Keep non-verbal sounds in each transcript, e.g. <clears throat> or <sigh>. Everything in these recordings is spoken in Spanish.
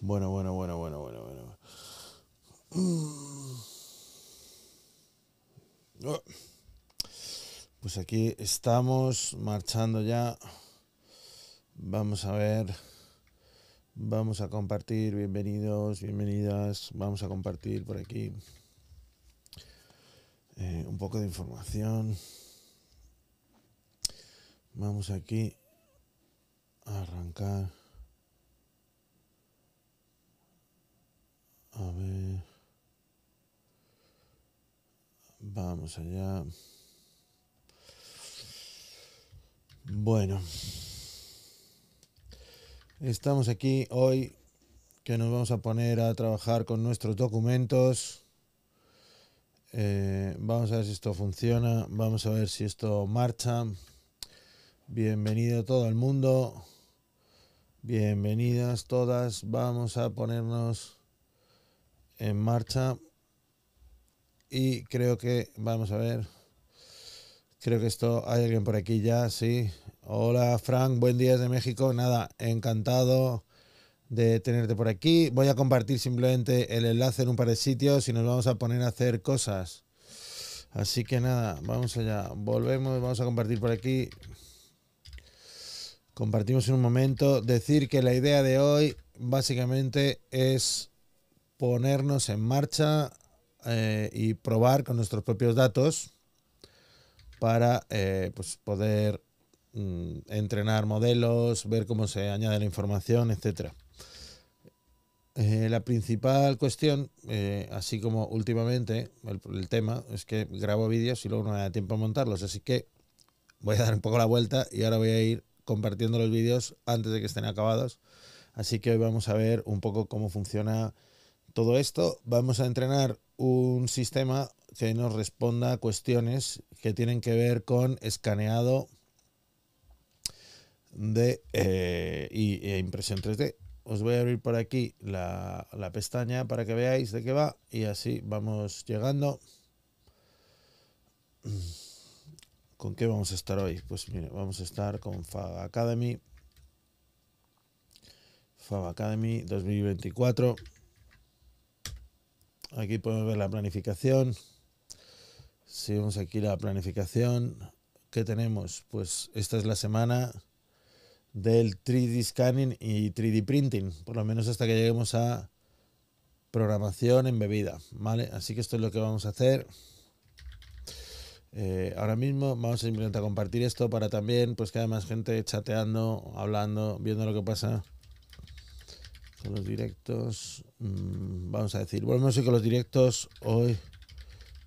Bueno, bueno, bueno, bueno, bueno, bueno. Ah. Pues aquí estamos marchando ya. Vamos a ver. Vamos a compartir. Bienvenidos, bienvenidas. Vamos a compartir por aquí eh, un poco de información. Vamos aquí arrancar. A ver. Vamos allá. Bueno. Estamos aquí hoy que nos vamos a poner a trabajar con nuestros documentos. Eh, vamos a ver si esto funciona. Vamos a ver si esto marcha. Bienvenido todo el mundo. Bienvenidas todas, vamos a ponernos en marcha y creo que, vamos a ver, creo que esto, hay alguien por aquí ya, sí. Hola Frank, buen día de México, nada, encantado de tenerte por aquí. Voy a compartir simplemente el enlace en un par de sitios y nos vamos a poner a hacer cosas. Así que nada, vamos allá, volvemos, vamos a compartir por aquí compartimos en un momento, decir que la idea de hoy básicamente es ponernos en marcha eh, y probar con nuestros propios datos para eh, pues, poder mm, entrenar modelos, ver cómo se añade la información, etc. Eh, la principal cuestión, así como últimamente el, el, tema, es que grabo vídeos y luego no me da tiempo a montarlos, así que voy a dar un poco la vuelta y ahora voy a ir compartiendo los vídeos antes de que estén acabados. Así que hoy vamos a ver un poco cómo funciona todo esto. Vamos a entrenar un sistema que nos responda a cuestiones que tienen que ver con escaneado de eh, e impresión 3D. Os voy a abrir por aquí la, la pestaña para que veáis de qué va y así vamos llegando. ¿Con qué vamos a estar hoy? Pues mire, vamos a estar con Fab Academy. Fab Academy 2024. Aquí podemos ver la planificación. Si vemos aquí la planificación, ¿qué tenemos? Pues esta es la semana del 3D scanning y 3D printing, por lo menos hasta que lleguemos a programación en bebida, ¿vale? Así que esto es lo que vamos a hacer. Eh, ahora mismo. Vamos a intentar compartir esto para también pues que haya más gente chateando, hablando, viendo lo que pasa con los directos. Mm, vamos a decir, volvemos a ir con los directos. Hoy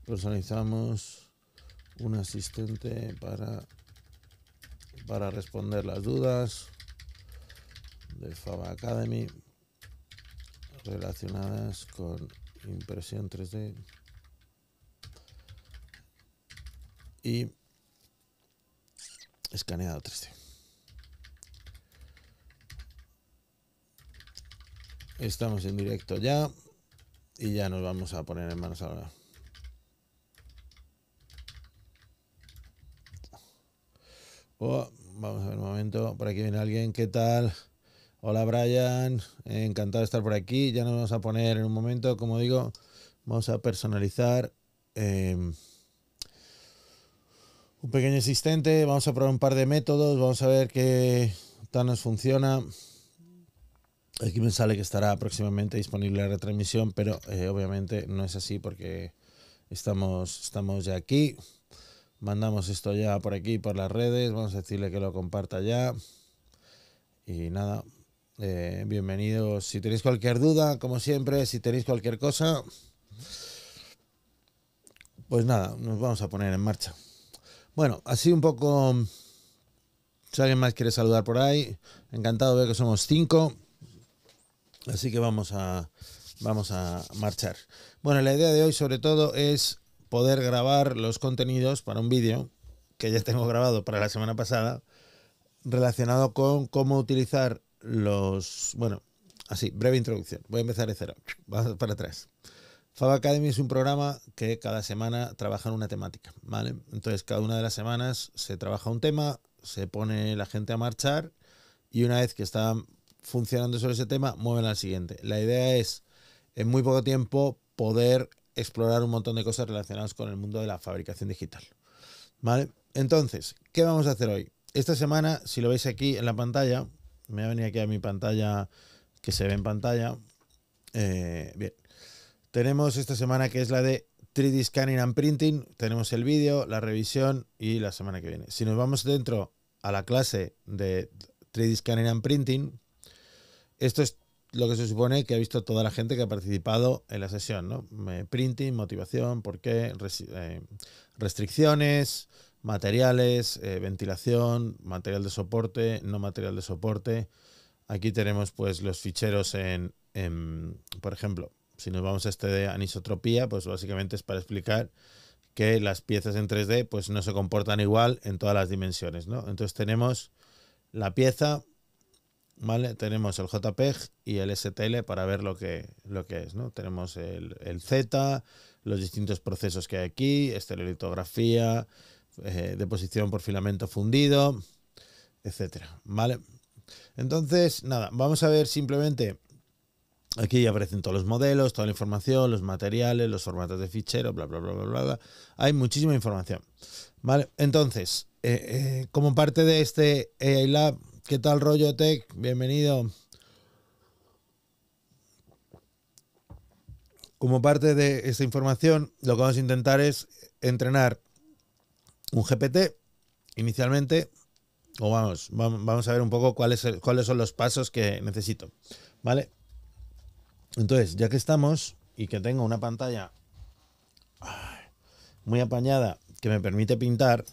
personalizamos un asistente para, para responder las dudas de Faba Academy relacionadas con impresión 3D. y escaneado 3 Estamos en directo ya y ya nos vamos a poner en manos ahora. Oh, vamos a ver un momento, por aquí viene alguien, ¿qué tal? Hola Brian, encantado de estar por aquí, ya nos vamos a poner en un momento, como digo, vamos a personalizar. Eh, un pequeño asistente, Vamos a probar un par de métodos. Vamos a ver qué tal nos funciona. Aquí me sale que estará próximamente disponible la retransmisión, pero eh, obviamente no es así porque estamos, estamos ya aquí. Mandamos esto ya por aquí, por las redes. Vamos a decirle que lo comparta ya. Y nada, eh, bienvenidos. Si tenéis cualquier duda, como siempre, si tenéis cualquier cosa, pues nada, nos vamos a poner en marcha. Bueno, así un poco. Mm, si alguien más quiere saludar por ahí, encantado, ver que somos cinco. Así que vamos a, vamos a marchar. Bueno, la idea de hoy sobre todo es poder grabar los contenidos para un vídeo que ya tengo grabado para la semana pasada relacionado con cómo utilizar los... Bueno, así, breve introducción. Voy a empezar de cero. Vamos para atrás. Fab Academy es un programa que cada semana trabaja en una temática, ¿vale? Entonces, cada una de las semanas se trabaja un tema, se pone la gente a marchar y una vez que están funcionando sobre ese tema, mueven al siguiente. La idea es, en muy poco tiempo, poder explorar un montón de cosas relacionadas con el mundo de la fabricación digital, ¿vale? Entonces, ¿qué vamos a hacer hoy? Esta semana, si lo veis aquí en la pantalla, me voy a venir aquí a mi pantalla que se ve en pantalla. Eh, bien tenemos esta semana que es la de 3D Scanning and Printing, tenemos el vídeo, la revisión y la semana que viene. Si nos vamos dentro a la clase de 3D Scanning and Printing, esto es lo que se supone que ha visto toda la gente que ha participado en la sesión, ¿no? Printing, motivación, por qué, eh, restricciones, materiales, eh, ventilación, material de soporte, no material de soporte. Aquí tenemos pues los ficheros en por ejemplo, si nos vamos a este de anisotropía, pues básicamente es para explicar que las piezas en 3D pues no se comportan igual en todas las dimensiones, Entonces tenemos la pieza, ¿vale? Tenemos el JPEG y el STL para ver lo que, lo que es, ¿no? Tenemos el, Z, los distintos procesos que hay aquí, estereolitografía eh, deposición por filamento fundido, etcétera, ¿vale? Entonces, nada, vamos a ver simplemente Aquí aparecen todos los modelos, toda la información, los materiales, los formatos de fichero, bla, bla, bla, bla, bla. Hay muchísima información. Vale, entonces, eh, eh, como parte de este AI eh, Lab, ¿qué tal rollo tech? Bienvenido. Como parte de esta información, lo que vamos a intentar es entrenar un GPT inicialmente, o vamos, vamos a ver un poco cuáles, cuáles son los pasos que necesito. ¿Vale? Entonces, ya que estamos y que tengo una pantalla muy apañada que me permite pintar,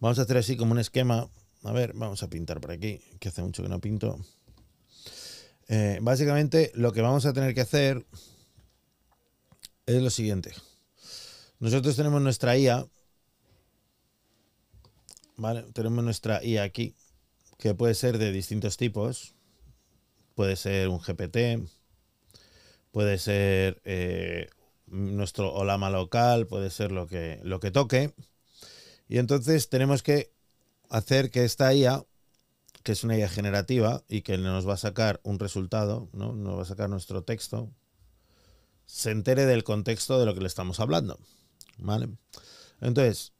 vamos a hacer así como un esquema. A ver, vamos a pintar por aquí, que hace mucho que no pinto. Eh, básicamente lo que vamos a tener que hacer es lo siguiente. Nosotros tenemos nuestra IA. Tenemos nuestra IA aquí, que puede ser de distintos tipos. Puede ser un GPT, puede ser eh, nuestro olama local, puede ser lo que, lo que toque. Y entonces tenemos que hacer que esta IA, que es una IA generativa y que nos va a sacar un resultado, ¿no? nos va a sacar nuestro texto, se entere del contexto de lo que le estamos hablando. ¿Vale? Entonces,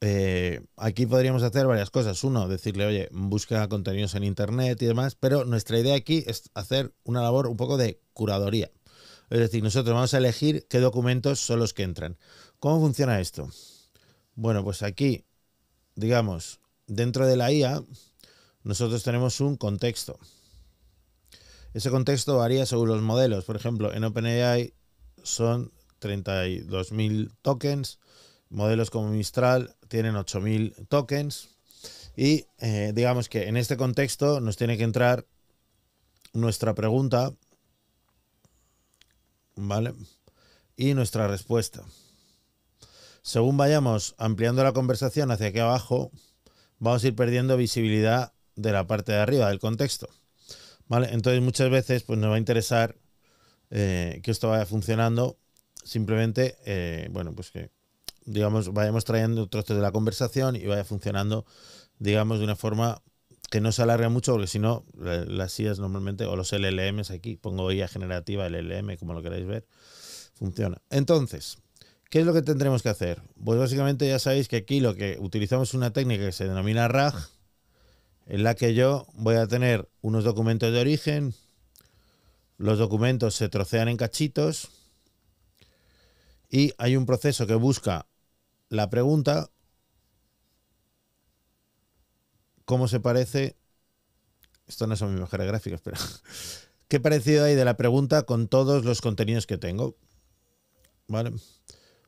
eh, aquí podríamos hacer varias cosas. Uno, decirle, oye, busca contenidos en internet y demás, pero nuestra idea aquí es hacer una labor un poco de curadoría. Es decir, nosotros vamos a elegir qué documentos son los que entran. ¿Cómo funciona esto? Bueno, pues aquí, digamos, dentro de la IA, nosotros tenemos un contexto. Ese contexto varía según los modelos. Por ejemplo, en OpenAI son 32.000 tokens, modelos como Mistral tienen 8.000 tokens y eh, digamos que en este contexto nos tiene que entrar nuestra pregunta ¿vale? Y nuestra respuesta. Según vayamos ampliando la conversación hacia aquí abajo, vamos a ir perdiendo visibilidad de la parte de arriba, del contexto. ¿Vale? Entonces muchas veces pues, nos va a interesar eh, que esto vaya funcionando. Simplemente, eh, bueno, pues que digamos, vayamos trayendo trozos de la conversación y vaya funcionando, digamos, de una forma que no se alarga mucho, porque si no, las sillas normalmente, o los LLMs aquí, pongo IA generativa, LLM, como lo queráis ver, funciona. Entonces, ¿qué es lo que tendremos que hacer? Pues básicamente ya sabéis que aquí lo que utilizamos es una técnica que se denomina RAG, en la que yo voy a tener unos documentos de origen, los documentos se trocean en cachitos y hay un proceso que busca la pregunta ¿Cómo se parece? Esto no son mis mejores gráficos, pero. <laughs> ¿Qué parecido hay de la pregunta con todos los contenidos que tengo? Vale.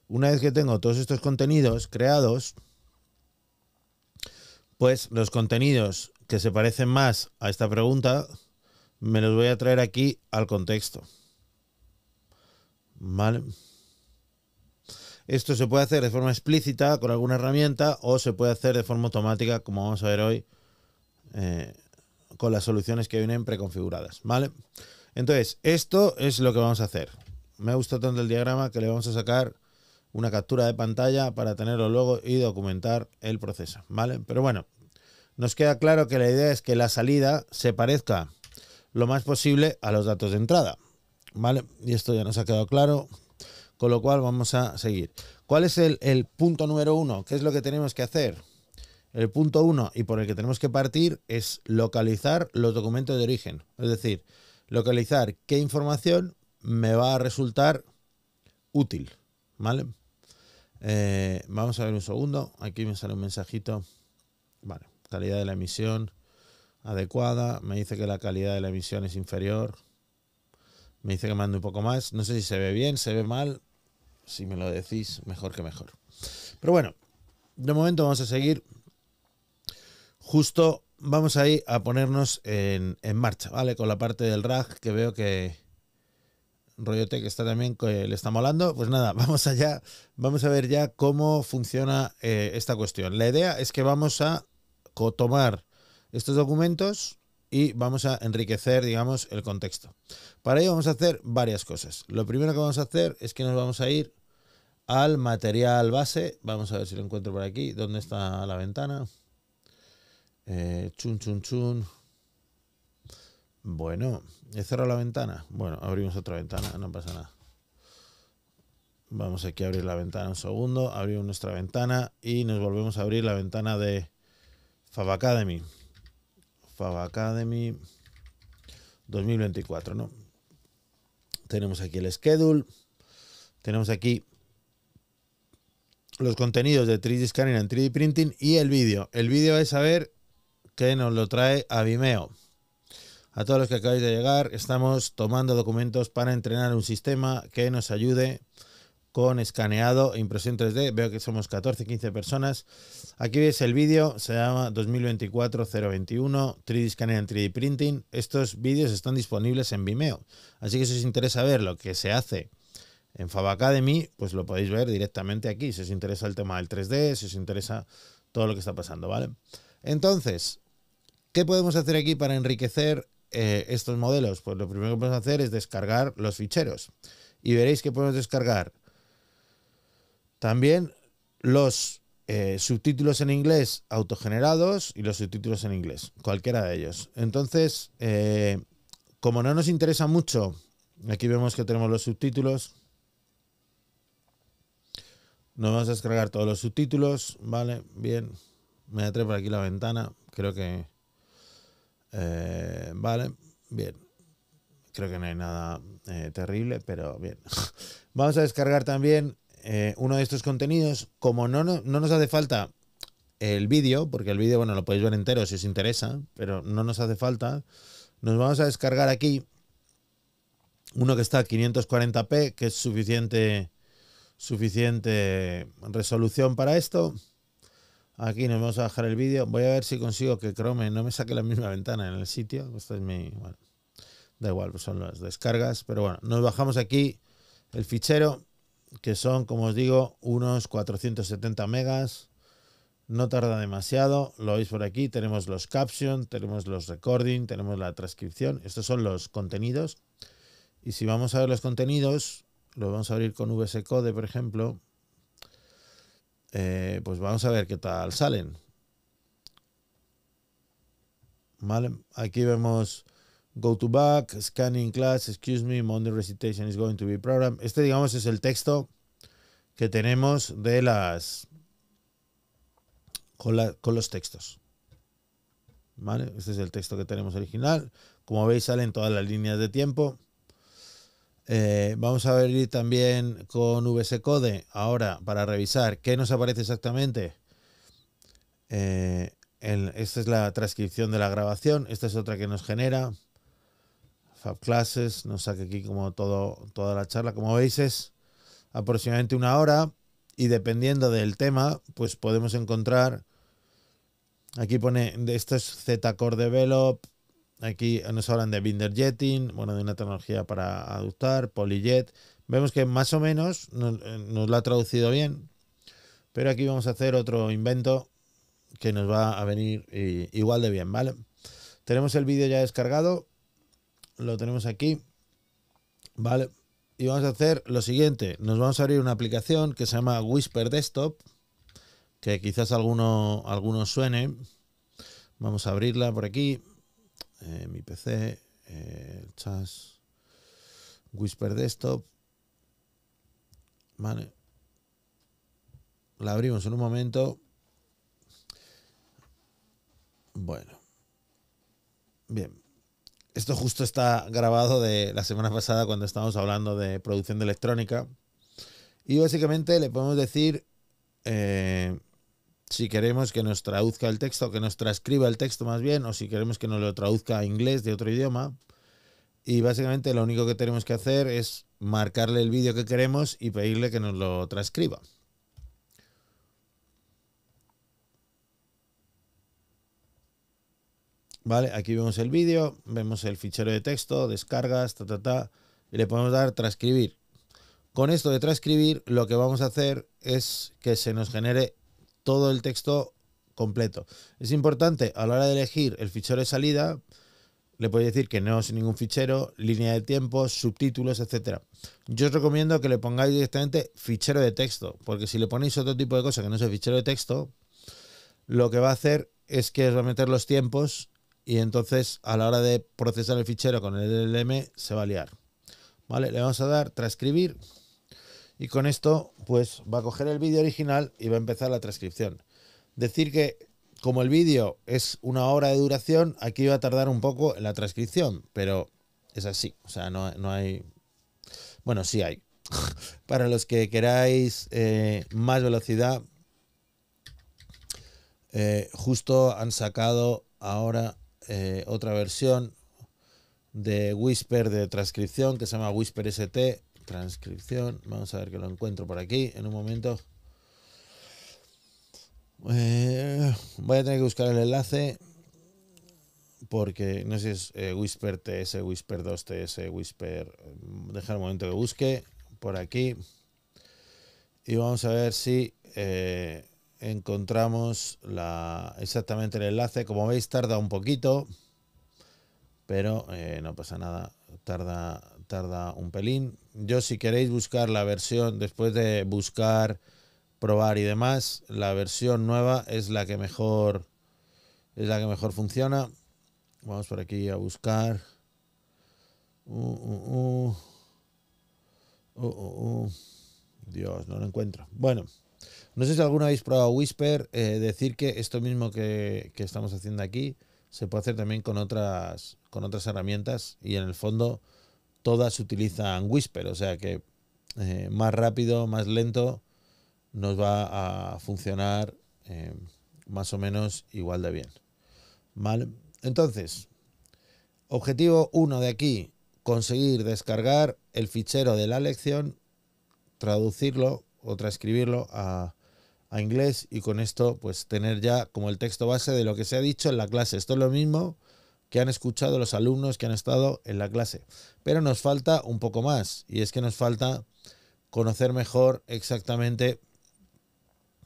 Una vez que tengo todos estos contenidos creados, pues los contenidos que se parecen más a esta pregunta, me los voy a traer aquí al contexto. Vale. Esto se puede hacer de forma explícita con alguna herramienta o se puede hacer de forma automática, como vamos a ver hoy, eh, con las soluciones que vienen preconfiguradas. ¿Vale? Entonces, esto es lo que vamos a hacer. Me gustado tanto el diagrama que le vamos a sacar una captura de pantalla para tenerlo luego y documentar el proceso, ¿vale? Pero bueno, nos queda claro que la idea es que la salida se parezca lo más posible a los datos de entrada, ¿vale? Y esto ya nos ha quedado claro, con lo cual vamos a seguir. ¿Cuál es el, punto número uno? ¿Qué es lo que tenemos que hacer? El punto uno y por el que tenemos que partir es localizar los documentos de origen. Es decir, localizar qué información me va a resultar útil. ¿Vale? Eh, vamos a ver un segundo. Aquí me sale un mensajito. Vale, calidad de la emisión adecuada. Me dice que la calidad de la emisión es inferior. Me dice que mande un poco más. No sé si se ve bien, se ve mal si me lo decís, mejor que mejor. Pero bueno, de momento vamos a seguir. Justo vamos ahí a ponernos en, marcha, ¿vale? Con la parte del rag que veo que Royote que está también que le está molando. Pues nada, <laughs> vamos allá, vamos a ver ya cómo funciona eh, esta cuestión. La idea es que vamos a tomar estos documentos y vamos a enriquecer, digamos, el contexto. Para ello vamos a hacer varias cosas. Lo primero que vamos a hacer es que nos vamos a ir al material base. Vamos a ver si lo encuentro por aquí. ¿Dónde está la ventana? Eh, chun, chun, chun. Bueno, he cerrado la ventana. Bueno, abrimos otra ventana, no pasa nada. Vamos aquí a abrir la ventana un segundo. Abrimos nuestra ventana y nos volvemos a abrir la ventana de Fab Academy. Fab Academy 2024, ¿no? Tenemos aquí el schedule. Tenemos aquí los contenidos de 3D Scanning and 3D Printing y el vídeo. El vídeo es saber ver que nos lo trae a Vimeo. A todos los que acabáis de llegar, estamos tomando documentos para entrenar un sistema que nos ayude con escaneado e impresión 3D. Veo que somos 14, 15 personas. Aquí veis el vídeo, se llama 2024-021, 3D Scanning and 3D Printing. Estos vídeos están disponibles en Vimeo, así que si os interesa ver lo que se hace en Fab Academy, pues lo podéis ver directamente aquí, si os interesa el tema del 3D, si os interesa todo lo que está pasando, ¿vale? Entonces, ¿qué podemos hacer aquí para enriquecer eh, estos modelos? Pues lo primero que podemos hacer es descargar los ficheros. Y veréis que podemos descargar también los eh, subtítulos en inglés autogenerados y los subtítulos en inglés, cualquiera de ellos. Entonces, eh, como no nos interesa mucho, aquí vemos que tenemos los subtítulos, nos vamos a descargar todos los subtítulos, ¿vale? Bien. Me voy a por aquí la ventana. Creo que... Eh, vale, bien. Creo que no hay nada eh, terrible, pero bien. <laughs> vamos a descargar también eh, uno de estos contenidos. Como no, no, no nos hace falta el vídeo, porque el vídeo, bueno, lo podéis ver entero si os interesa, pero no nos hace falta. Nos vamos a descargar aquí uno que está a 540p, que es suficiente suficiente resolución para esto. Aquí nos vamos a bajar el vídeo. Voy a ver si consigo que Chrome no me saque la misma ventana en el sitio. Esto es mi. Bueno, da igual, son las descargas. Pero bueno, nos bajamos aquí el fichero, que son, como os digo, unos 470 megas. No tarda demasiado. Lo veis por aquí. Tenemos los caption, tenemos los recording, tenemos la transcripción. Estos son los contenidos. Y si vamos a ver los contenidos, lo vamos a abrir con VS code, por ejemplo, eh, pues vamos a ver qué tal salen. Vale, aquí vemos go to back, scanning class, excuse me, Monday recitation is going to be program. Este, digamos, es el texto que tenemos de las con, con los textos. ¿Vale? Este es el texto que tenemos original. Como veis, salen todas las líneas de tiempo. Eh, vamos a abrir también con VS Code ahora para revisar qué nos aparece exactamente. Eh, esta es la transcripción de la grabación. Esta es otra que nos genera. Fab Classes nos saca aquí como todo, toda la charla. Como veis es aproximadamente una hora y dependiendo del tema, pues podemos encontrar... Aquí pone, esto es Z-Core Develop, Aquí nos hablan de Binder Jetting, bueno, de una tecnología para adoptar, Polyjet. Vemos que más o menos eh, nos, lo la ha traducido bien, pero aquí vamos a hacer otro invento que nos va a venir eh, igual de bien, ¿vale? Tenemos el vídeo ya descargado, lo tenemos aquí, ¿vale? Y vamos a hacer lo siguiente, nos vamos a abrir una aplicación que se llama Whisper Desktop, que quizás alguno, alguno suene. Vamos a abrirla por aquí. Eh, mi PC, eh, Chas, Whisper Desktop. Vale. La abrimos en un momento. Bueno. Bien. Esto justo está grabado de la semana pasada cuando estábamos hablando de producción de electrónica. Y básicamente le podemos decir eh, si queremos que nos traduzca el texto, que nos transcriba el texto más bien, o si queremos que nos lo traduzca a inglés de otro idioma. Y básicamente lo único que tenemos que hacer es marcarle el vídeo que queremos y pedirle que nos lo transcriba. Vale, aquí vemos el vídeo, vemos el fichero de texto, descargas, ta, ta, ta, y le podemos dar transcribir. Con esto de transcribir, lo que vamos a hacer es que se nos genere todo el texto completo. Es importante a la hora de elegir el fichero de salida, le podéis decir que no es ningún fichero, línea de tiempo, subtítulos, etcétera. Yo os recomiendo que le pongáis directamente fichero de texto, porque si le ponéis otro tipo de cosa que no es el fichero de texto, lo que va a hacer es que os va a meter los tiempos y entonces a la hora de procesar el fichero con el LM se va a liar. Vale, le vamos a dar transcribir. Y con esto, pues va a coger el vídeo original y va a empezar la transcripción. Decir que como el vídeo es una hora de duración, aquí va a tardar un poco en la transcripción, pero es así. O sea, no, hay... Bueno, sí hay. <laughs> Para los que queráis eh, más velocidad, eh, justo han sacado ahora eh, otra versión de Whisper de transcripción que se llama Whisper ST transcripción. Vamos a ver que lo encuentro por aquí en un momento. Eh, voy a tener que buscar el enlace porque no sé si es eh, Whisper TS, Whisper 2 TS, Whisper. Mm, dejar un momento que busque por aquí. Y vamos a ver si eh, encontramos la, exactamente el enlace. Como veis, tarda un poquito, pero no pasa nada. Tarda tarda un pelín. Yo si queréis buscar la versión, después de buscar, probar y demás, la versión nueva es la que mejor es la que mejor funciona. Vamos por aquí a buscar. Uh, uh, uh. Dios, no lo encuentro. Bueno, no sé si alguna habéis probado Whisper. Eh, decir que esto mismo que, que estamos haciendo aquí se puede hacer también con otras, con otras herramientas y en el fondo todas utilizan Whisper, o sea que eh, más rápido, más lento, nos va a funcionar eh, más o menos igual de bien. ¿Vale? Entonces, objetivo 1 de aquí, conseguir descargar el fichero de la lección, traducirlo o transcribirlo a, a inglés y con esto pues tener ya como el texto base de lo que se ha dicho en la clase. Esto es lo mismo que han escuchado los alumnos que han estado en la clase. Pero nos falta un poco más, y es que nos falta conocer mejor exactamente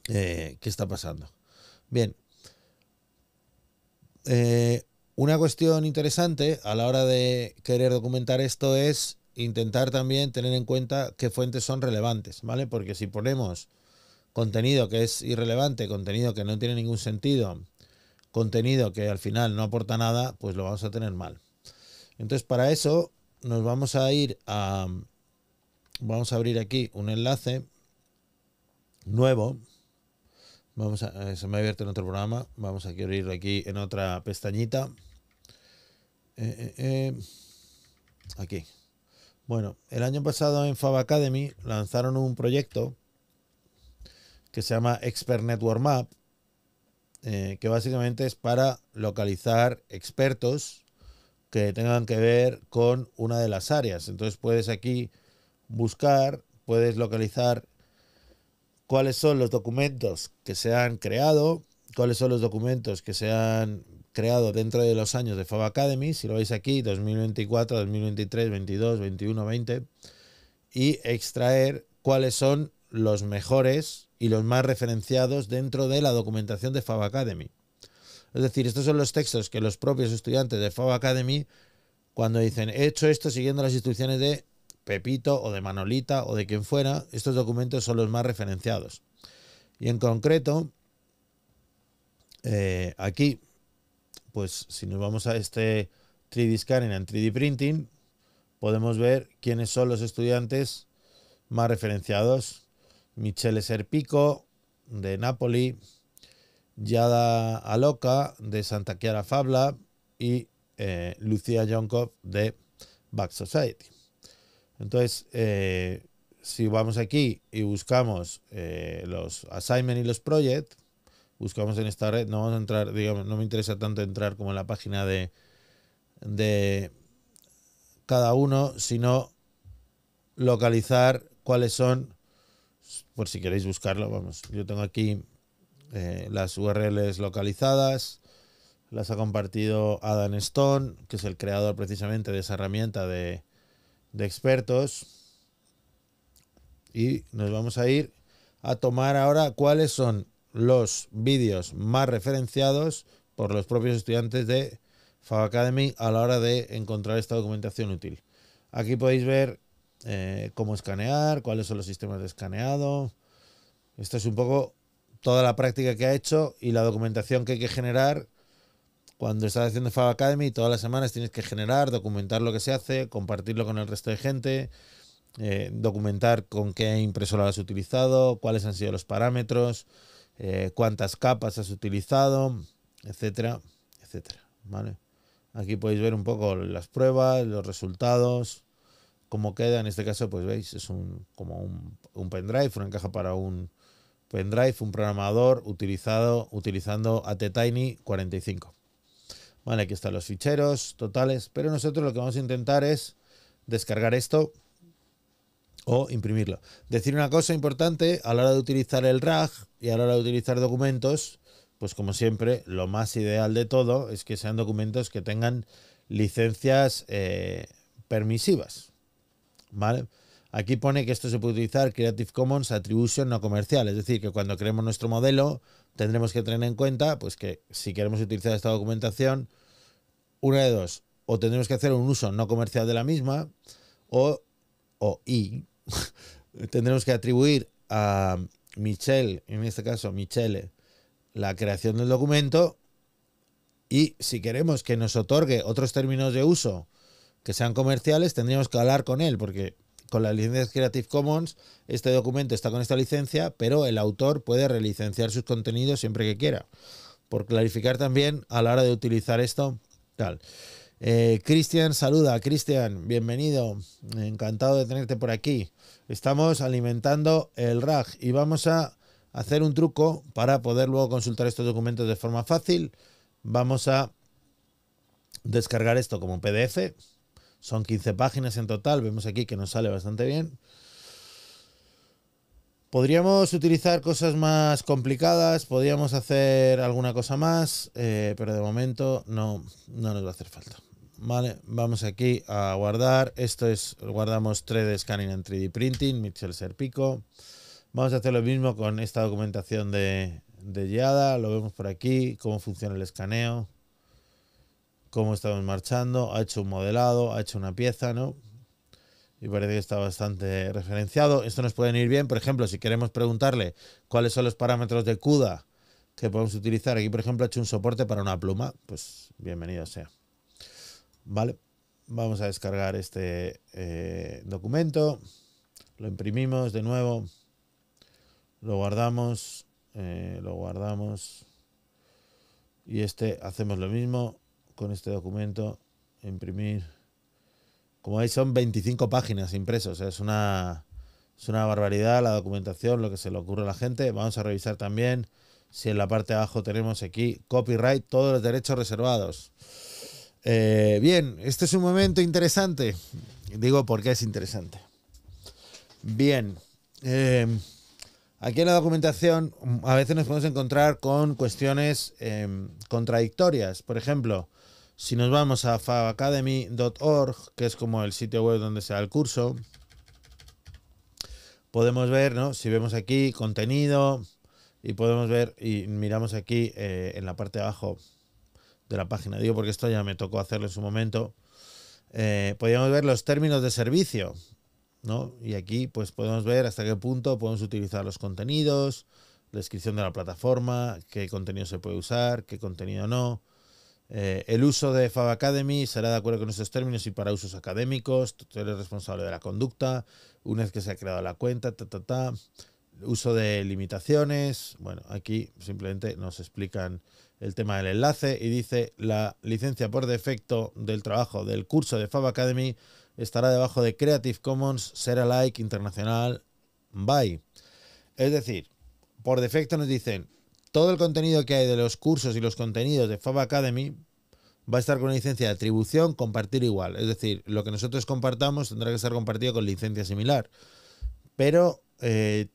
eh, qué está pasando. Bien. Eh, una cuestión interesante a la hora de querer documentar esto es intentar también tener en cuenta qué fuentes son relevantes, ¿vale? Porque si ponemos contenido que es irrelevante, contenido que no tiene ningún sentido, contenido que al final no aporta nada, pues lo vamos a tener mal. Entonces, para eso nos vamos a ir a... Vamos a abrir aquí un enlace nuevo. Vamos a, eh, se me ha abierto en otro programa. Vamos a abrirlo aquí en otra pestañita. Eh, eh, aquí. Bueno, el año pasado en Fab Academy lanzaron un proyecto que se llama Expert Network Map, eh, que básicamente es para localizar expertos que tengan que ver con una de las áreas. Entonces puedes aquí buscar, puedes localizar cuáles son los documentos que se han creado, cuáles son los documentos que se han creado dentro de los años de Fab Academy, si lo veis aquí, 2024, 2023, 2022, 2021, 20, y extraer cuáles son los mejores y los más referenciados dentro de la documentación de Fab Academy. Es decir, estos son los textos que los propios estudiantes de Fab Academy, cuando dicen, he hecho esto siguiendo las instrucciones de Pepito o de Manolita o de quien fuera, estos documentos son los más referenciados. Y en concreto, eh, aquí, pues si nos vamos a este 3D Scanning and 3D Printing, podemos ver quiénes son los estudiantes más referenciados Michele Serpico de Napoli, Yada Aloca de Santa Chiara Fabla y eh, Lucía Jonkov de Back Society. Entonces, eh, si vamos aquí y buscamos eh, los assignment y los project, buscamos en esta red, no vamos a entrar, no me interesa tanto entrar como en la página de, de cada uno, sino localizar cuáles son por si queréis buscarlo, vamos, yo tengo aquí eh, las URLs localizadas, las ha compartido Adam Stone, que es el creador precisamente de esa herramienta de, de expertos. Y nos vamos a ir a tomar ahora cuáles son los vídeos más referenciados por los propios estudiantes de Fab Academy a la hora de encontrar esta documentación útil. Aquí podéis ver eh, cómo escanear, cuáles son los sistemas de escaneado. Esto es un poco toda la práctica que ha hecho y la documentación que hay que generar cuando estás haciendo Fab Academy. Todas las semanas tienes que generar, documentar lo que se hace, compartirlo con el resto de gente, eh, documentar con qué impresora has utilizado, cuáles han sido los parámetros, eh, cuántas capas has utilizado, etcétera, etcétera. ¿vale? Aquí podéis ver un poco las pruebas, los resultados como queda en este caso, pues veis, es un, como un, un pendrive, una caja para un pendrive, un programador utilizado utilizando ATtiny 45. Vale, aquí están los ficheros totales, pero nosotros lo que vamos a intentar es descargar esto o imprimirlo. Decir una cosa importante, a la hora de utilizar el RAG y a la hora de utilizar documentos, pues como siempre, lo más ideal de todo es que sean documentos que tengan licencias eh, permisivas. ¿vale? Aquí pone que esto se puede utilizar Creative Commons Attribution no comercial, es decir, que cuando creemos nuestro modelo tendremos que tener en cuenta pues que si queremos utilizar esta documentación, una de dos, o tendremos que hacer un uso no comercial de la misma, o, o y <laughs> tendremos que atribuir a Michelle, en este caso Michele, la creación del documento, y si queremos que nos otorgue otros términos de uso, que sean comerciales, tendríamos que hablar con él, porque con la licencia Creative Commons este documento está con esta licencia, pero el autor puede relicenciar sus contenidos siempre que quiera. Por clarificar también a la hora de utilizar esto, tal. Eh, Cristian, saluda. Cristian, bienvenido. Encantado de tenerte por aquí. Estamos alimentando el RAG y vamos a hacer un truco para poder luego consultar estos documentos de forma fácil. Vamos a descargar esto como PDF son 15 páginas en total, vemos aquí que nos sale bastante bien. Podríamos utilizar cosas más complicadas, podríamos hacer alguna cosa más, eh, pero de momento no, no nos va a hacer falta. Vale, vamos aquí a guardar. Esto es, guardamos 3D Scanning en 3D Printing, Mitchell Serpico. Vamos a hacer lo mismo con esta documentación de, de Yada. Lo vemos por aquí, cómo funciona el escaneo cómo estamos marchando, ha hecho un modelado, ha hecho una pieza, ¿no? Y parece que está bastante referenciado. Esto nos puede ir bien, por ejemplo, si queremos preguntarle cuáles son los parámetros de CUDA que podemos utilizar. Aquí, por ejemplo, ha hecho un soporte para una pluma, pues bienvenido sea. Vale, vamos a descargar este eh, documento, lo imprimimos de nuevo, lo guardamos, eh, lo guardamos y este hacemos lo mismo con este documento, imprimir. Como veis, son 25 páginas impresas, es una, es una barbaridad la documentación, lo que se le ocurre a la gente. Vamos a revisar también si en la parte de abajo tenemos aquí copyright, todos los derechos reservados. Eh, bien, este es un momento interesante. Digo porque es interesante. Bien. Eh, aquí en la documentación mm, a veces nos podemos encontrar con cuestiones em, contradictorias. Por ejemplo, si nos vamos a fabacademy.org, que es como el sitio web donde se da el curso, podemos ver, ¿no? Si vemos aquí contenido y podemos ver y miramos aquí eh, en la parte de abajo de la página, digo porque esto ya me tocó hacerlo en su momento, eh, podríamos ver los términos de servicio, ¿no? Y aquí pues podemos ver hasta qué punto podemos utilizar los contenidos, descripción de la plataforma, qué contenido se puede usar, qué contenido no, eh, el uso de Fab Academy será de acuerdo con esos términos y para usos académicos. Tú eres responsable de la conducta una vez que se ha creado la cuenta, ta, ta, ta. Uso de limitaciones. Bueno, aquí simplemente nos explican el tema del enlace y dice la licencia por defecto del trabajo del curso de Fab Academy estará debajo de Creative Commons Seralike Internacional, by. Es decir, por defecto nos dicen todo el contenido que hay de los cursos y los contenidos de Fab Academy va a estar con una licencia de atribución compartir igual. Es decir, lo que nosotros compartamos tendrá que ser compartido con licencia similar. Pero eh,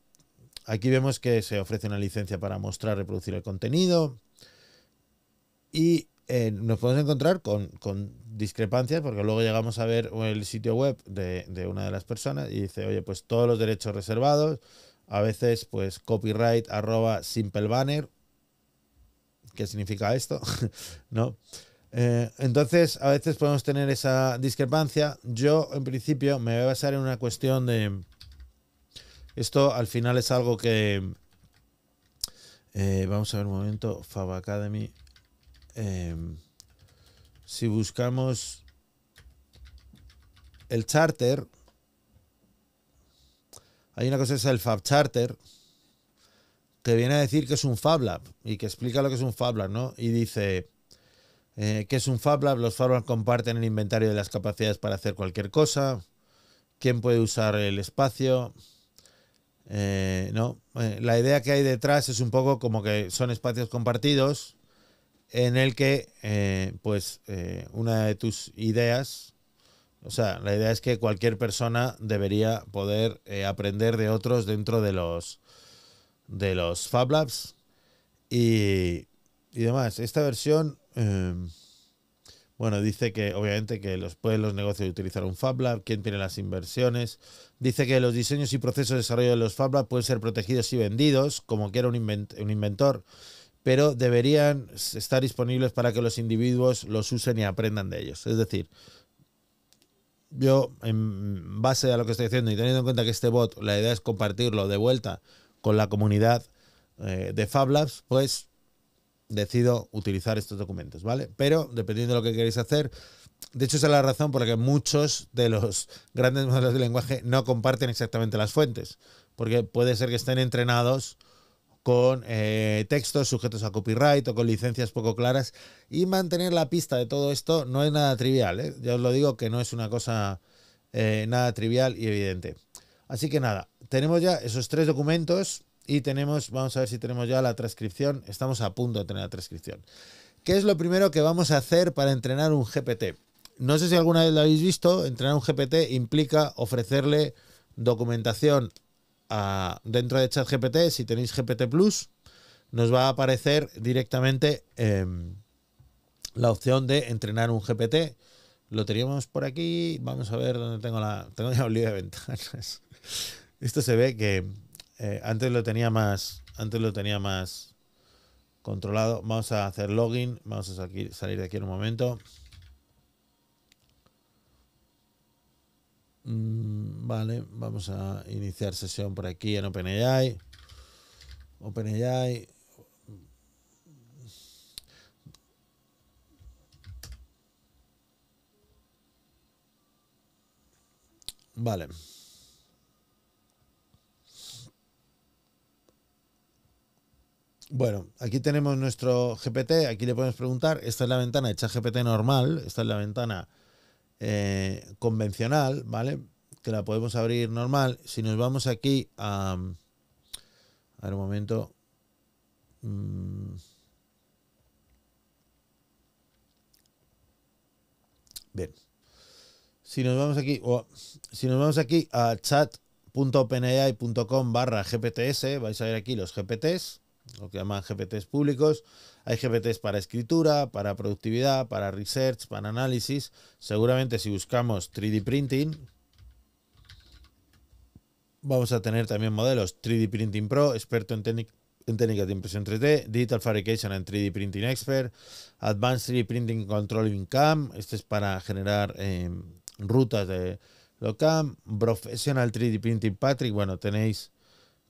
aquí vemos que se ofrece una licencia para mostrar, reproducir el contenido. Y eh, nos podemos encontrar con, discrepancias, porque luego llegamos a ver el sitio web de, de una de las personas y dice, oye, pues todos los derechos reservados a veces, pues copyright simple banner. ¿Qué significa esto? <laughs> ¿No? Eh, entonces, a veces podemos tener esa discrepancia. Yo, en principio, me voy a basar en una cuestión de. Esto al final es algo que. Eh, vamos a ver un momento. Fab Academy. Eh, si buscamos el charter, hay una cosa que es el Fab Charter, que viene a decir que es un Fab Lab y que explica lo que es un Fab Lab, ¿no? Y dice eh, qué que es un Fab Lab, los Fab comparten el inventario de las capacidades para hacer cualquier cosa, quién puede usar el espacio, eh, ¿no? Eh, la idea que hay detrás es un poco como que son espacios compartidos en el que, pues, una de tus ideas o sea, la idea es que cualquier persona debería poder eh, aprender de otros dentro de los, de los Fab Labs y, demás. Esta versión, em, bueno, dice que obviamente que los, pueden los negocios utilizar un Fab Lab, quién tiene las inversiones. Dice que los diseños y procesos de desarrollo de los Fab Labs pueden ser protegidos y vendidos, como quiera un, un inventor pero deberían estar disponibles para que los individuos los usen y aprendan de ellos. Es decir, yo, en base a lo que estoy diciendo y teniendo en cuenta que este bot, la idea es compartirlo de vuelta con la comunidad eh, de Fab pues decido utilizar estos documentos, ¿vale? Pero dependiendo de lo que queréis hacer, de hecho esa es la razón por la que muchos de los grandes modelos de lenguaje no comparten exactamente las fuentes, porque puede ser que estén entrenados con eh, textos sujetos a copyright o con licencias poco claras. Y mantener la pista de todo esto no es nada trivial. ¿eh? Ya os lo digo que no es una cosa eh, nada trivial y evidente. Así que nada, tenemos ya esos tres documentos y tenemos, vamos a ver si tenemos ya la transcripción. Estamos a punto de tener la transcripción. ¿Qué es lo primero que vamos a hacer para entrenar un GPT? No sé si alguna vez lo habéis visto, entrenar un GPT implica ofrecerle documentación dentro de ChatGPT, si tenéis GPT Plus, nos va a aparecer directamente em, la opción de entrenar un GPT. Lo teníamos por aquí. Vamos a ver dónde tengo la. Tengo ya un de ventanas. <laughs> Esto se ve que eh, antes lo tenía más. Antes lo tenía más controlado. Vamos a hacer login. Vamos a salir de aquí en un momento. Mm, vale, vamos a iniciar sesión por aquí en OpenAI. OpenAI. Vale. Bueno, aquí tenemos nuestro GPT, aquí le podemos preguntar, esta es la ventana hecha GPT normal, esta es la ventana eh, convencional, ¿vale? Que la podemos abrir normal. Si nos vamos aquí a... A ver un momento. Mm. Bien. Si nos vamos aquí, o, si nos vamos aquí a chat.openai.com barra GPTS, vais a ver aquí los GPTs, lo que llaman GPTs públicos. Hay GPTs para escritura, para productividad, para research, para análisis. Seguramente si buscamos 3D Printing, vamos a tener también modelos 3D Printing Pro, experto en, en técnicas de impresión 3D, Digital Fabrication and 3D Printing Expert, Advanced 3D Printing Controlling CAM, este es para generar em, rutas de CAM. Professional 3D Printing Patrick, bueno, tenéis,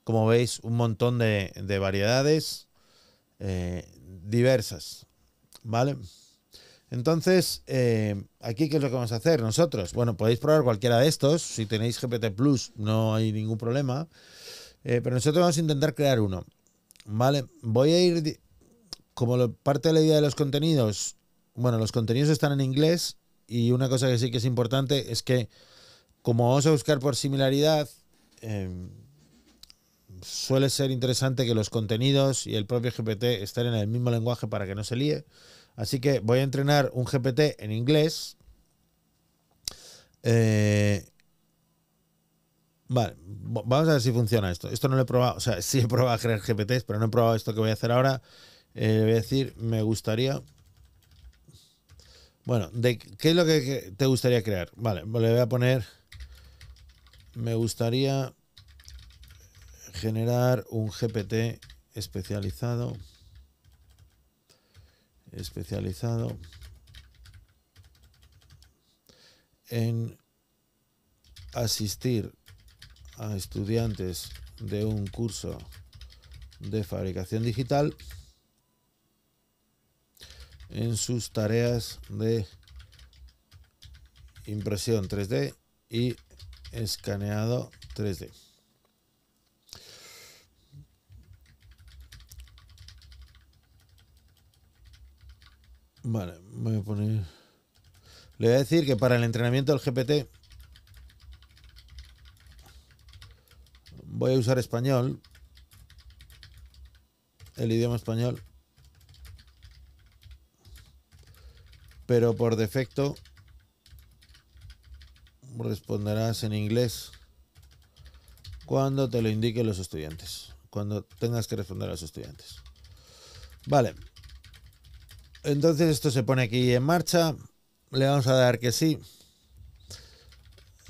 como veis, un montón de, variedades. Eh, diversas. ¿Vale? Entonces, eh, aquí, ¿qué es lo que vamos a hacer nosotros? Bueno, podéis probar cualquiera de estos. Si tenéis GPT Plus, no hay ningún problema. Eh, pero nosotros vamos a intentar crear uno. ¿Vale? Voy a ir. Como parte de la idea de los contenidos. Bueno, los contenidos están en inglés. Y una cosa que sí que es importante es que, como vamos a buscar por similaridad, em, suele ser interesante que los contenidos y el propio GPT estén en el mismo lenguaje para que no se líe. Así que voy a entrenar un GPT en inglés. Eh, vale, vamos a ver si funciona esto. Esto no lo he probado, o sea, sí he probado a crear GPTs, pero no he probado esto que voy a hacer ahora. Eh, le voy a decir, me gustaría... Bueno, ¿qué es lo que te gustaría crear? Vale, le voy a poner... Me gustaría generar un GPT especializado. Especializado en asistir a estudiantes de un curso de fabricación digital en sus tareas de impresión 3D y escaneado 3D. Vale, voy a poner. Le voy a decir que para el entrenamiento del GPT voy a usar español, el idioma español, pero por defecto responderás en inglés cuando te lo indiquen los estudiantes, cuando tengas que responder a los estudiantes. Vale. Entonces esto se pone aquí en marcha. Le vamos a dar que sí.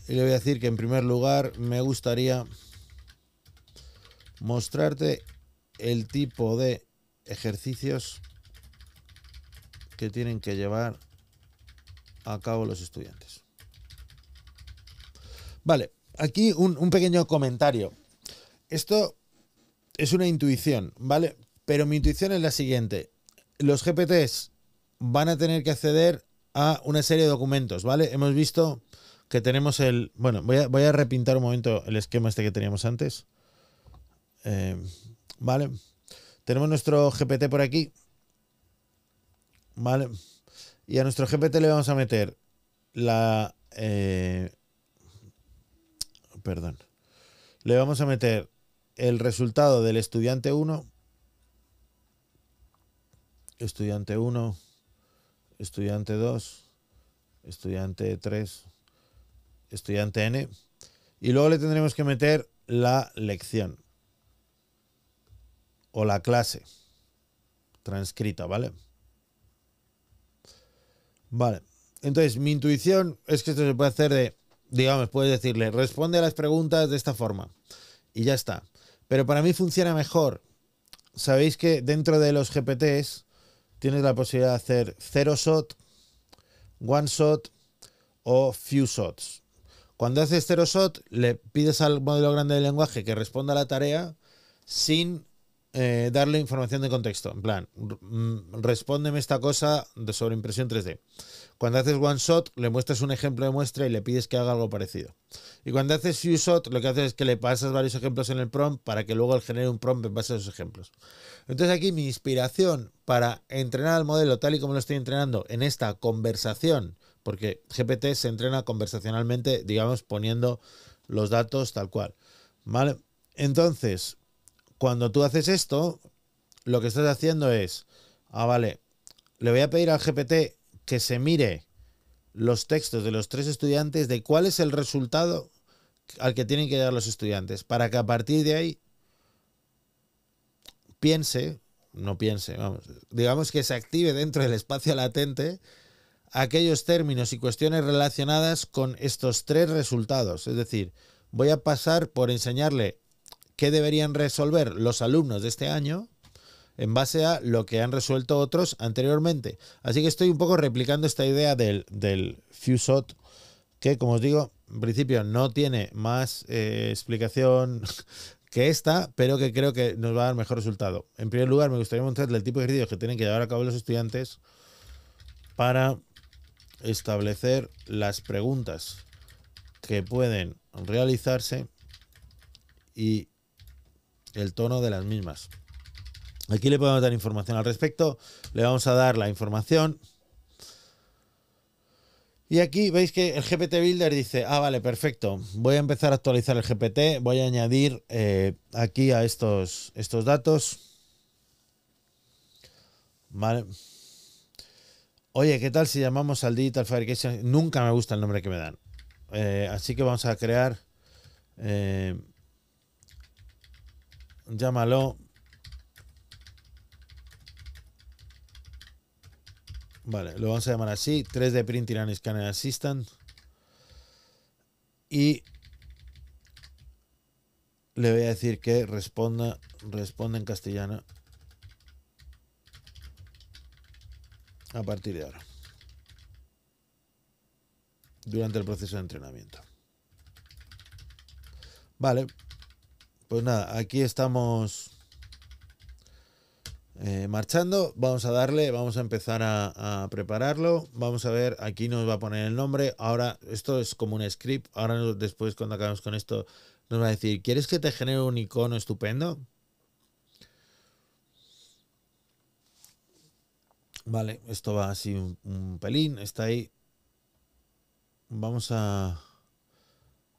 Y le voy a decir que en primer lugar me gustaría mostrarte el tipo de ejercicios que tienen que llevar a cabo los estudiantes. Vale, aquí un, pequeño comentario. Esto es una intuición, ¿vale? Pero mi intuición es la siguiente los GPTs van a tener que acceder a una serie de documentos, ¿vale? Hemos visto que tenemos el... Bueno, voy a, repintar un momento el esquema este que teníamos antes. Eh, ¿Vale? Tenemos nuestro GPT por aquí. ¿Vale? Y a nuestro GPT le vamos a meter la... Eh, perdón. Le vamos a meter el resultado del estudiante 1 estudiante 1, estudiante 2, estudiante 3, estudiante n, y luego le tendremos que meter la lección o la clase transcrita, ¿vale? Vale, entonces mi intuición es que esto se puede hacer de, digamos, puedes decirle, responde a las preguntas de esta forma y ya está. Pero para mí funciona mejor. Sabéis que dentro de los GPTs, tienes la posibilidad de hacer cero shot, one shot o few shots. Cuando haces cero shot, le pides al modelo grande del lenguaje que responda a la tarea sin eh, darle información de contexto. En plan, mm, respóndeme esta cosa de sobre impresión 3D. Cuando haces one shot, le muestras un ejemplo de muestra y le pides que haga algo parecido. Y cuando haces few shot, lo que haces es que le pasas varios ejemplos en el prompt para que luego al genere un prompt en base a esos ejemplos. Entonces aquí mi inspiración para entrenar al modelo tal y como lo estoy entrenando en esta conversación, porque GPT se entrena conversacionalmente, digamos, poniendo los datos tal cual. ¿Vale? Entonces, cuando tú haces esto, lo que estás haciendo es, ah, vale, le voy a pedir al GPT que se mire los textos de los tres estudiantes de cuál es el resultado al que tienen que llegar los estudiantes, para que a partir de ahí piense, no piense, vamos, digamos que se active dentro del espacio latente aquellos términos y cuestiones relacionadas con estos tres resultados. Es decir, voy a pasar por enseñarle qué deberían resolver los alumnos de este año en base a lo que han resuelto otros anteriormente. Así que estoy un poco replicando esta idea del, del FUSOT, que como os digo, en principio no tiene más eh, explicación <laughs> que esta, pero que creo que nos va a dar mejor resultado. En primer lugar, me gustaría mostrarle el tipo de ejercicios que tienen que llevar a cabo los estudiantes para establecer las preguntas que pueden realizarse y el tono de las mismas. Aquí le podemos dar información al respecto, le vamos a dar la información. Y aquí veis que el GPT Builder dice, ah, vale, perfecto, voy a empezar a actualizar el GPT, voy a añadir eh, aquí a estos, estos datos. Vale. Oye, ¿qué tal si llamamos al Digital Fabrication? Nunca me gusta el nombre que me dan. Eh, así que vamos a crear... Eh, llámalo. Vale, lo vamos a llamar así. 3D Printing and Scanner Assistant. Y le voy a decir que responda, responde en castellano a partir de ahora. Durante el proceso de entrenamiento. Vale, pues nada, aquí estamos eh, marchando. Vamos a darle, vamos a empezar a, prepararlo. Vamos a ver, aquí nos va a poner el nombre. Ahora, esto es como un script. Ahora después, cuando acabemos con esto, nos va a decir, ¿quieres que te genere un icono estupendo? Vale, esto va así un, un pelín, está ahí. Vamos a...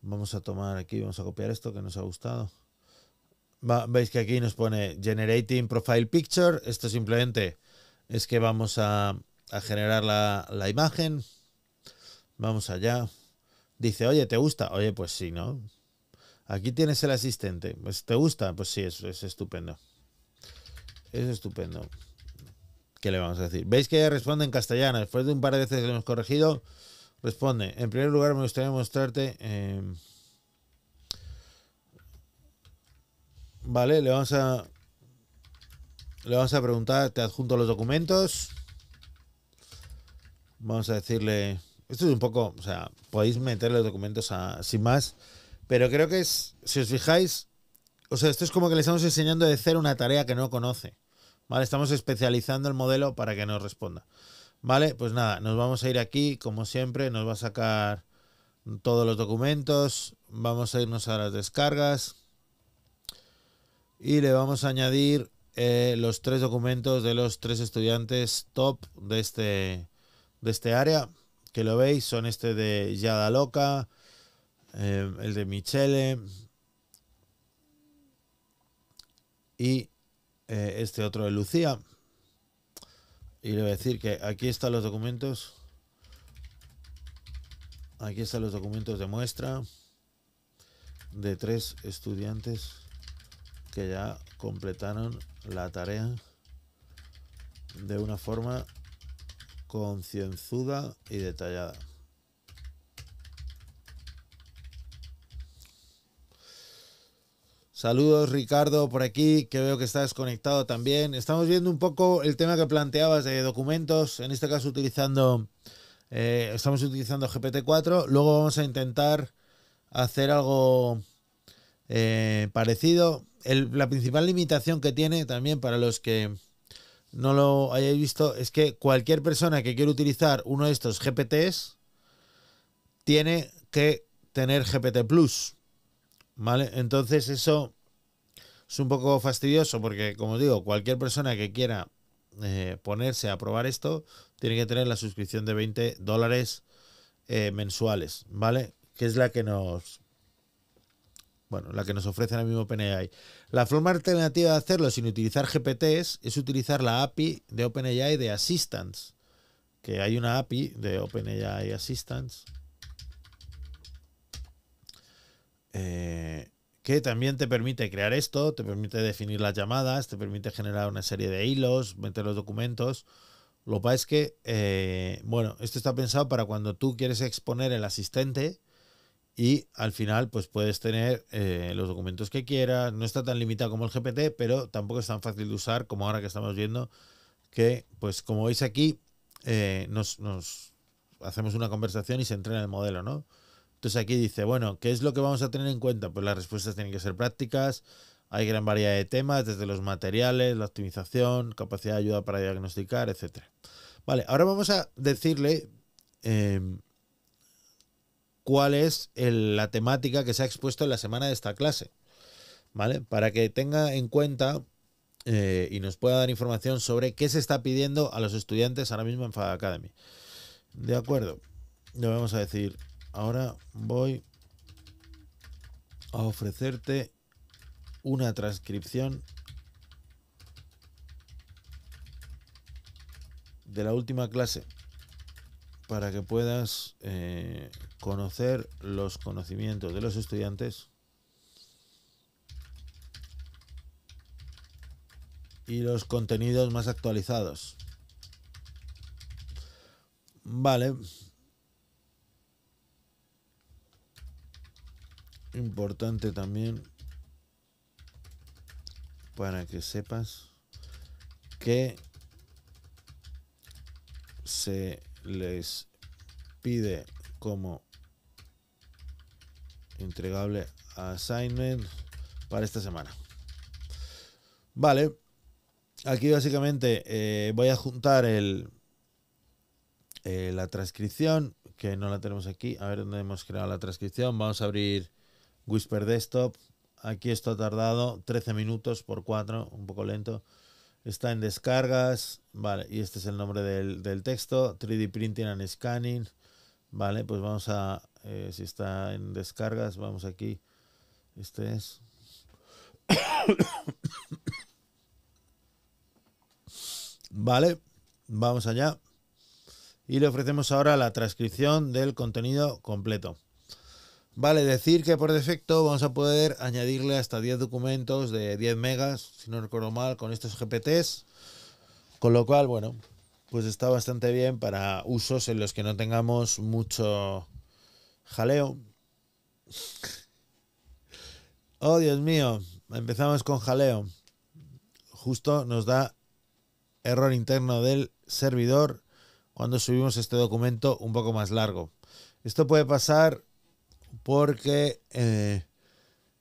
Vamos a tomar aquí, vamos a copiar esto que nos ha gustado veis que aquí nos pone Generating Profile Picture. Esto simplemente es que vamos a, generar la, imagen. Vamos allá. Dice, oye, ¿te gusta? Oye, pues sí, ¿no? Aquí tienes el asistente. Pues, ¿Te gusta? Pues sí, eso es estupendo. Es estupendo. ¿Qué le vamos a decir? Veis que responde en castellano. Después de un par de veces que lo hemos corregido, responde. En primer lugar, me gustaría mostrarte... Eh, Vale, le vamos a. Le vamos a preguntar, te adjunto los documentos. Vamos a decirle. Esto es un poco. O sea, podéis meter los documentos sin más. Pero creo que es. Si os fijáis. O sea, esto es como que le estamos enseñando de hacer una tarea que no conoce. ¿Vale? Estamos especializando el modelo para que nos responda. Vale, pues nada, nos vamos a ir aquí, como siempre, nos va a sacar todos los documentos, vamos a irnos a las descargas, y le vamos a añadir eh, los tres documentos de los tres estudiantes top de este, de este área, que lo veis, son este de Yada Loca, eh, el de Michele y eh, este otro de Lucía. Y le voy a decir que aquí están los documentos. Aquí están los documentos de muestra de tres estudiantes que ya completaron la tarea de una forma concienzuda y detallada. Saludos Ricardo por aquí, que veo que estás conectado también. Estamos viendo un poco el tema que planteabas de documentos, en este caso utilizando, eh, estamos utilizando GPT-4, luego vamos a intentar hacer algo eh, parecido. la principal limitación que tiene también para los que no lo hayáis visto es que cualquier persona que quiera utilizar uno de estos GPTs tiene que tener GPT Plus. ¿Vale? Entonces eso es un poco fastidioso porque, como digo, cualquier persona que quiera eh, ponerse a probar esto tiene que tener la suscripción de 20 dólares eh, mensuales, ¿vale? Que es la que nos bueno, la que nos ofrece ahora mismo OpenAI. La forma alternativa de hacerlo sin utilizar GPTs es utilizar la API de OpenAI de Assistance, que hay una API de OpenAI Assistance. Eh, que también te permite crear esto, te permite definir las llamadas, te permite generar una serie de hilos, meter los documentos. Lo que pasa es que, eh, bueno, esto está pensado para cuando tú quieres exponer el asistente y al final pues puedes tener eh, los documentos que quieras, no está tan limitado como el GPT, pero tampoco es tan fácil de usar como ahora que estamos viendo que pues como veis aquí eh, nos, hacemos una conversación y se entrena el modelo, ¿no? Entonces aquí dice, bueno, ¿qué es lo que vamos a tener en cuenta? Pues las respuestas tienen que ser prácticas, hay gran variedad de temas, desde los materiales, la optimización, capacidad de ayuda para diagnosticar, etc. Vale, ahora vamos a decirle... Em, cuál es la temática que se ha expuesto en la semana de esta clase, ¿vale? Para que tenga en cuenta eh, y nos pueda dar información sobre qué se está pidiendo a los estudiantes ahora mismo en Fada Academy. De acuerdo, le vamos a decir, ahora voy a ofrecerte una transcripción de la última clase para que puedas eh, conocer los conocimientos de los estudiantes y los contenidos más actualizados. Vale. Importante también para que sepas que se les pide como entregable assignment para esta semana. Vale, aquí básicamente eh, voy a juntar el, eh, la transcripción, que no la tenemos aquí. A ver dónde hemos creado la transcripción. Vamos a abrir Whisper Desktop. Aquí esto ha tardado 13 minutos por 4, un poco lento está en descargas, vale, y este es el nombre del, texto, 3D Printing and Scanning, vale, pues vamos a, eh, si está en descargas, vamos aquí, este es. <coughs> vale, vamos allá. Y le ofrecemos ahora la transcripción del contenido completo. Vale, decir que por defecto vamos a poder añadirle hasta 10 documentos de 10 megas, si no recuerdo mal, con estos GPTs. Con lo cual, bueno, pues está bastante bien para usos en los que no tengamos mucho jaleo. Oh, Dios mío, empezamos con jaleo. Justo nos da error interno del servidor cuando subimos este documento un poco más largo. Esto puede pasar porque eh,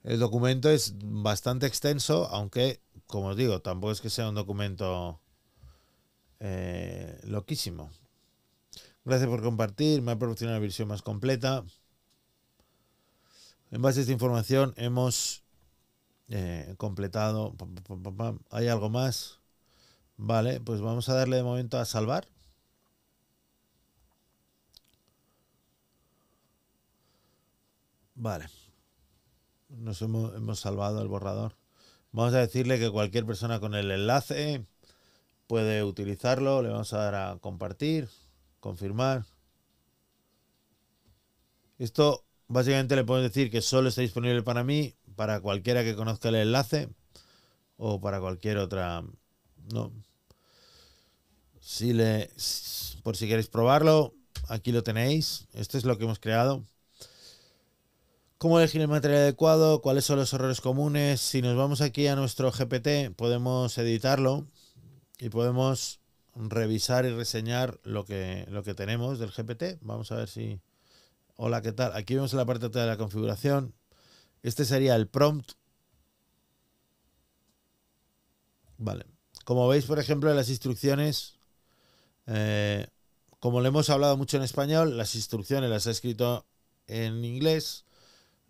el documento es bastante extenso, aunque, como os digo, tampoco es que sea un documento eh, loquísimo. Gracias por compartir, me ha proporcionado una versión más completa. En base a esta información hemos eh, completado... ¿Hay algo más? Vale, pues vamos a darle de momento a salvar. Vale. Nos hemos, hemos salvado el borrador. Vamos a decirle que cualquier persona con el enlace puede utilizarlo. Le vamos a dar a compartir, confirmar. Esto básicamente le podemos decir que solo está disponible para mí, para cualquiera que conozca el enlace o para cualquier otra. No. Si le, por si queréis probarlo, aquí lo tenéis. Esto es lo que hemos creado cómo elegir el material adecuado, cuáles son los errores comunes. Si nos vamos aquí a nuestro GPT, podemos editarlo y podemos revisar y reseñar lo que, lo que tenemos del GPT. Vamos a ver si... Hola, ¿qué tal? Aquí vemos la parte de la configuración. Este sería el prompt. Vale. Como veis, por ejemplo, las instrucciones, eh, como le hemos hablado mucho en español, las instrucciones las ha escrito en inglés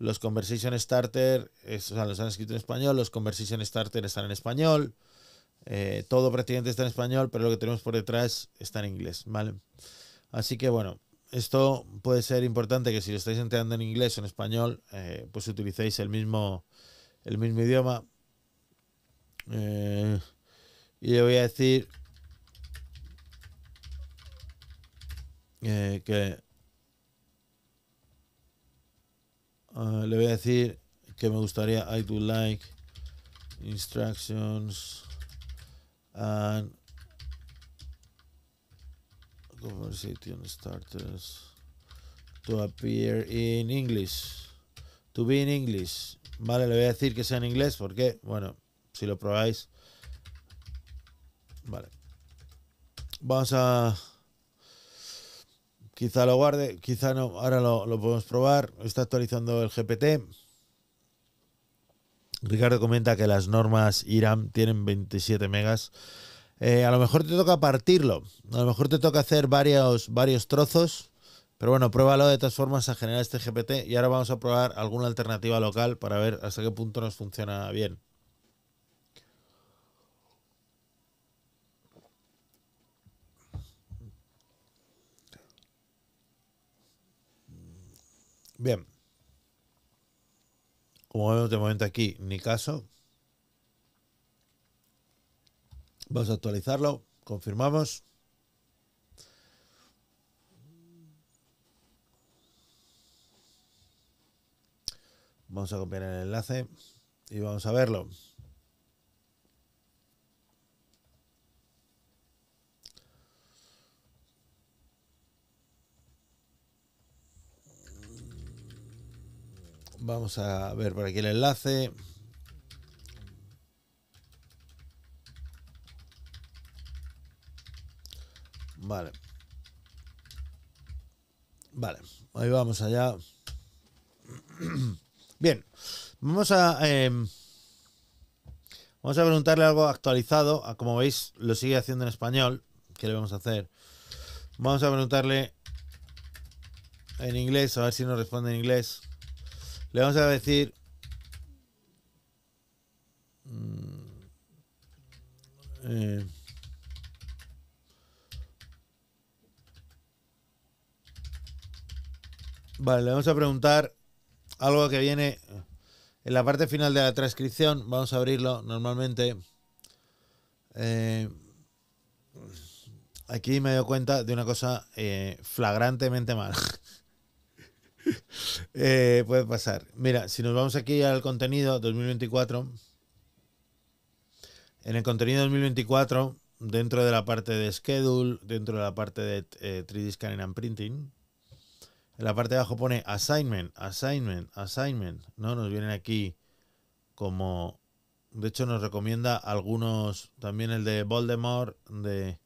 los Conversation Starter, o sea, los han escrito en español, los Conversation Starter están en español. Eh, todo prácticamente está en español, pero lo que tenemos por detrás está en inglés, ¿vale? Así que bueno, esto puede ser importante que si lo estáis entendiendo en inglés o en español, eh, pues utilicéis el mismo, el mismo idioma. Eh, y le voy a decir que Ah, le voy a decir que me gustaría I do like instructions and conversation starters to appear in English. To be in English. Vale, le voy a decir que sea en inglés porque, bueno, si lo probáis. Vale. Vamos a Quizá lo guarde, quizá no. Ahora lo, podemos probar. Está actualizando el GPT. Ricardo comenta que las normas IRAM tienen 27 megas. Eh, a lo mejor te toca partirlo. A lo mejor te toca hacer varios, varios trozos. Pero bueno, pruébalo de todas formas a generar este GPT. Y ahora vamos a probar alguna alternativa local para ver hasta qué punto nos funciona bien. Bien. Como vemos de este momento aquí, ni caso. Vamos a actualizarlo. Confirmamos. Vamos a copiar el enlace y vamos a verlo. Vamos a ver por aquí el enlace. Vale. Vale, ahí vamos allá. <clears throat> Bien, vamos a... Em, vamos a preguntarle algo actualizado. Como veis, lo sigue haciendo en español. ¿Qué le vamos a hacer? Vamos a preguntarle en inglés, a ver si nos responde en inglés. Le vamos a decir... Mm, eh, vale, le vamos a preguntar algo que viene en la parte final de la transcripción. Vamos a abrirlo normalmente. Eh, aquí me doy cuenta de una cosa eh, flagrantemente mala. Eh, puede pasar. Mira, si nos vamos aquí al contenido 2024, en el contenido 2024, dentro de la parte de schedule, dentro de la parte de 3D eh, scanning and printing, en la parte de abajo pone assignment, assignment, assignment. ¿no? Nos vienen aquí como. De hecho, nos recomienda algunos. También el de Voldemort. De,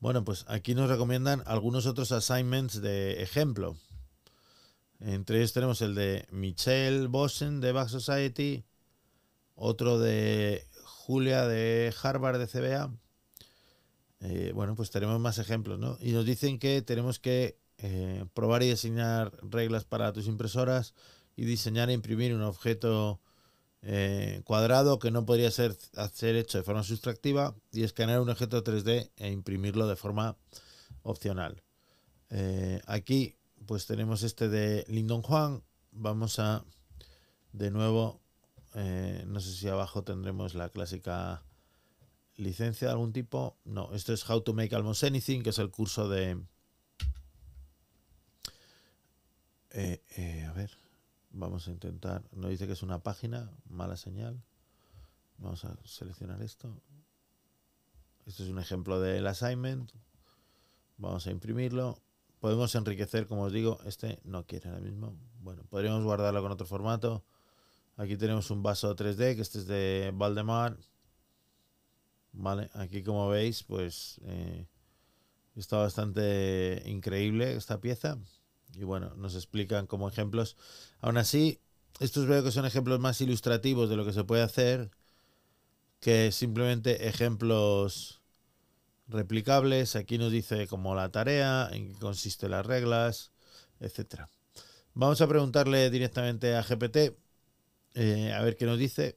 bueno, pues aquí nos recomiendan algunos otros assignments de ejemplo. Entre ellos tenemos el de Michelle Bossen de Back Society, otro de Julia de Harvard de CBA. Eh, bueno, pues tenemos más ejemplos, ¿no? Y nos dicen que tenemos que eh, probar y diseñar reglas para tus impresoras y diseñar e imprimir un objeto eh, cuadrado que no podría ser, hecho de forma sustractiva y escanear un objeto 3D e imprimirlo de forma opcional. aquí pues tenemos este de Lindon Juan. Vamos a, de nuevo, eh, no sé si abajo tendremos la clásica licencia de algún tipo. No, esto es How to Make Almost Anything, que es el curso de... Eh, eh, a ver, vamos a intentar... No dice que es una página, mala señal. Vamos a seleccionar esto. Este es un ejemplo del assignment. Vamos a imprimirlo podemos enriquecer, como os digo, este no quiere ahora mismo. Bueno, podríamos guardarlo con otro formato. Aquí tenemos un vaso 3D, que este es de Valdemar. Vale, aquí como veis, pues eh, está bastante increíble esta pieza. Y bueno, nos explican como ejemplos. Aún así, estos veo que son ejemplos más ilustrativos de lo que se puede hacer que simplemente ejemplos replicables. Aquí nos dice cómo la tarea, en qué consisten las reglas, etcétera. Vamos a preguntarle directamente a GPT eh, a ver qué nos dice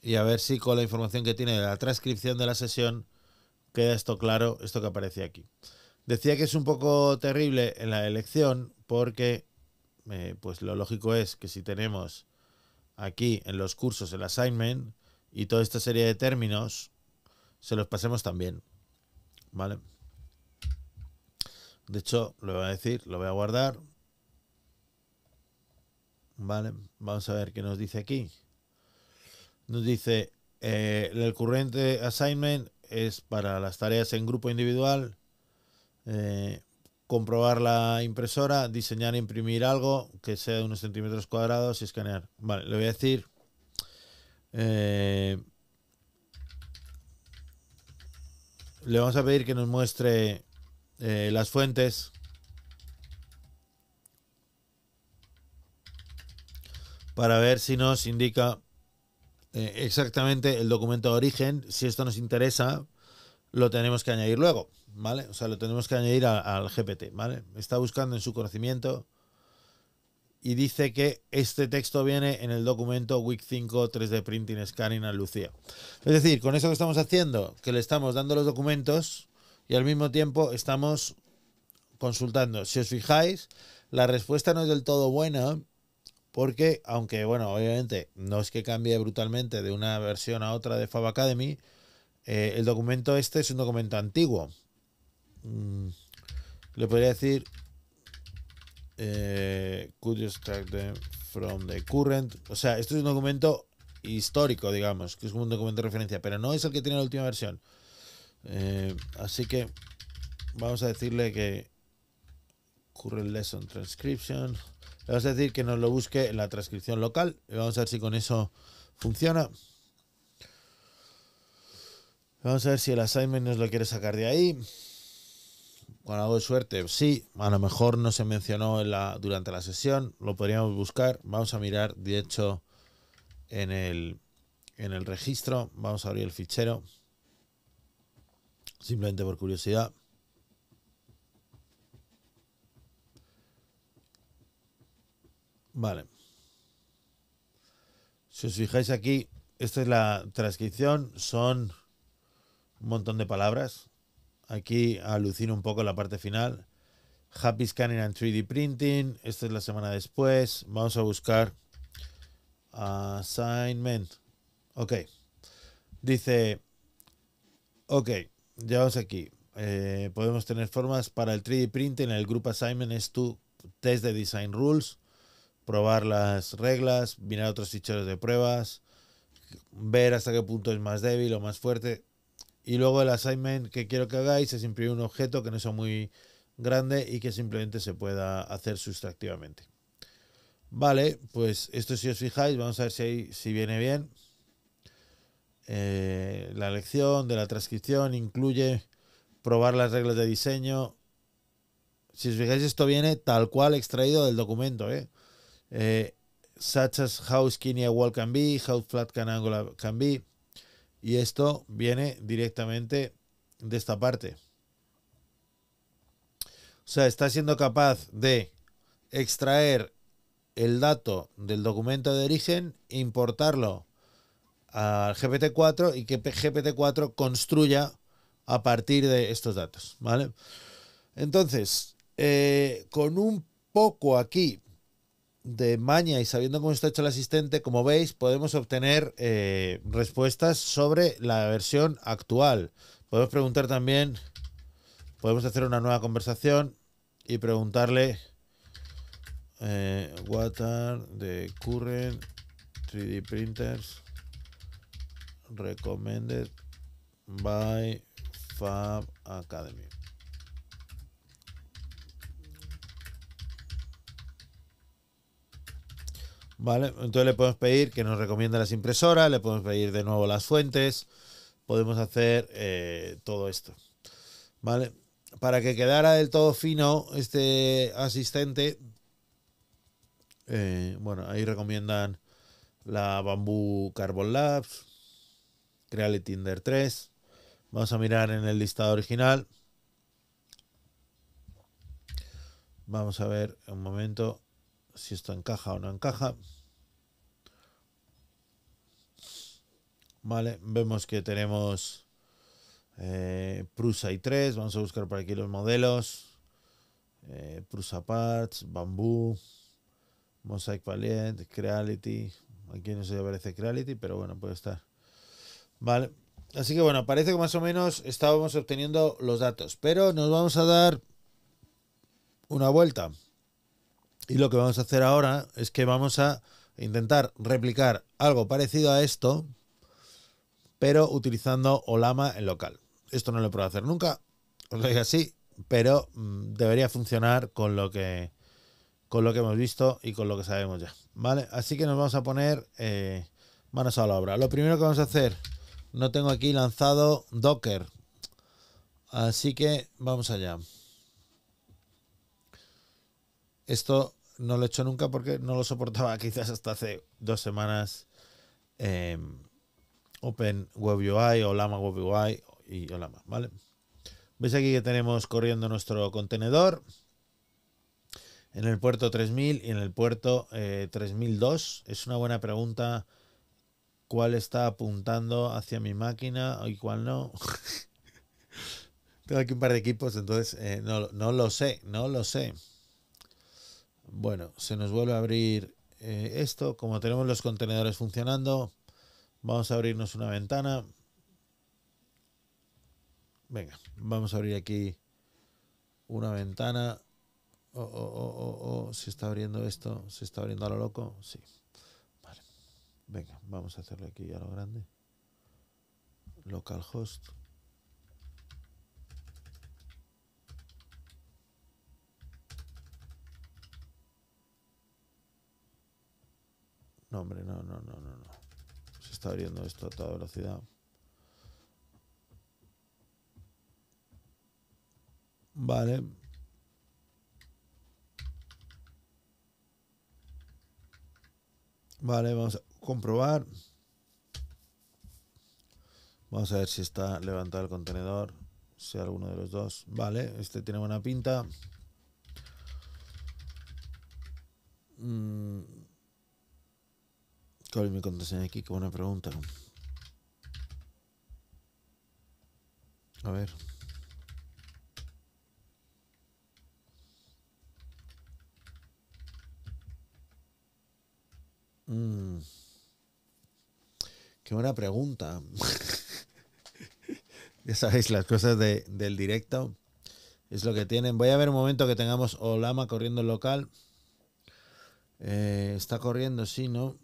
y a ver si con la información que tiene de la transcripción de la sesión queda esto claro, esto que aparece aquí. Decía que es un poco terrible en la elección porque eh, pues lo lógico es que si tenemos aquí en los cursos el assignment y toda esta serie de términos, se los pasemos también. ¿vale? De hecho, lo voy a decir, lo voy a guardar. Vale, vamos a ver qué nos dice aquí. Nos dice, eh, el currente assignment es para las tareas en grupo individual, eh, comprobar la impresora, diseñar e imprimir algo que sea de unos centímetros cuadrados y escanear. Vale, le voy a decir... Eh, le vamos a pedir que nos muestre eh, las fuentes. Para ver si nos indica eh, exactamente el documento de origen. Si esto nos interesa, lo tenemos que añadir luego, ¿vale? O sea, lo tenemos que añadir al GPT, ¿vale? Está buscando en su conocimiento y dice que este texto viene en el documento WIC 5 3D Printing Scanning a Lucía. Es decir, con eso que estamos haciendo, que le estamos dando los documentos y al mismo tiempo estamos consultando. Si os fijáis, la respuesta no es del todo buena porque, aunque, bueno, obviamente no es que cambie brutalmente de una versión a otra de Fab Academy, eh, el documento este es un documento antiguo. Mm, le podría decir eh, could you extract them from the current? O sea, esto es un documento histórico, digamos, que es un documento de referencia, pero no es el que tiene la última versión. Eh, así que vamos a decirle que current lesson transcription. Le vamos a decir que nos lo busque en la transcripción local. Y vamos a ver si con eso funciona. Vamos a ver si el assignment nos lo quiere sacar de ahí con algo de suerte, sí, a lo mejor no se mencionó durante la sesión, lo podríamos buscar, vamos a mirar, de hecho, en el, en el registro, vamos a abrir el fichero, simplemente por curiosidad. Vale. Si os fijáis aquí, esta es la transcripción, son un montón de palabras, Aquí alucino un poco la parte final. Happy Scanning and 3D Printing. Esta es la semana después. Vamos a buscar assignment. Ok. Dice, ok, ya vamos aquí. Eh, podemos tener formas para el 3D printing. El group assignment es tu test de design rules, probar las reglas, mirar otros ficheros de pruebas, ver hasta qué punto es más débil o más fuerte. Y luego el assignment que quiero que hagáis es imprimir un objeto que no sea muy grande y que simplemente se pueda hacer sustractivamente. Vale, pues esto si os fijáis, vamos a ver si, si viene bien. Eh, la lección de la transcripción incluye probar las reglas de diseño. Si os fijáis, esto viene tal cual extraído del documento. ¿eh? eh such as how skinny a wall can be, how flat can angle can be. Y esto viene directamente de esta parte. O sea, está siendo capaz de extraer el dato del documento de origen, importarlo al GPT-4 y que GPT-4 construya a partir de estos datos, ¿vale? Entonces, eh, con un poco aquí de maña y sabiendo cómo está hecho el asistente, como veis, podemos obtener eh, respuestas sobre la versión actual. Podemos preguntar también, podemos hacer una nueva conversación y preguntarle eh, what are the current 3D printers recommended by Fab Academy. ¿Vale? Entonces le podemos pedir que nos recomiende las impresoras, le podemos pedir de nuevo las fuentes, podemos hacer eh, todo esto. ¿Vale? Para que quedara del todo fino este asistente, eh, bueno, ahí recomiendan la Bamboo Carbon Labs, Creale Tinder 3. Vamos a mirar en el listado original. Vamos a ver un momento si esto encaja o no encaja. Vale, vemos que tenemos eh, Prusa y 3. Vamos a buscar por aquí los modelos. Eh, Prusa Parts, Bamboo, Mosaic Valiant, Creality. Aquí no se le aparece Creality, pero bueno, puede estar. Vale. Así que bueno, parece que más o menos estábamos obteniendo los datos. Pero nos vamos a dar una vuelta. Y lo que vamos a hacer ahora es que vamos a intentar replicar algo parecido a esto, pero utilizando Olama en local. Esto no lo he probado hacer nunca, os lo digo así, pero mm, debería funcionar con lo que con lo que hemos visto y con lo que sabemos ya. ¿Vale? Así que nos vamos a poner eh, manos a la obra. Lo primero que vamos a hacer, no tengo aquí lanzado Docker. Así que vamos allá. Esto no lo he hecho nunca porque no lo soportaba <laughs> quizás hasta hace dos semanas em, Open Web UI o Lama Web UI y Olama, ¿vale? Veis aquí que tenemos corriendo nuestro contenedor en el puerto 3000 y en el puerto 3002. Eh, es una buena pregunta cuál está apuntando hacia mi máquina y cuál no. <laughs> Tengo aquí un par de equipos, entonces eh, no lo sé, no lo sé. Bueno, se nos vuelve a abrir eh, esto. Como tenemos los contenedores funcionando, vamos a abrirnos una ventana. Venga, vamos a abrir aquí una ventana. o oh, oh, oh, oh, se está abriendo esto, se está abriendo a lo loco. Sí. Vale. Venga, vamos a hacerlo aquí a lo grande. Localhost. No, hombre, no, no, no, no, no. Se está abriendo esto a toda velocidad. Vale. Vale, vamos a comprobar. Vamos a ver si está levantado el contenedor. si alguno de los dos. Vale, este tiene buena pinta. Mm, ¿Cuál es mi aquí? Qué buena pregunta. A ver. Mm. Qué buena pregunta. <laughs> ya sabéis, las cosas del directo es lo que tienen. Voy a ver un momento que tengamos Olama corriendo el local. Eh, está corriendo, sí, ¿no?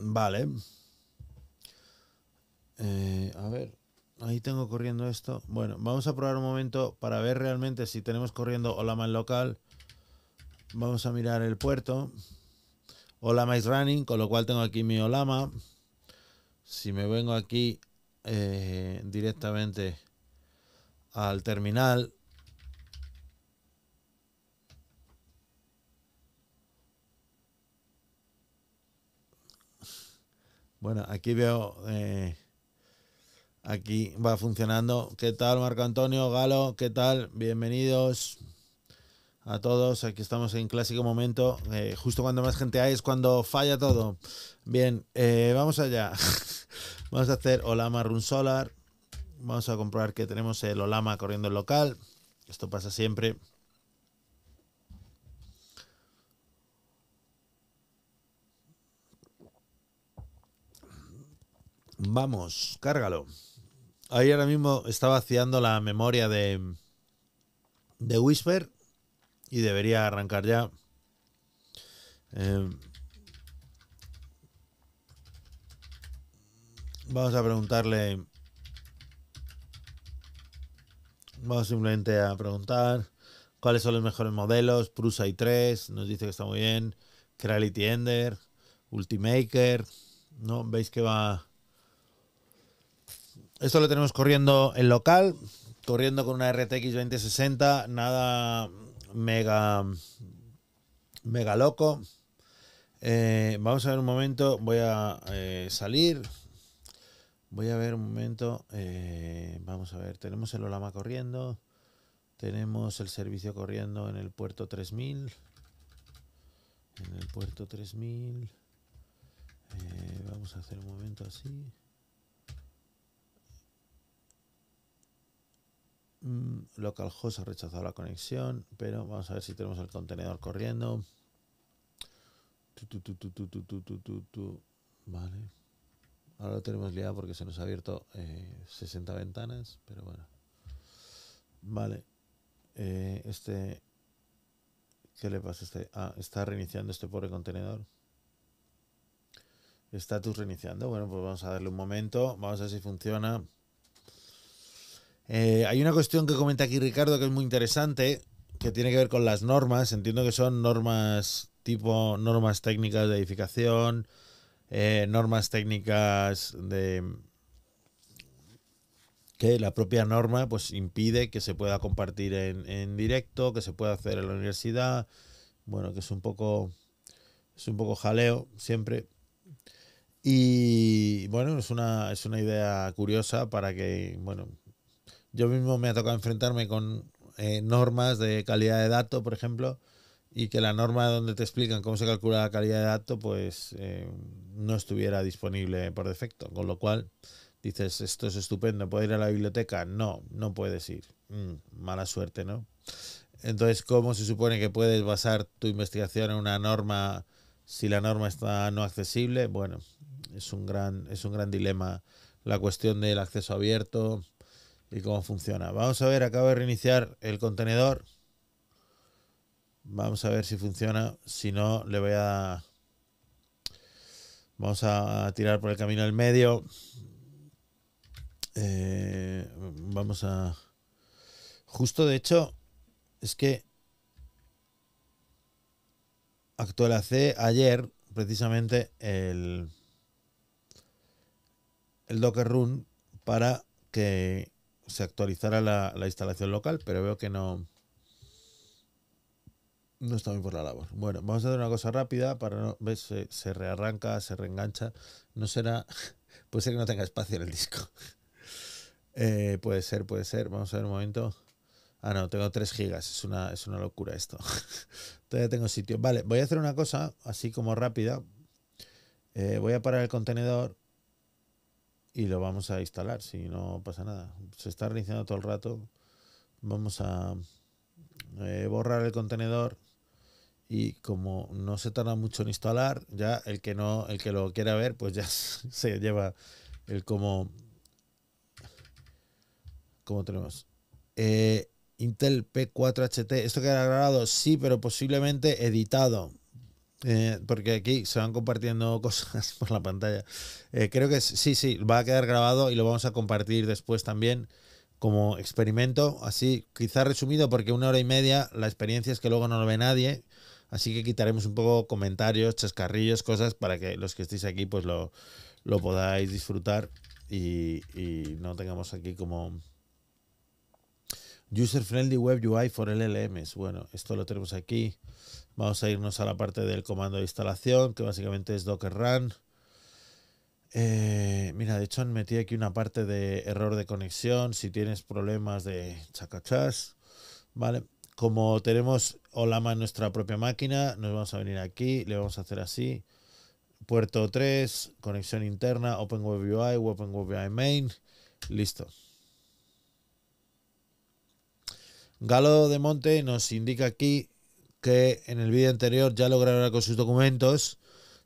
Vale. Eh, a ver, ahí tengo corriendo esto. Bueno, vamos a probar un momento para ver realmente si tenemos corriendo Olama en local. Vamos a mirar el puerto. Olama is running, con lo cual tengo aquí mi Olama. Si me vengo aquí eh, directamente al terminal, Bueno, aquí veo. Eh, aquí va funcionando. ¿Qué tal, Marco Antonio? Galo, ¿qué tal? Bienvenidos a todos. Aquí estamos en clásico momento. Eh, justo cuando más gente hay es cuando falla todo. Bien, eh, vamos allá. <laughs> vamos a hacer Olama Run Solar. Vamos a comprobar que tenemos el Olama corriendo el local. Esto pasa siempre. Vamos, cárgalo. Ahí ahora mismo está vaciando la memoria de, de Whisper y debería arrancar ya. Em, vamos a preguntarle. Vamos simplemente a preguntar cuáles son los mejores modelos. Prusa i 3 nos dice que está muy bien. Creality Ender, Ultimaker. ¿no? Veis que va esto lo tenemos corriendo en local, corriendo con una RTX 2060, nada mega, mega loco. Eh, vamos a ver un momento, voy a eh, salir. Voy a ver un momento. Eh, vamos a ver, tenemos el Olama corriendo. Tenemos el servicio corriendo en el puerto 3000. En el puerto 3000. vamos a hacer un momento así. Mm, localhost ha rechazado la conexión, pero vamos a ver si tenemos el contenedor corriendo. Vale. Ahora lo tenemos liado porque se nos ha abierto 60 eh, ventanas, pero bueno. Vale. Eh, este. ¿Qué le pasa a este? Ah, está reiniciando este pobre contenedor. Status reiniciando. Bueno, pues vamos a darle un momento. Vamos a ver si funciona. Eh, hay una cuestión que comenta aquí Ricardo que es muy interesante, que tiene que ver con las normas. Entiendo que son normas tipo normas técnicas de edificación, eh, normas técnicas de que la propia norma pues impide que se pueda compartir en, directo, que se pueda hacer en la universidad, bueno, que es un poco es un poco jaleo siempre. Y bueno, es una, es una idea curiosa para que, bueno, yo mismo me ha tocado enfrentarme con eh, normas de calidad de datos, por ejemplo, y que la norma donde te explican cómo se calcula la calidad de datos, pues eh, no estuviera disponible por defecto. Con lo cual dices, esto es estupendo, ¿puedo ir a la biblioteca? No, no puedes ir. Mm, mala suerte, ¿no? Entonces, ¿cómo se supone que puedes basar tu investigación en una norma si la norma está no accesible? Bueno, es un gran, es un gran dilema la cuestión del acceso abierto, y cómo funciona. Vamos a ver, acabo de reiniciar el contenedor. Vamos a ver si funciona. Si no, le voy a... Vamos a tirar por el camino del medio. Eh, vamos a... Justo, de hecho, es que actualicé ayer precisamente el, el Docker Run para que se actualizará la, instalación local, pero veo que no. No está muy por la labor. Bueno, vamos a hacer una cosa rápida para no. ¿Ves? Se, se rearranca, se reengancha. No será. <laughs> Puede ser que no tenga espacio en el disco. <laughs> Eh, puede ser, puede ser. Vamos a ver un momento. Ah, no, tengo 3 gigas. Es una, es una locura esto. <laughs> Todavía tengo sitio. Vale, voy a hacer una cosa así como rápida. Eh, voy a parar el contenedor y lo vamos a instalar si no pasa nada. Se está reiniciando todo el rato. Vamos a eh, borrar el contenedor y como no se tarda mucho en instalar, ya el que no, el que lo quiera ver, pues ya <laughs> se lleva el como como tenemos eh, Intel P4HT. Esto queda grabado, sí, pero posiblemente editado. Eh, porque aquí se van compartiendo <laughs> cosas por la pantalla. Eh, creo que sí, sí, va a quedar grabado y lo vamos a compartir después también como experimento, así quizá resumido, porque una hora y media la experiencia es que luego no lo ve nadie, así que quitaremos un poco comentarios, chascarrillos, cosas para que los que estéis aquí pues lo, lo podáis disfrutar y, y no tengamos aquí como User Friendly Web UI for LLMs. Bueno, esto lo tenemos aquí. Vamos a irnos a la parte del comando de instalación, que básicamente es Docker Run. Eh, mira, de hecho metí aquí una parte de error de conexión, si tienes problemas de chacachas, ¿vale? Como tenemos Olama en nuestra propia máquina, nos vamos a venir aquí, le vamos a hacer así, puerto 3, conexión interna, Open Web UI, Web UI Main, listo. Galo de Monte nos indica aquí que en el vídeo anterior ya lograron con sus documentos,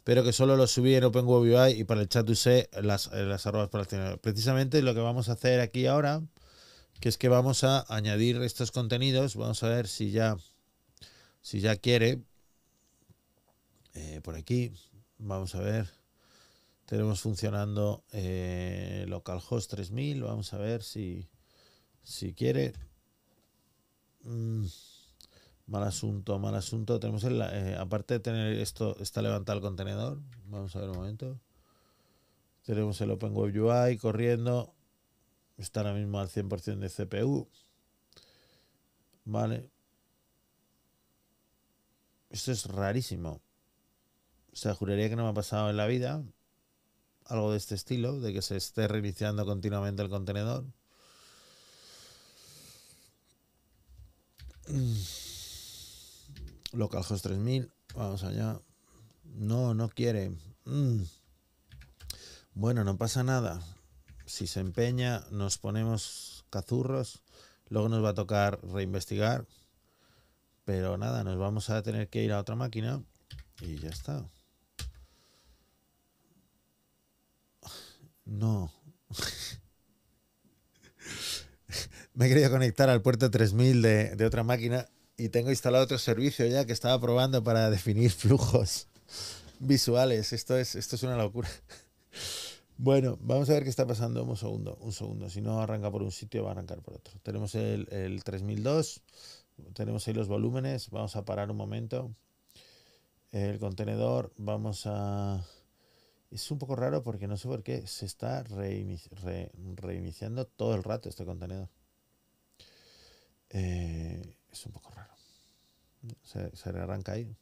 pero que solo los subí en UI y para el chat usé las, eh, las arrobas para el Precisamente lo que vamos a hacer aquí ahora, que es que vamos a añadir estos contenidos, vamos a ver si ya, si ya quiere, eh, por aquí, vamos a ver, tenemos funcionando eh, localhost 3000, vamos a ver si, si quiere... Mm. Mal asunto, mal asunto. Tenemos el, eh, aparte de tener esto, está levantado el contenedor. Vamos a ver un momento. Tenemos el Open Web UI corriendo. Está ahora mismo al 100% de CPU. Vale. Esto es rarísimo. O sea, juraría que no me ha pasado en la vida algo de este estilo, de que se esté reiniciando continuamente el contenedor. <clears throat> localhost 3000, vamos allá. No, no quiere. Mm. Bueno, no pasa nada. Si se empeña, nos ponemos cazurros. Luego nos va a tocar reinvestigar. Pero nada, nos vamos a tener que ir a otra máquina y ya está. No. <laughs> Me quería conectar al puerto 3000 de, de otra máquina y tengo instalado otro servicio ya que estaba probando para <laughs> definir flujos visuales. Esto es, esto es una locura. <laughs> Bueno, vamos a ver qué está pasando. Un segundo, un segundo. Si no arranca por un sitio, va a arrancar por otro. Tenemos el, 3002, tenemos ahí los volúmenes. Vamos a parar un momento. El contenedor, vamos a... Es un poco raro porque no sé por qué se está reiniciando todo el rato este contenedor. Eh, es un poco raro. Se, arranca ahí.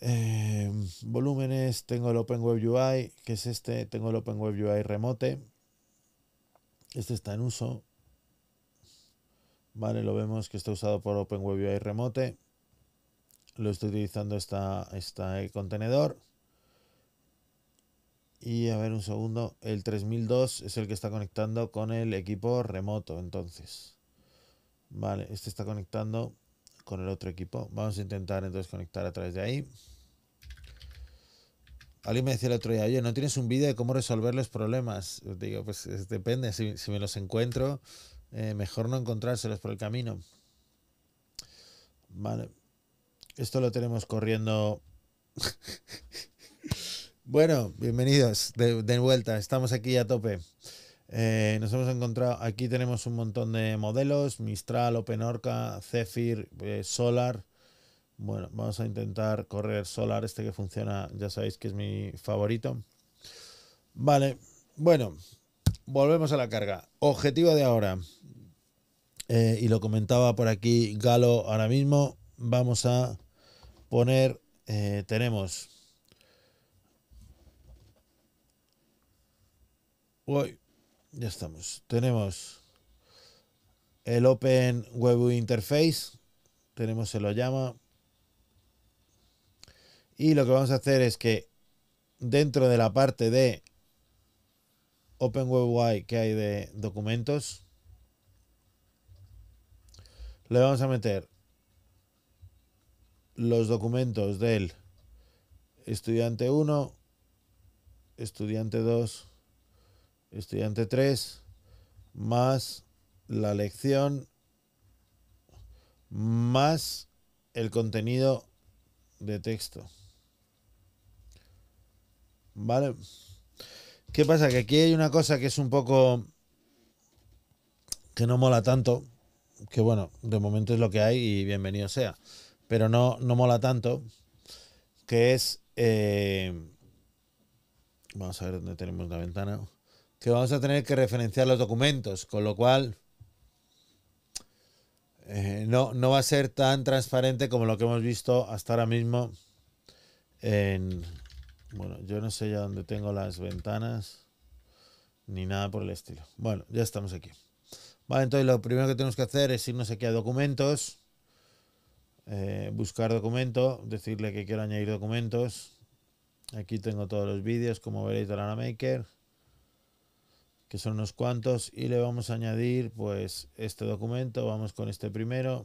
Eh, volúmenes, tengo el Open Web UI, que es este, tengo el Open Web UI remote. Este está en uso. Vale, lo vemos que está usado por Open Web UI remote. Lo estoy utilizando esta, el contenedor. Y a ver un segundo, el 3002 es el que está conectando con el equipo remoto, entonces. Vale, este está conectando con el otro equipo. Vamos a intentar entonces conectar a través de ahí. Alguien me decía el otro día, oye, ¿no tienes un vídeo de cómo resolver los problemas? Digo, pues depende, si, me los encuentro, eh, mejor no encontrárselos por el camino. Vale. Esto lo tenemos corriendo. <laughs> bueno, bienvenidos de vuelta, estamos aquí a tope. Eh, nos hemos encontrado, aquí tenemos un montón de modelos, Mistral, Open Orca, Zephyr, eh, Solar. Bueno, vamos a intentar correr Solar, este que funciona, ya sabéis que es mi favorito. Vale, bueno, volvemos a la carga. Objetivo de ahora, eh, y lo comentaba por aquí Galo ahora mismo, vamos a poner, tenemos... Uy, ya estamos. Tenemos el Open Web Interface. Tenemos se lo llama Y lo que vamos a hacer es que dentro de la parte de Open Web UI que hay de documentos, le vamos a meter los documentos del estudiante 1, estudiante 2, estudiante 3 más la lección más el contenido de texto. ¿Vale? ¿Qué pasa? Que aquí hay una cosa que es un poco... que no mola tanto. Que bueno, de momento es lo que hay y bienvenido sea. Pero no, no mola tanto. Que es... Eh, vamos a ver dónde tenemos la ventana que vamos a tener que referenciar los documentos, con lo cual eh, no, no va a ser tan transparente como lo que hemos visto hasta ahora mismo Bueno, yo no sé ya dónde tengo las ventanas ni nada por el estilo. Bueno, ya estamos aquí. Vale, entonces lo primero que tenemos que hacer es irnos aquí a documentos, eh, buscar documento, decirle que quiero añadir documentos. Aquí tengo todos los vídeos, como veréis, de la Maker que son unos cuantos, y le vamos a añadir pues este documento, vamos con este primero.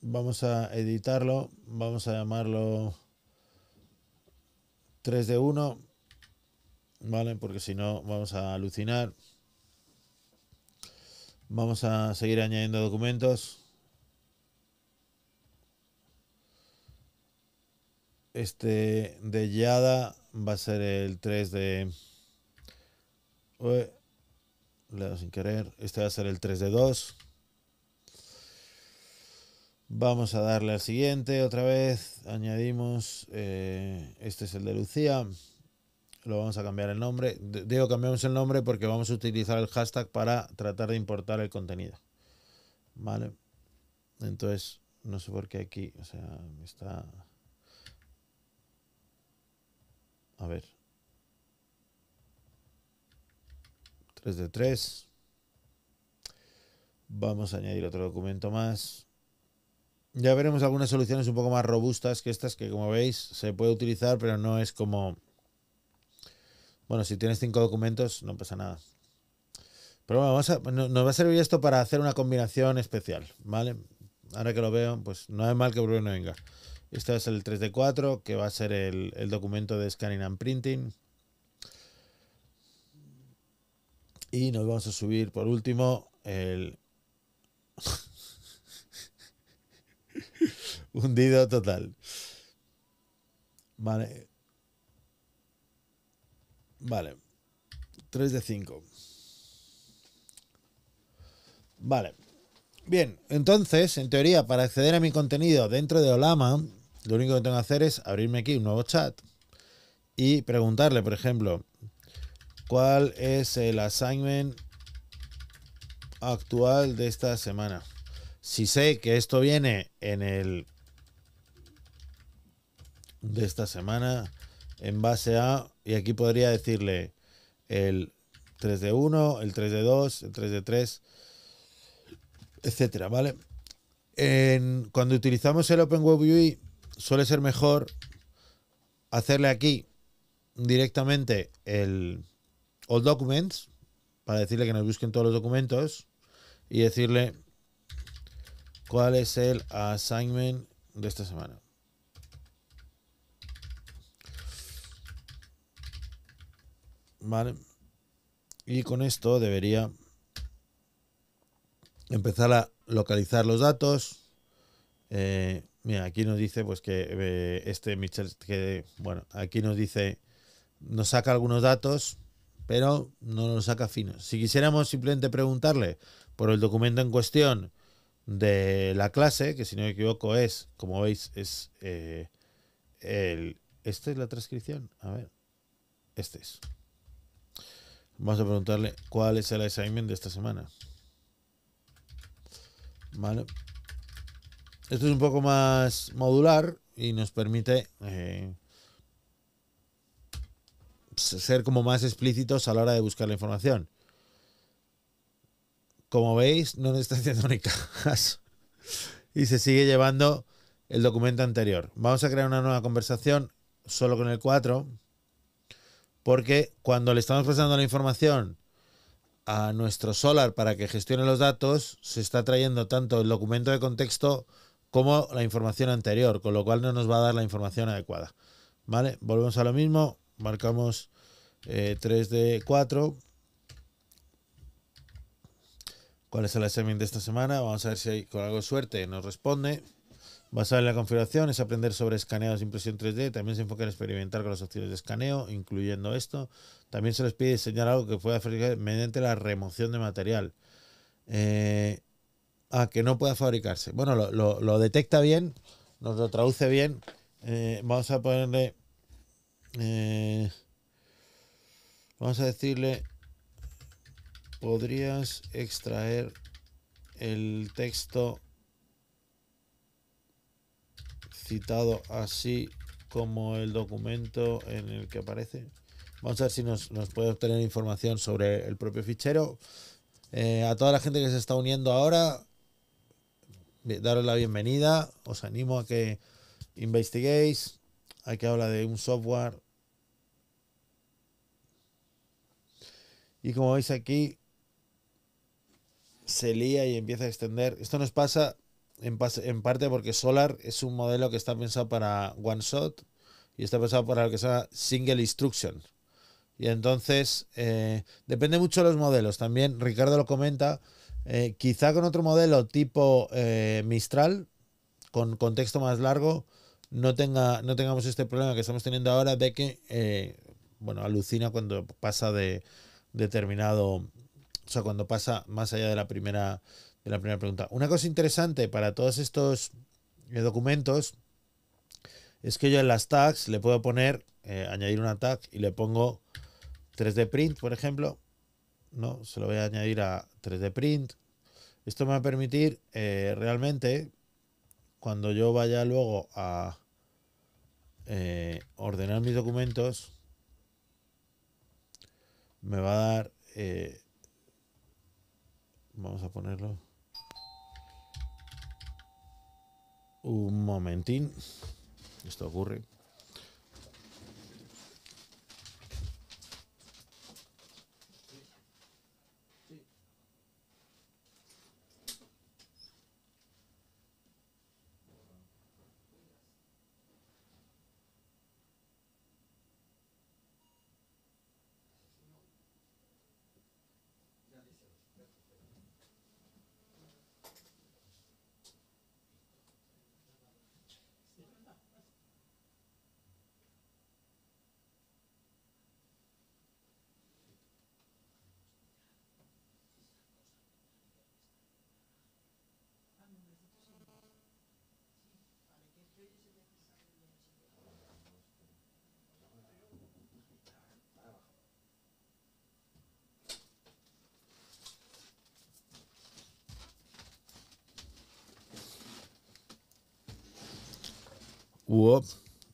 Vamos a editarlo, vamos a llamarlo 3 de 1, ¿vale? Porque si no vamos a alucinar. Vamos a seguir añadiendo documentos. este, de Yada va a ser el 3 de... Uy, le doy sin querer. Este va a ser el 3 de 2. Vamos a darle al siguiente otra vez. Añadimos. Eh, este es el de Lucía. Lo vamos a cambiar el nombre. digo, cambiamos el nombre porque vamos a utilizar el hashtag para tratar de importar el contenido. Vale. Entonces, no sé por qué aquí. O sea, me está. A ver. 3 de 3. Vamos a añadir otro documento más. Ya veremos algunas soluciones un poco más robustas que estas, que como veis se puede utilizar, pero no es como... Bueno, si tienes cinco documentos no pasa nada. Pero bueno, vamos nos va a servir esto para hacer una combinación especial, ¿vale? Ahora que lo veo, pues no es mal que Bruno venga. Esto es el 3D4, que va a ser el, documento de Scanning and Printing. Y nos vamos a subir por último el... <laughs> hundido total. Vale. Vale. 3 de 5. Vale. Bien, entonces, en teoría, para acceder a mi contenido dentro de Olama, lo único que tengo que hacer es abrirme aquí un nuevo chat y preguntarle, por ejemplo, ¿cuál es el assignment actual de esta semana? Si sé que esto viene en el de esta semana en base a, y aquí podría decirle el 3 de 1, el 3 de 2, el 3 de 3, etcétera, ¿vale? cuando utilizamos el Open Web UI suele ser mejor hacerle aquí directamente el All Documents para decirle que nos busquen todos los documentos y decirle cuál es el assignment de esta semana. Vale. Y con esto debería empezar a localizar los datos. Eh, Mira, aquí nos dice pues que eh, este Michel, que bueno, aquí nos dice, nos saca algunos datos, pero no nos saca finos. Si quisiéramos simplemente preguntarle por el documento en cuestión de la clase, que si no me equivoco es, como veis, es eh, el... ¿Esta es la transcripción? A ver, este es. Vamos a preguntarle cuál es el assignment de esta semana. Vale. Esto es un poco más modular y nos permite eh, pues, ser como más explícitos a la hora de buscar la información. Como veis, no nos está haciendo ni cajas y se sigue llevando el documento anterior. Vamos a crear una nueva conversación solo con el 4 porque cuando le estamos pasando la información a nuestro Solar para que gestione los datos, se está trayendo tanto el documento de contexto como la información anterior, con lo cual no nos va a dar la información adecuada. ¿Vale? Volvemos a lo mismo, marcamos 3 d 4. ¿Cuál es el examen de esta semana? Vamos a ver si con algo de suerte nos responde. Basado en la configuración es aprender sobre escaneos de impresión 3D. También se enfoca en experimentar con las opciones de escaneo, incluyendo esto. También se les pide diseñar algo que pueda fabricar mediante la remoción de material. Eh, a que no pueda fabricarse. Bueno, lo, lo, detecta bien, nos lo traduce bien. Eh, vamos a ponerle. Eh, vamos a decirle. Podrías extraer el texto citado así como el documento en el que aparece. Vamos a ver si nos, nos puede obtener información sobre el propio fichero. Eh, a toda la gente que se está uniendo ahora, daros la bienvenida. Os animo a que investiguéis. Aquí habla de un software. Y como veis aquí, se lía y empieza a extender. Esto nos pasa en, parte porque Solar es un modelo que está pensado para one shot y está pensado para lo que se llama single instruction. Y entonces, eh, depende mucho de los modelos. También Ricardo lo comenta eh, quizá con otro modelo tipo eh, Mistral, con contexto más largo, no, tenga, no tengamos este problema que estamos teniendo ahora de que, eh, bueno, alucina cuando pasa de determinado, o sea, cuando pasa más allá de la primera, de la primera pregunta. Una cosa interesante para todos estos documentos es que yo en las tags le puedo poner, añadir una tag y le pongo 3D print, por ejemplo, ¿no? se lo voy a añadir a 3D Print. Esto me va a permitir eh, realmente, cuando yo vaya luego a eh, ordenar mis documentos, me va a dar... Eh, vamos a ponerlo. Un momentín. Esto ocurre.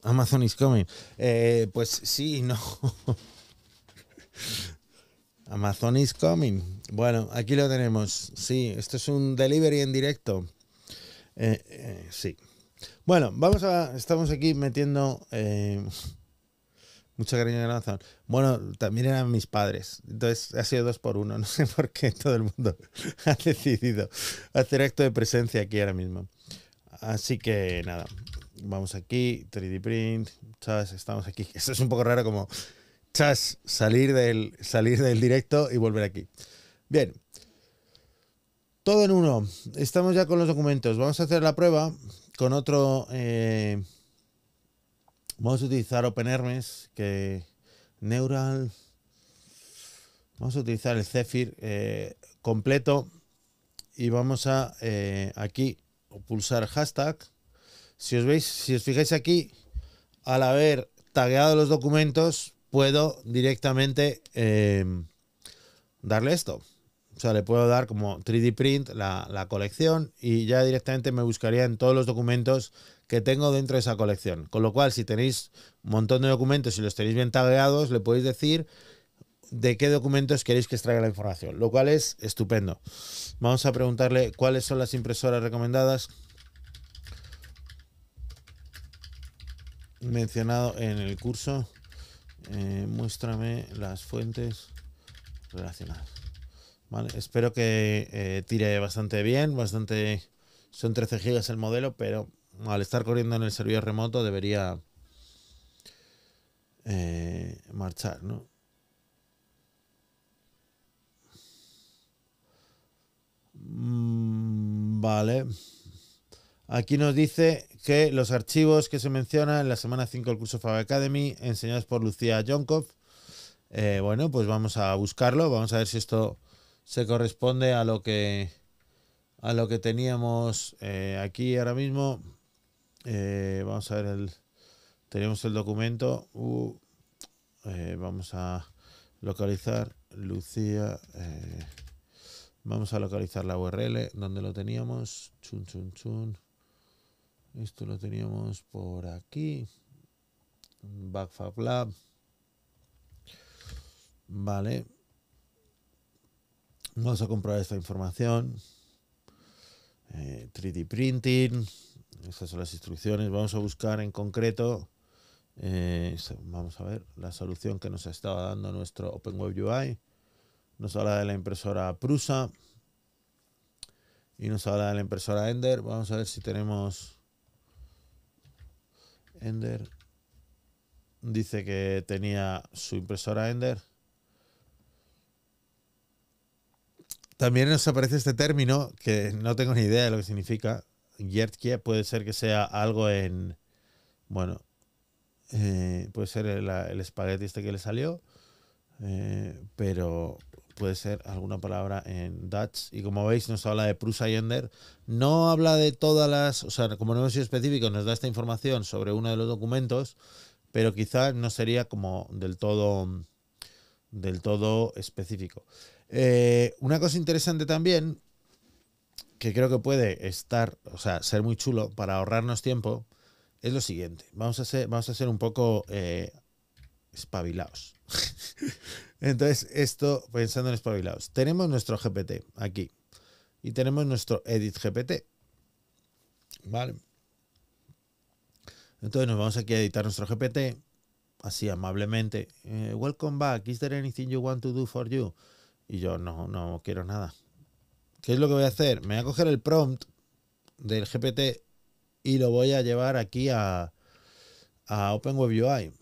Amazon is coming. Eh, pues sí, no. <laughs> Amazon is coming. Bueno, aquí lo tenemos. Sí, esto es un delivery en directo. Eh, eh, sí. Bueno, vamos a. Estamos aquí metiendo. <laughs> mucha cariño en Amazon. Bueno, también eran mis padres. Entonces ha sido dos por uno. <laughs> No sé por qué todo el mundo ha decidido hacer acto de presencia aquí ahora mismo. Así que nada, vamos aquí, 3D print, chas, estamos aquí. <laughs> Esto es un poco raro como chas, salir del, salir del directo y volver aquí. Bien. Todo en uno. Estamos ya con los documentos. Vamos a hacer la prueba con otro... Eh, vamos a utilizar Open Hermes, que Neural... Vamos a utilizar el Zephyr eh, completo y vamos a eh, aquí pulsar hashtag si os veis, si os fijáis aquí, al haber tagueado los documentos, puedo directamente em, darle esto. O sea, le puedo dar como 3D print la, colección y ya directamente me buscaría en todos los documentos que tengo dentro de esa colección. Con lo cual, si tenéis un montón de documentos y los tenéis bien tagueados, le podéis decir de qué documentos queréis que extraiga la información, lo cual es estupendo. Vamos a preguntarle cuáles son las impresoras recomendadas. mencionado en el curso. Eh, muéstrame las fuentes relacionadas. espero que eh, tire bastante bien, bastante... Son 13 gigas el modelo, pero al estar corriendo en el servidor remoto debería eh, marchar, ¿no? Mm, vale. Aquí nos dice que los archivos que se mencionan en la semana 5 del curso Fab Academy, enseñados por Lucía Jonkov, eh, bueno, pues vamos a buscarlo, vamos a ver si esto se corresponde a lo que, a lo que teníamos eh, aquí ahora mismo. Eh, vamos a ver, el, tenemos el documento. Uh, vamos a localizar Lucía. vamos a localizar la URL donde lo teníamos. Esto lo teníamos por aquí. Backfab Lab. Vale. Vamos a comprar esta información. 3D eh, Printing. Estas son las instrucciones. Vamos a buscar en concreto. Eh, vamos a ver la solución que nos estaba dando nuestro Open Web UI. Nos habla de la impresora Prusa. Y nos habla de la impresora Ender. Vamos a ver si tenemos Ender dice que tenía su impresora Ender. También nos aparece este término que no tengo ni idea de lo que significa. Yertkie puede ser que sea algo en. Bueno, eh, puede ser el, espagueti este que le salió. Eh, pero puede ser alguna palabra en Dutch. Y como veis, nos habla de Prusa y Ender. No habla de todas las, o sea, como no hemos sido específicos, nos da esta información sobre uno de los documentos, pero quizás no sería como del todo, del todo específico. Eh, una cosa interesante también, que creo que puede estar, o sea, ser muy chulo para ahorrarnos tiempo, es lo siguiente. Vamos a ser, vamos a un poco eh, espabilados. <laughs> Entonces, esto, pensando en espabilados, tenemos nuestro GPT aquí y tenemos nuestro edit GPT. Vale. Entonces nos vamos aquí a editar nuestro GPT, así amablemente. Eh, welcome back, is there anything you want to do for you? Y yo no, no quiero nada. ¿Qué es lo que voy a hacer? Me voy a coger el prompt del GPT y lo voy a llevar aquí a, a Open Web UI.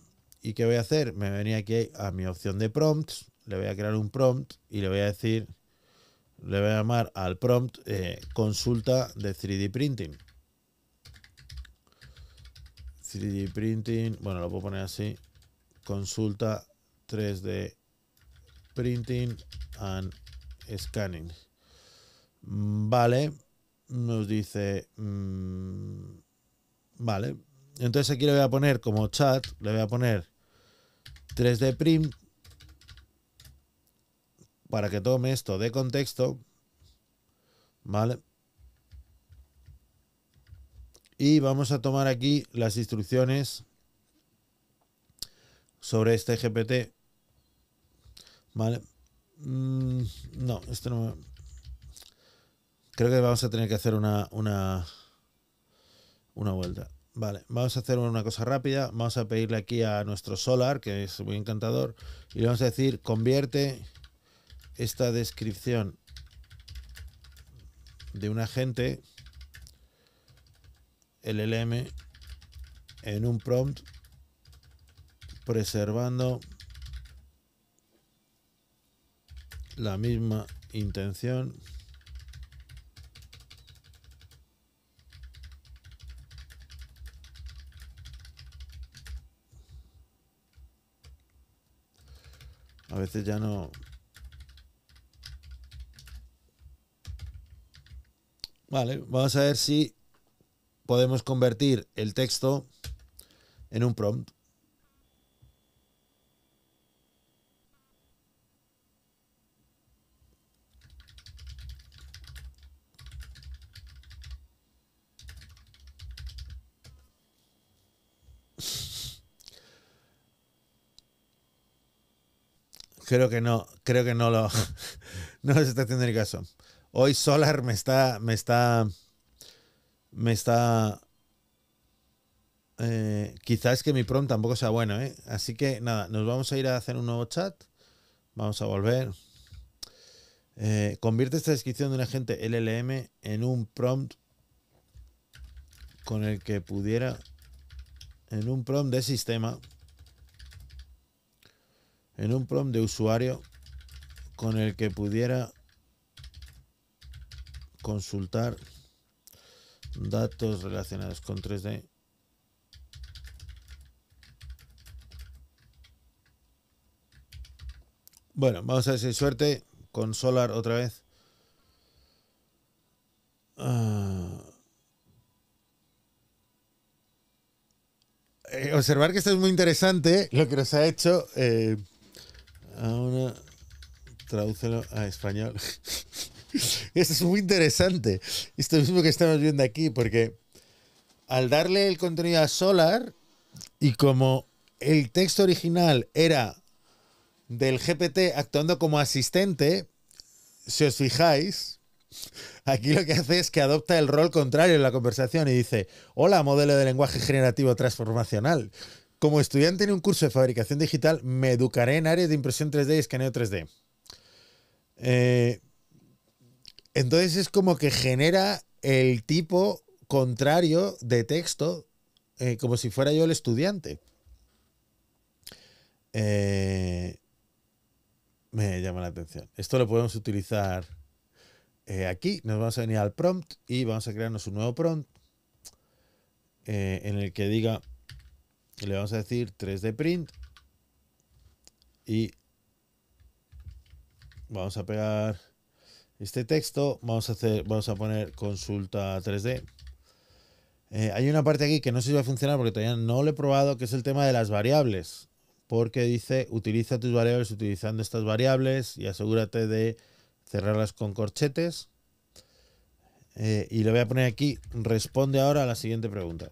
¿Y qué voy a hacer? Me venía aquí a mi opción de prompts, le voy a crear un prompt y le voy a decir, le voy a llamar al prompt eh, consulta de 3D printing. 3D printing, bueno, lo puedo poner así, consulta 3D printing and scanning. Vale, nos dice, mm, vale, entonces aquí le voy a poner como chat, le voy a poner 3D Prim para que tome esto de contexto, ¿vale? Y vamos a tomar aquí las instrucciones sobre este GPT, ¿vale? Mm, no, esto no Creo que vamos a tener que hacer una, una, una vuelta. Vale, vamos a hacer una cosa rápida. Vamos a pedirle aquí a nuestro Solar, que es muy encantador, y vamos a decir, convierte esta descripción de un agente LLM en un prompt preservando la misma intención A veces ya no... Vale, vamos a ver si podemos convertir el texto en un prompt. creo que no, creo que no lo <laughs> no está haciendo el caso. Hoy Solar me está, me está, me está. Eh, quizás que mi prompt tampoco sea bueno, ¿eh? Así que nada, nos vamos a ir a hacer un nuevo chat. Vamos a volver. Eh, convierte esta descripción de un agente LLM en un prompt con el que pudiera. En un prompt de sistema en un prompt de usuario con el que pudiera consultar datos relacionados con 3D. Bueno, vamos a decir suerte con Solar otra vez. Ah. Eh, observar que esto es muy interesante, lo que nos ha hecho. Eh, Ahora tradúcelo a español. <laughs> Esto es muy interesante. Esto mismo que estamos viendo aquí, porque al darle el contenido a Solar, y como el texto original era del GPT actuando como asistente, si os fijáis, aquí lo que hace es que adopta el rol contrario en la conversación y dice, hola, modelo de lenguaje generativo transformacional. Como estudiante en un curso de fabricación digital, me educaré en áreas de impresión 3D y escaneo 3D. Eh, entonces es como que genera el tipo contrario de texto, eh, como si fuera yo el estudiante. Eh, me llama la atención. Esto lo podemos utilizar aquí. Nos vamos a venir al prompt y vamos a crearnos un nuevo prompt en el que diga le vamos a decir 3D print y vamos a pegar este texto, vamos a, hacer, vamos a poner consulta 3D. Eh, hay una parte aquí que no sé si va a funcionar porque todavía no lo he probado, que es el tema de las variables, porque dice utiliza tus variables utilizando estas variables y asegúrate de cerrarlas con corchetes. Eh, y le voy a poner aquí, responde ahora a la siguiente pregunta.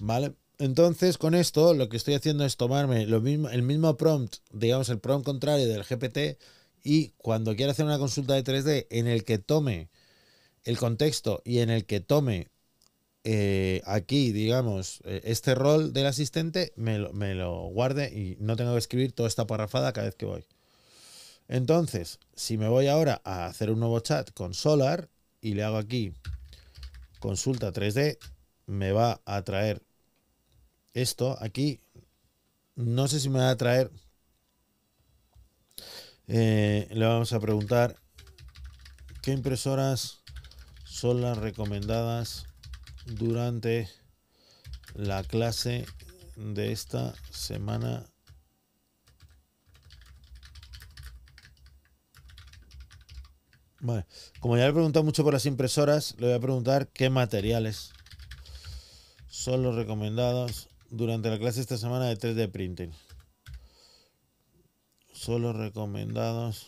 ¿Vale? Entonces, con esto, lo que estoy haciendo es tomarme lo mismo, el mismo prompt, digamos, el prompt contrario del GPT, y cuando quiera hacer una consulta de 3D en el que tome el contexto y en el que tome eh, aquí, digamos, eh, este rol del asistente, me lo, me lo guarde y no tengo que escribir toda esta parrafada cada vez que voy. Entonces, si me voy ahora a hacer un nuevo chat con Solar y le hago aquí consulta 3D, me va a traer esto aquí, no sé si me va a traer. Eh, le vamos a preguntar qué impresoras son las recomendadas durante la clase de esta semana bueno Como ya le he preguntado mucho por las impresoras, le voy a preguntar qué materiales son los recomendados durante la clase esta semana de 3D printing. Solo recomendados.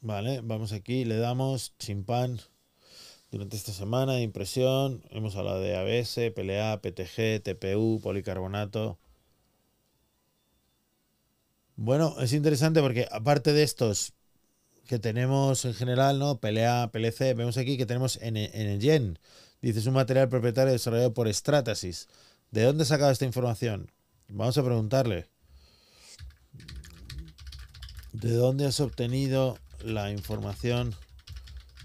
Vale, vamos aquí, le damos chimpán. Durante esta semana de impresión hemos hablado de ABS, PLA, PTG, TPU, policarbonato. Bueno, es interesante porque aparte de estos que tenemos en general, ¿no? PLA, PLC, vemos aquí que tenemos en, en el yen Dice, es un material propietario desarrollado por Stratasys. ¿De dónde ha sacado esta información? Vamos a preguntarle. ¿De dónde has obtenido la información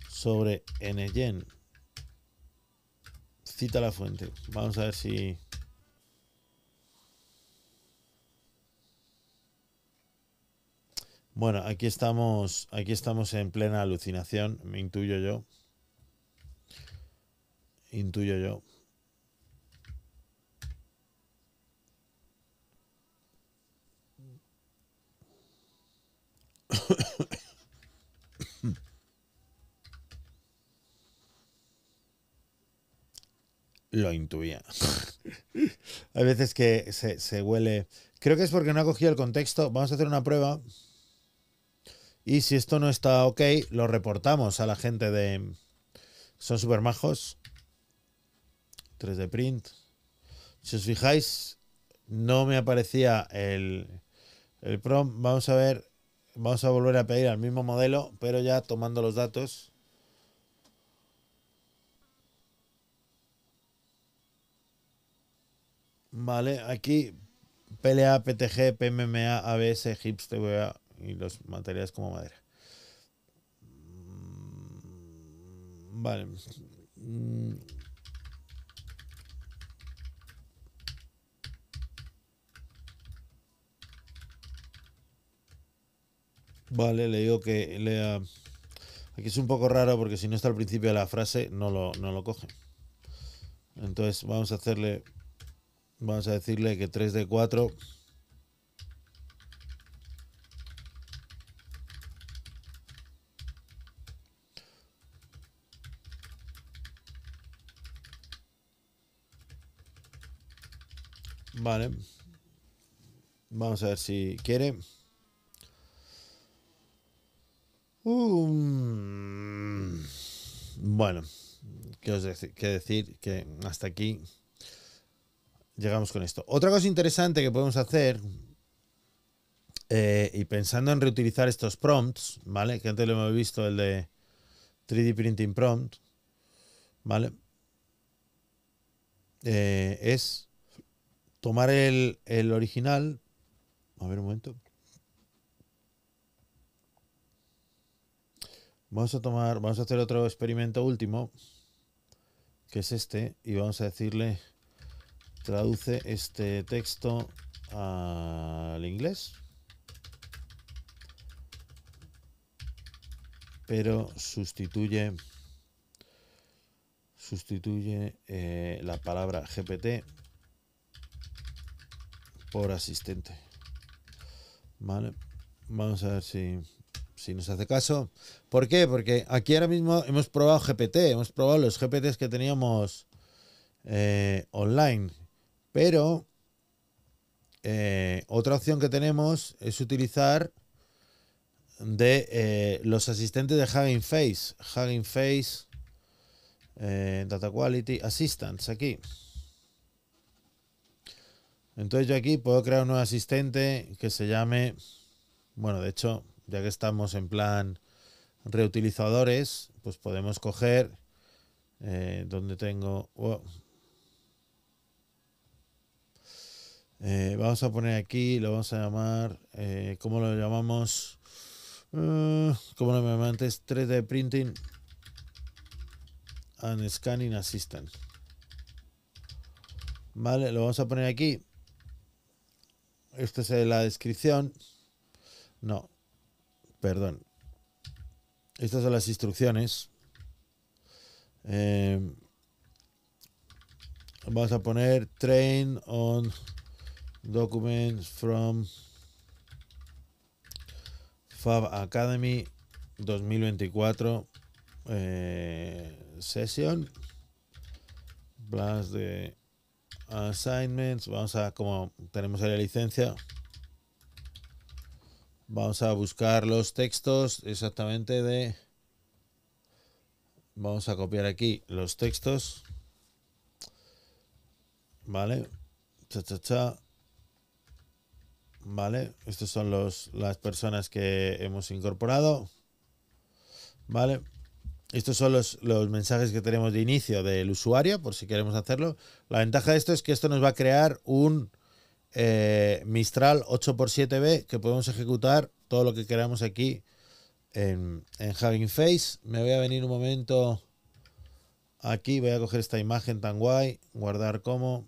sobre NGen? E Cita la fuente. Vamos a ver si... Bueno, aquí estamos, aquí estamos en plena alucinación, me intuyo yo intuyo yo. <coughs> Lo intuía. <laughs> Hay veces que se, huele. Creo que es porque no ha cogido el contexto. Vamos a hacer una prueba. Y si esto no está ok, lo reportamos a la gente de. Son super majos. 3D Print. Si os fijáis, no me aparecía el, el prom. Vamos a ver, vamos a volver a pedir al mismo modelo, pero ya tomando los datos. Vale, aquí PLA, PTG, PMMA, ABS, HIPS, TVA y los materiales como madera. Vale. Vale, le digo que lea. Ah, aquí es un poco raro porque si no está al principio de la frase no lo, no lo coge. Entonces vamos a hacerle. Vamos a decirle que 3 de 4. Vale. Vamos a ver si quiere. Um, bueno, ¿qué, os decir? Que hasta aquí llegamos con esto. Otra cosa interesante que podemos hacer, eh, y pensando en reutilizar estos prompts, ¿vale? Que antes lo hemos visto, el de 3D Printing Prompt, ¿vale? Eh, es tomar el original. A ver un momento. Vamos a tomar, vamos a hacer otro experimento último, que es este, y vamos a decirle traduce este texto al inglés. Pero sustituye sustituye eh, la palabra GPT por asistente. vamos a ver si si nos hace caso. ¿Por qué? Porque aquí ahora mismo hemos probado GPT, hemos probado los GPTs que teníamos eh, online, pero eh, otra opción que tenemos es utilizar de eh, los asistentes de Hugging Face, Hugging Face, Data Quality Assistance aquí. Entonces yo aquí puedo crear un nuevo asistente que se llame, bueno, de hecho ya que estamos en plan reutilizadores, pues podemos coger eh, donde tengo... Eh, vamos a poner aquí, lo vamos a llamar, eh, ¿cómo lo llamamos? Eh, ¿Cómo lo llamamos antes? 3D Printing and Scanning Assistant. Vale, lo vamos a poner aquí. Esta es la descripción. No, Perdón. Estas son las instrucciones. Eh, vamos a poner train on documents from Fab Academy 2024 eh, session plus de assignments vamos a como tenemos la licencia Vamos a buscar los textos exactamente de... Vamos a copiar aquí los textos. Vale. Cha, cha, cha. Vale. Estos son las personas que hemos incorporado. Vale. Estos son los, mensajes que tenemos de inicio del usuario, por si queremos hacerlo. La ventaja de esto es que esto nos va a crear un, eh, Mistral 8x7B, que podemos ejecutar todo lo que queramos aquí en, having Face. Me voy a venir un momento aquí, voy a coger esta imagen tan guay, guardar como.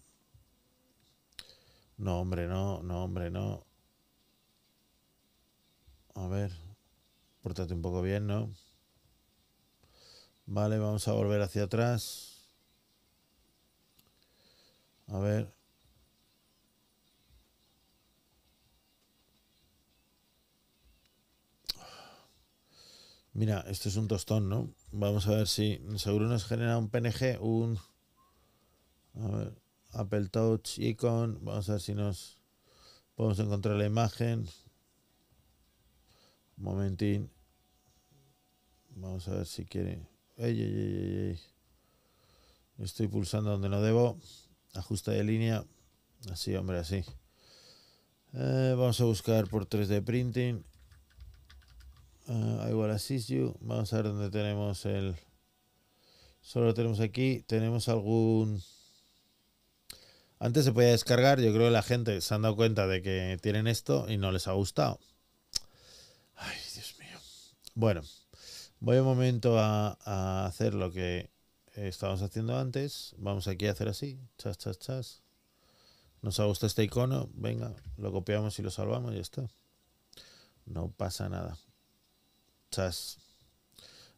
No, hombre, no, no, hombre, no. A ver, Portate un poco bien, ¿no? Vale, vamos a volver hacia atrás. A ver. Mira, esto es un tostón, ¿no? Vamos a ver si seguro nos genera un PNG, un... A ver, Apple Touch, Icon, vamos a ver si nos podemos encontrar la imagen. Un momentín. Vamos a ver si quiere... Estoy pulsando donde no debo. Ajusta de línea. Así, hombre, así. Eh, vamos a buscar por 3D Printing igual ah, I Vamos a ver dónde tenemos el... Solo tenemos aquí. Tenemos algún... Antes se podía descargar. Yo creo que la gente se han dado cuenta de que tienen esto y no les ha gustado. Ay, Dios mío. Bueno, voy un momento a, hacer lo que estábamos haciendo antes. Vamos aquí a hacer así. Chas, chas, chas. Nos ha gustado este icono. Venga, lo copiamos y lo salvamos y ya está. No pasa nada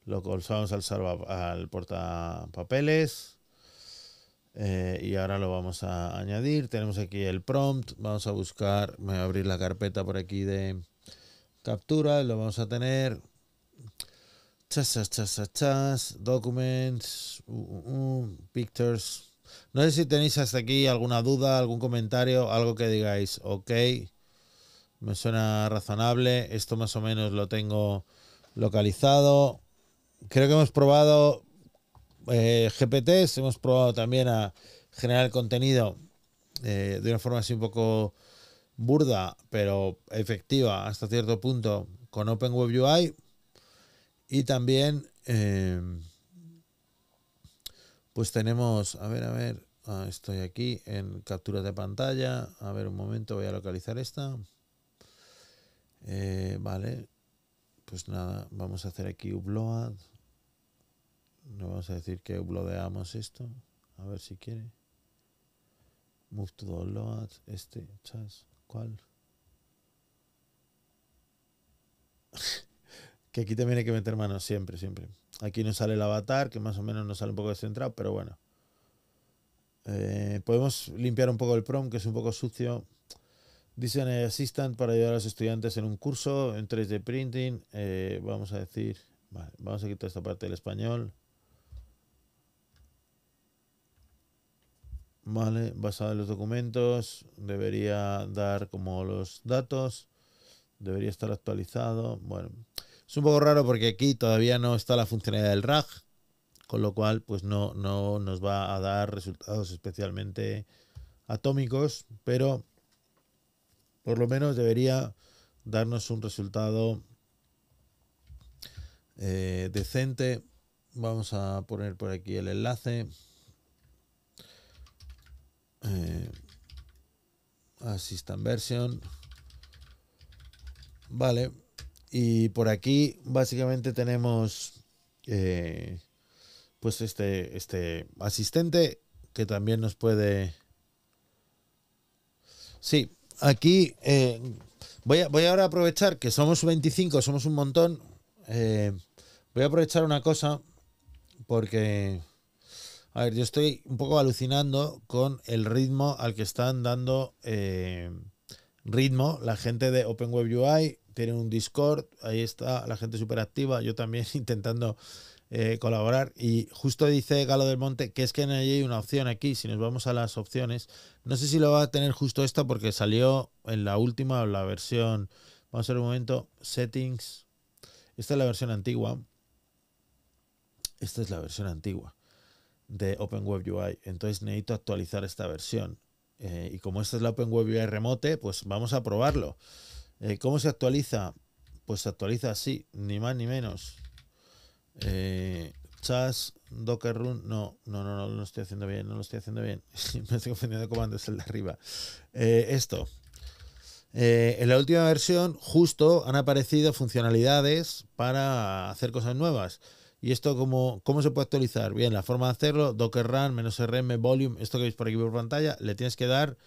lo colsamos al, al portapapeles. Eh, y ahora lo vamos a añadir. Tenemos aquí el prompt. Vamos a buscar. Me voy a abrir la carpeta por aquí de captura. Lo vamos a tener. Chas, chas, chas, chas. Documents. pictures. No sé si tenéis hasta aquí alguna duda, algún comentario, algo que digáis. Ok. Me suena razonable. Esto más o menos lo tengo localizado. Creo que hemos probado eh, GPTs, hemos probado también a generar contenido eh, de una forma así un poco burda, pero efectiva hasta cierto punto con Open Web UI y también em, pues tenemos, a ver, a ver, ah, estoy aquí en capturas de pantalla, a ver un momento, voy a localizar esta, eh, vale, pues nada, vamos a hacer aquí upload. no vamos a decir que uploadeamos esto. A ver si quiere. Move to download. Este, chas, ¿cuál? <laughs> que aquí también hay que meter manos, siempre, siempre. Aquí nos sale el avatar, que más o menos nos sale un poco descentrado, pero bueno. Eh, podemos limpiar un poco el prom, que es un poco sucio. Design eh, Assistant para ayudar a los estudiantes en un curso en 3D Printing. Eh, vamos a decir, vale, vamos a quitar esta parte del español. Vale, basado en los documentos, debería dar como los datos, debería estar actualizado. Bueno, es un poco raro porque aquí todavía no está la funcionalidad del RAG, con lo cual pues no, no nos va a dar resultados especialmente atómicos, pero por lo menos debería darnos un resultado eh, decente. Vamos a poner por aquí el enlace. Eh, assistant version. Vale. Y por aquí básicamente tenemos eh, pues este, este asistente que también nos puede... Sí, aquí eh, voy, voy ahora a aprovechar que somos 25, somos un montón. Eh, voy a aprovechar una cosa porque, a ver, yo estoy un poco alucinando con el ritmo al que están dando eh, ritmo la gente de Open Web UI. Tienen un Discord, ahí está la gente súper activa, yo también <laughs> intentando eh, colaborar. Y justo dice Galo del Monte que es que no hay una opción aquí, si nos vamos a las opciones, no sé si lo va a tener justo esta porque salió en la última, la versión, vamos a ver un momento, settings, esta es la versión antigua, esta es la versión antigua de Open Web UI, entonces necesito actualizar esta versión. Eh, y como esta es la Open Web UI remote, pues vamos a probarlo. Eh, ¿Cómo se actualiza? Pues se actualiza así, ni más ni menos. Eh, Chas, Docker Run, no, no, no, no lo estoy haciendo bien, no lo estoy haciendo bien. <laughs> Me estoy confundiendo de comando, es el de arriba. Eh, esto. Eh, en la última versión, justo han aparecido funcionalidades para hacer cosas nuevas. ¿Y esto como cómo se puede actualizar? Bien, la forma de hacerlo, Docker Run, menos RM, volume, esto que veis por aquí por pantalla, le tienes que dar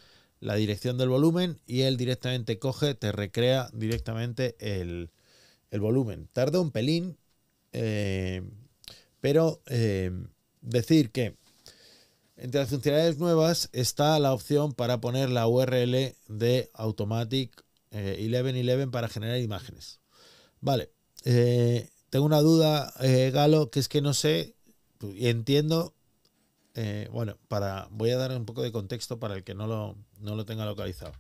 la dirección del volumen y él directamente coge, te recrea directamente el, el volumen. Tarda un pelín, eh, pero eh, decir que entre las funcionalidades nuevas está la opción para poner la URL de Automatic 1111 eh, para generar imágenes. Vale, tengo una duda, Galo, que es que no sé, y entiendo bueno, para, voy a dar un poco de contexto para el que no lo, no lo tenga localizado.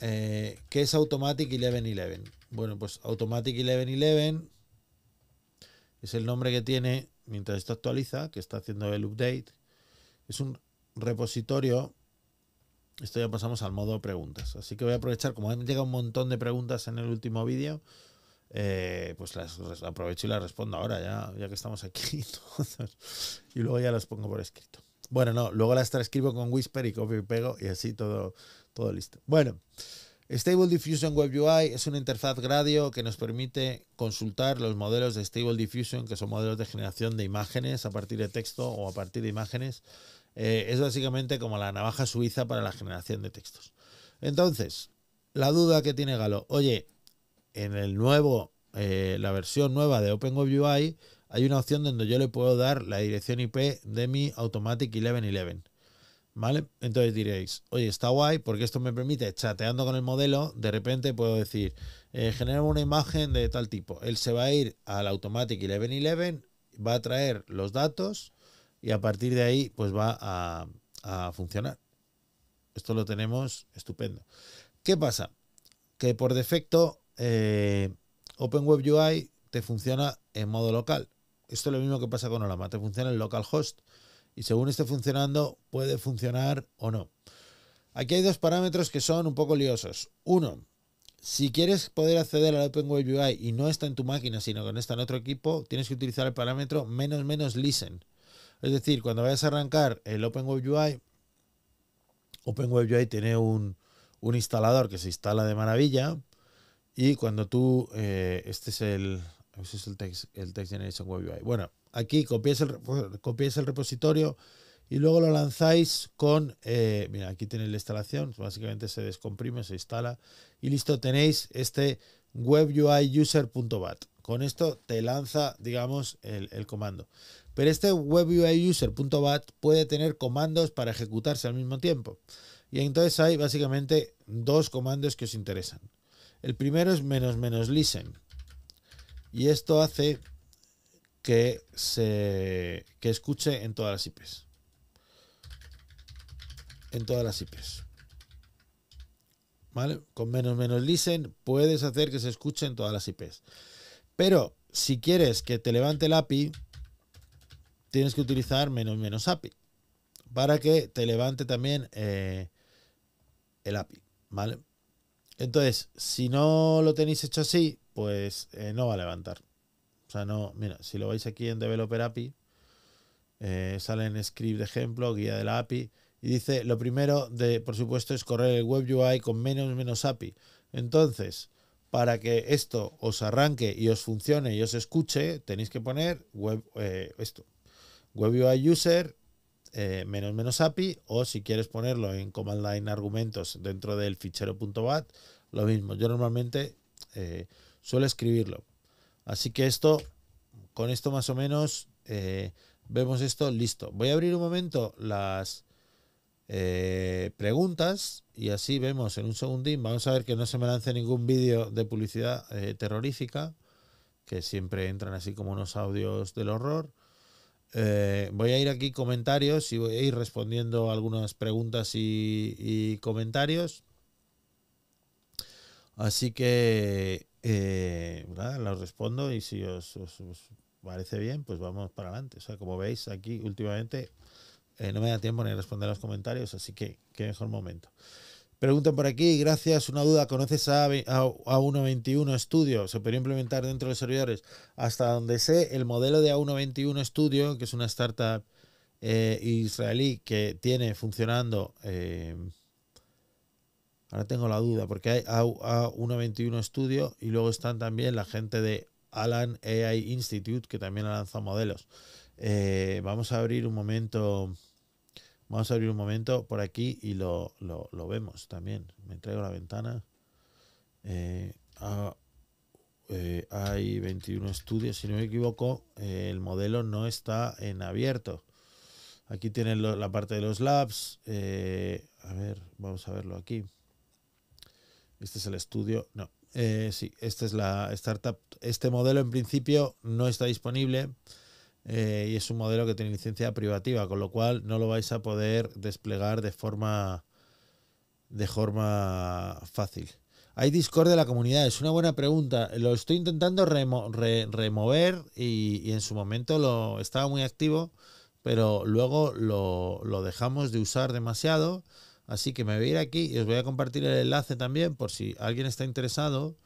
Eh, ¿Qué es Automatic 1111? Bueno, pues Automatic 1111 es el nombre que tiene mientras esto actualiza, que está haciendo el update. Es un repositorio. Esto ya pasamos al modo preguntas. Así que voy a aprovechar, como han llegado un montón de preguntas en el último vídeo, eh, pues las aprovecho y las respondo ahora, ya, ya que estamos aquí <laughs> Y luego ya las pongo por escrito. Bueno, no, luego las transcribo con Whisper y copio y pego y así todo, todo listo. Bueno. Stable Diffusion Web UI es una interfaz gradio que nos permite consultar los modelos de Stable Diffusion, que son modelos de generación de imágenes a partir de texto o a partir de imágenes. Eh, es básicamente como la navaja suiza para la generación de textos. Entonces, la duda que tiene Galo, oye, en el nuevo, eh, la versión nueva de Open Web UI, hay una opción donde yo le puedo dar la dirección IP de mi Automatic 1111. ¿Vale? Entonces diréis, oye, está guay porque esto me permite, chateando con el modelo, de repente puedo decir, eh, genera una imagen de tal tipo. Él se va a ir al Automatic 1111, va a traer los datos y a partir de ahí pues va a, funcionar. Esto lo tenemos estupendo. ¿Qué pasa? Que por defecto eh, Open Web UI te funciona en modo local. Esto es lo mismo que pasa con Olama, te funciona en localhost y según esté funcionando puede funcionar o no. Aquí hay dos parámetros que son un poco liosos. Uno, si quieres poder acceder al OpenWeb UI y no está en tu máquina, sino que está en otro equipo, tienes que utilizar el parámetro menos menos listen. Es decir, cuando vayas a arrancar el OpenWeb UI, OpenWeb UI tiene un, instalador que se instala de maravilla y cuando tú, eh, este es el, este es el el text Generation Web UI. Bueno, aquí pues, copiáis el, repositorio y luego lo lanzáis con, eh, mira, aquí tenéis la instalación, básicamente se descomprime, se instala y listo, tenéis este webuiuser.bat. Con esto te lanza, digamos, el, el comando. Pero este webuiuser.bat puede tener comandos para ejecutarse al mismo tiempo. Y entonces hay básicamente dos comandos que os interesan. El primero es menos menos listen. Y esto hace que, se, escuche en todas las IPs. En todas las IPs. ¿Vale? Con menos menos listen puedes hacer que se escuche en todas las IPs. Pero si quieres que te levante el API, tienes que utilizar menos menos API para que te levante también eh, el API, ¿vale? Entonces, si no lo tenéis hecho así, pues eh, no va a levantar sea, no, mira, si lo vais aquí en Developer API, eh, sale en script de ejemplo, guía de la API, y dice, lo primero, de, por supuesto, es correr el web UI con menos menos API. Entonces, para que esto os arranque y os funcione y os escuche, tenéis que poner web, eh, esto, web UI user eh, menos menos API, o si quieres ponerlo en command line argumentos dentro del fichero .bat, lo mismo. Yo normalmente suelo escribirlo. Así que esto, con esto más o menos, eh, vemos esto listo. Voy a abrir un momento las eh, preguntas y así vemos en un segundín. Vamos a ver que no se me lance ningún vídeo de publicidad eh, terrorífica, que siempre entran así como unos audios del horror. voy a ir aquí comentarios y voy a ir respondiendo algunas preguntas y comentarios. Así que eh, nada, los respondo y si os, parece bien, pues vamos para adelante. O sea, como veis aquí últimamente eh, no me da tiempo ni a responder los comentarios, así que qué mejor momento. Pregunta por aquí, gracias, una duda, ¿conoces a, a, A121 Studio? ¿Se podría implementar dentro de servidores? Hasta donde sé, el modelo de A121 Studio, que es una startup eh, israelí que tiene funcionando... Eh, Ahora tengo la duda, porque hay A121 Studio y luego están también la gente de Alan AI Institute, que también ha lanzado modelos. Eh, vamos a abrir un momento. Vamos a abrir un momento por aquí y lo, vemos también. Me traigo la ventana. Eh, a, hay 21 estudios, si no me equivoco, eh, el modelo no está en abierto. Aquí tienen la parte de los labs. a ver, vamos a verlo aquí. Este es el estudio, no. Eh, sí, esta es la startup. Este modelo en principio no está disponible eh, y es un modelo que tiene licencia privativa, con lo cual no lo vais a poder desplegar de forma, de forma fácil. ¿Hay Discord de la comunidad? Es una buena pregunta. Lo estoy intentando remover y, en su momento lo estaba muy activo, pero luego lo, lo dejamos de usar demasiado Así que me voy a ir aquí y os voy a compartir el enlace también por si alguien está interesado.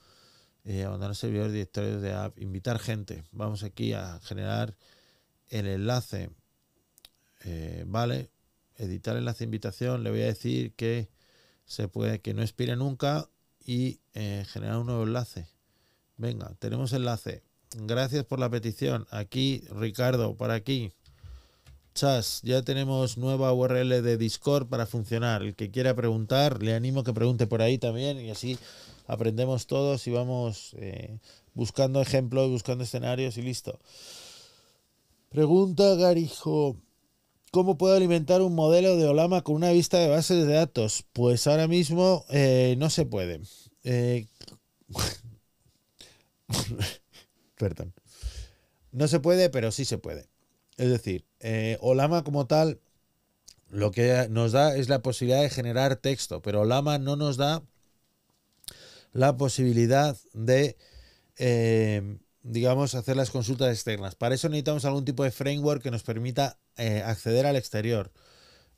Eh, abandonar servidor, directorio de app, invitar gente. Vamos aquí a generar el enlace. Eh, vale, editar enlace de invitación. Le voy a decir que se puede que no expire nunca y eh, generar un nuevo enlace. Venga, tenemos enlace. Gracias por la petición. Aquí, Ricardo, por aquí ya tenemos nueva URL de Discord para funcionar. El que quiera preguntar, le animo que pregunte por ahí también y así aprendemos todos y vamos eh, buscando ejemplos, buscando escenarios y listo. Pregunta Garijo. ¿Cómo puedo alimentar un modelo de Olama con una vista de bases de datos? Pues ahora mismo eh, no se puede. Eh, <laughs> perdón. No se puede, pero sí se puede. Es decir, eh, Olama como tal lo que nos da es la posibilidad de generar texto, pero Olama no nos da la posibilidad de, eh, digamos, hacer las consultas externas. Para eso necesitamos algún tipo de framework que nos permita eh, acceder al exterior.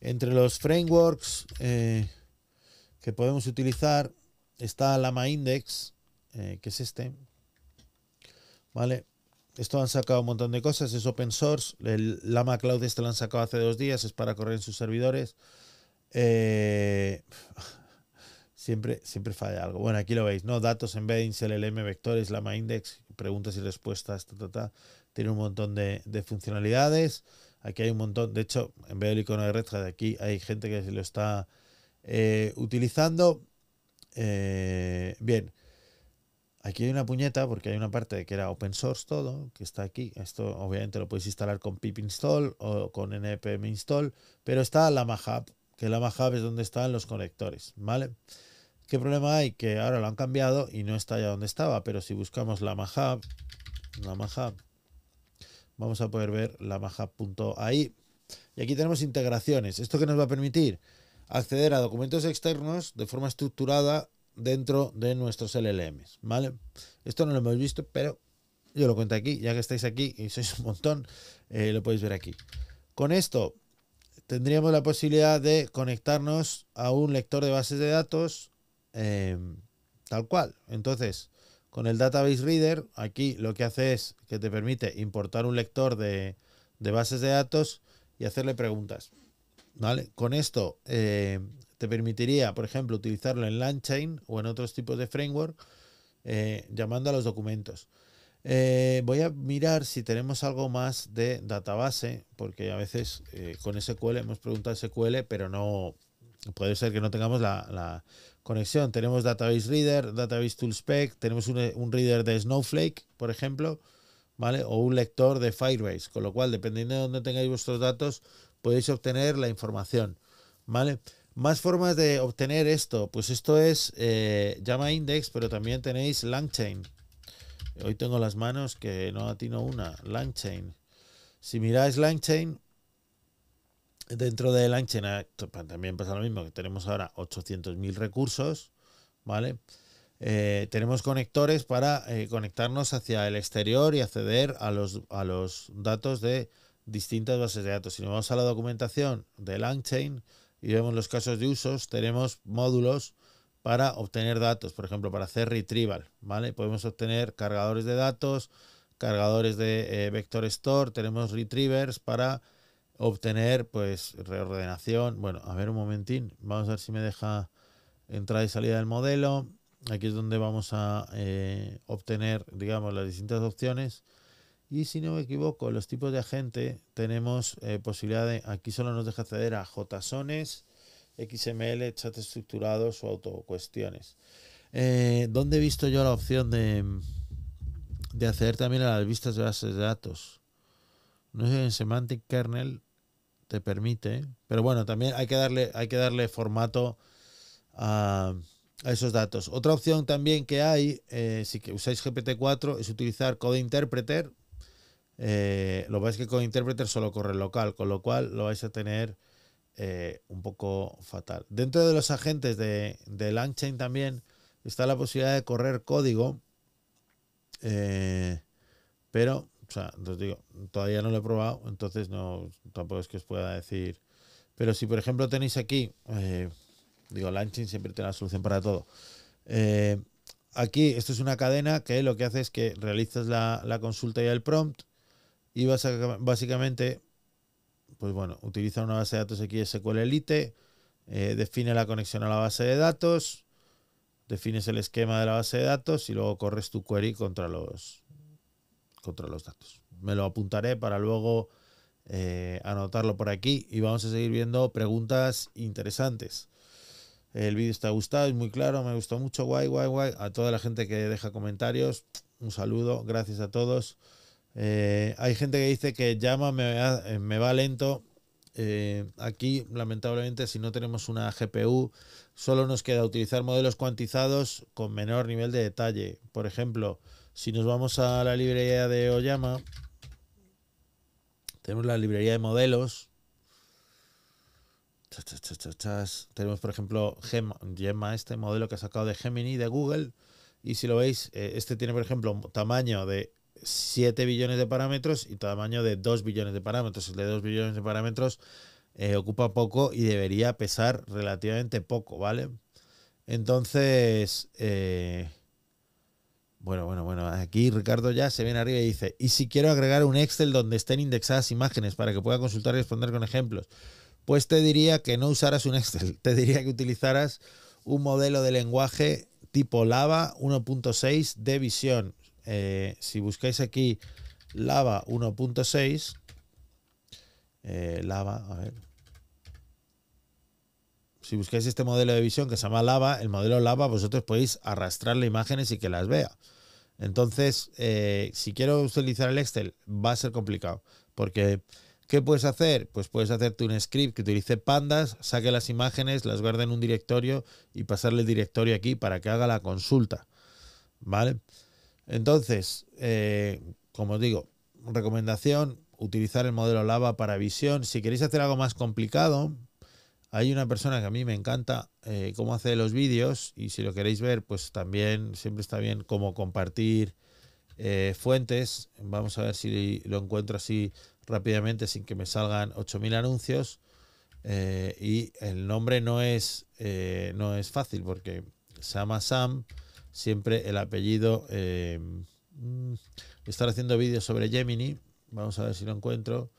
Entre los frameworks que podemos utilizar está Lama Index, que es este, ¿vale? Esto han sacado un montón de cosas, es open source. El Lama Cloud este lo han sacado hace dos días, es para correr en sus servidores. Eh, <laughs> siempre, siempre falla algo. Bueno, aquí lo veis, ¿no? Datos, embeddings, LLM, vectores, Lama Index, preguntas y respuestas, ta, ta, ta. Tiene un montón de, funcionalidades. Aquí hay un montón, de hecho, en vez del icono de Red Hat, aquí hay gente que lo está eh, utilizando. Eh, bien, Aquí hay una puñeta porque hay una parte que era open source todo, que está aquí. Esto obviamente lo podéis instalar con pip install o con npm install, pero está la mahab, que la mahab es donde están los conectores, ¿vale? ¿Qué problema hay? Que ahora lo han cambiado y no está ya donde estaba, pero si buscamos la mahab, la vamos a poder ver la mahab.ai. Y aquí tenemos integraciones. ¿Esto que nos va a permitir? Acceder a documentos externos de forma estructurada dentro de nuestros LLMs, ¿vale? Esto no lo hemos visto, pero yo lo cuento aquí, ya que estáis aquí y sois un montón, eh, lo podéis ver aquí. Con esto tendríamos la posibilidad de conectarnos a un lector de bases de datos eh, tal cual. Entonces, con el Database Reader, aquí lo que hace es que te permite importar un lector de, bases de datos y hacerle preguntas. ¿Vale? Con esto eh, te permitiría, por ejemplo, utilizarlo en LangChain o en otros tipos de framework eh, llamando a los documentos. Eh, voy a mirar si tenemos algo más de database, porque a veces eh, con SQL hemos preguntado SQL, pero no puede ser que no tengamos la, conexión. Tenemos Database Reader, Database spec, tenemos un, reader de Snowflake, por ejemplo, ¿vale? O un lector de Firebase, con lo cual, dependiendo de dónde tengáis vuestros datos, podéis obtener la información, ¿vale? Más formas de obtener esto. Pues esto es eh, llama index, pero también tenéis langchain. Hoy tengo las manos que no atino una. Langchain. Si miráis langchain, dentro de langchain ah, también pasa lo mismo, que tenemos ahora 800.000 recursos, ¿vale? Eh, tenemos conectores para eh, conectarnos hacia el exterior y acceder a los, a los datos de distintas bases de datos. Si nos vamos a la documentación de Langchain, y vemos los casos de usos, tenemos módulos para obtener datos, por ejemplo, para hacer retrieval, ¿vale? Podemos obtener cargadores de datos, cargadores de eh, vector store, tenemos retrievers para obtener, pues, reordenación. Bueno, a ver un momentín, vamos a ver si me deja entrada y salida del modelo. Aquí es donde vamos a eh, obtener, digamos, las distintas opciones. Y si no me equivoco, los tipos de agente tenemos eh, posibilidad de, aquí solo nos deja acceder a JSONes, XML, chats estructurados o autocuestiones. Eh, ¿Dónde he visto yo la opción de, de acceder también a las vistas de bases de datos? No sé, en Semantic Kernel te permite, pero bueno, también hay que darle, hay que darle formato a, esos datos. Otra opción también que hay, eh, si que usáis GPT-4, es utilizar Code Interpreter, eh, lo que es que con Interpreter solo corre local, con lo cual lo vais a tener eh, un poco fatal. Dentro de los agentes de, de también está la posibilidad de correr código, eh, pero, digo, todavía no lo he probado, entonces no tampoco es que os pueda decir. Pero si, por ejemplo, tenéis aquí, digo, Langchain siempre tiene la solución para todo aquí esto es una cadena que lo que hace es que realizas la consulta y el prompt y básicamente, pues bueno, utiliza una base de datos aquí SQL Elite, eh, define la conexión a la base de datos, defines el esquema de la base de datos y luego corres tu query contra los, contra los datos. Me lo apuntaré para luego eh, anotarlo por aquí y vamos a seguir viendo preguntas interesantes. El vídeo está gustado, es muy claro, me gustó mucho, guay, guay, guay. A toda la gente que deja comentarios, un saludo, gracias a todos. Eh, hay gente que dice que llama, me va, eh, lento. Eh, aquí, lamentablemente, si no tenemos una GPU, solo nos queda utilizar modelos cuantizados con menor nivel de detalle. Por ejemplo, si nos vamos a la librería de Oyama, tenemos la librería de modelos. Tenemos, por ejemplo, Gemma, este modelo que ha sacado de Gemini de Google. Y si lo veis, este tiene, por ejemplo, tamaño de 7 billones de parámetros y tamaño de 2 billones de parámetros. El de 2 billones de parámetros eh, ocupa poco y debería pesar relativamente poco, ¿vale? Entonces, eh, bueno, bueno, bueno, aquí Ricardo ya se viene arriba y dice, ¿y si quiero agregar un Excel donde estén indexadas imágenes para que pueda consultar y responder con ejemplos? Pues te diría que no usaras un Excel, <laughs> te diría que utilizaras un modelo de lenguaje tipo Lava 1.6 de visión eh, si buscáis aquí lava 1.6, eh, lava, ver. Si buscáis este modelo de visión que se llama lava, el modelo lava, vosotros podéis arrastrarle imágenes y que las vea. Entonces, eh, si quiero utilizar el Excel, va a ser complicado. Porque, ¿qué puedes hacer? Pues puedes hacerte un script que utilice pandas, saque las imágenes, las guarde en un directorio y pasarle el directorio aquí para que haga la consulta. ¿Vale? Entonces, eh, como os digo, recomendación, utilizar el modelo Lava para visión. Si queréis hacer algo más complicado, hay una persona que a mí me encanta eh, cómo hace los vídeos y si lo queréis ver, pues también siempre está bien cómo compartir eh, fuentes. Vamos a ver si lo encuentro así rápidamente sin que me salgan 8.000 anuncios. y el nombre no es, no es fácil porque se llama Sam siempre el apellido. Em, mm, estar haciendo vídeos sobre Gemini. Vamos a ver si lo encuentro.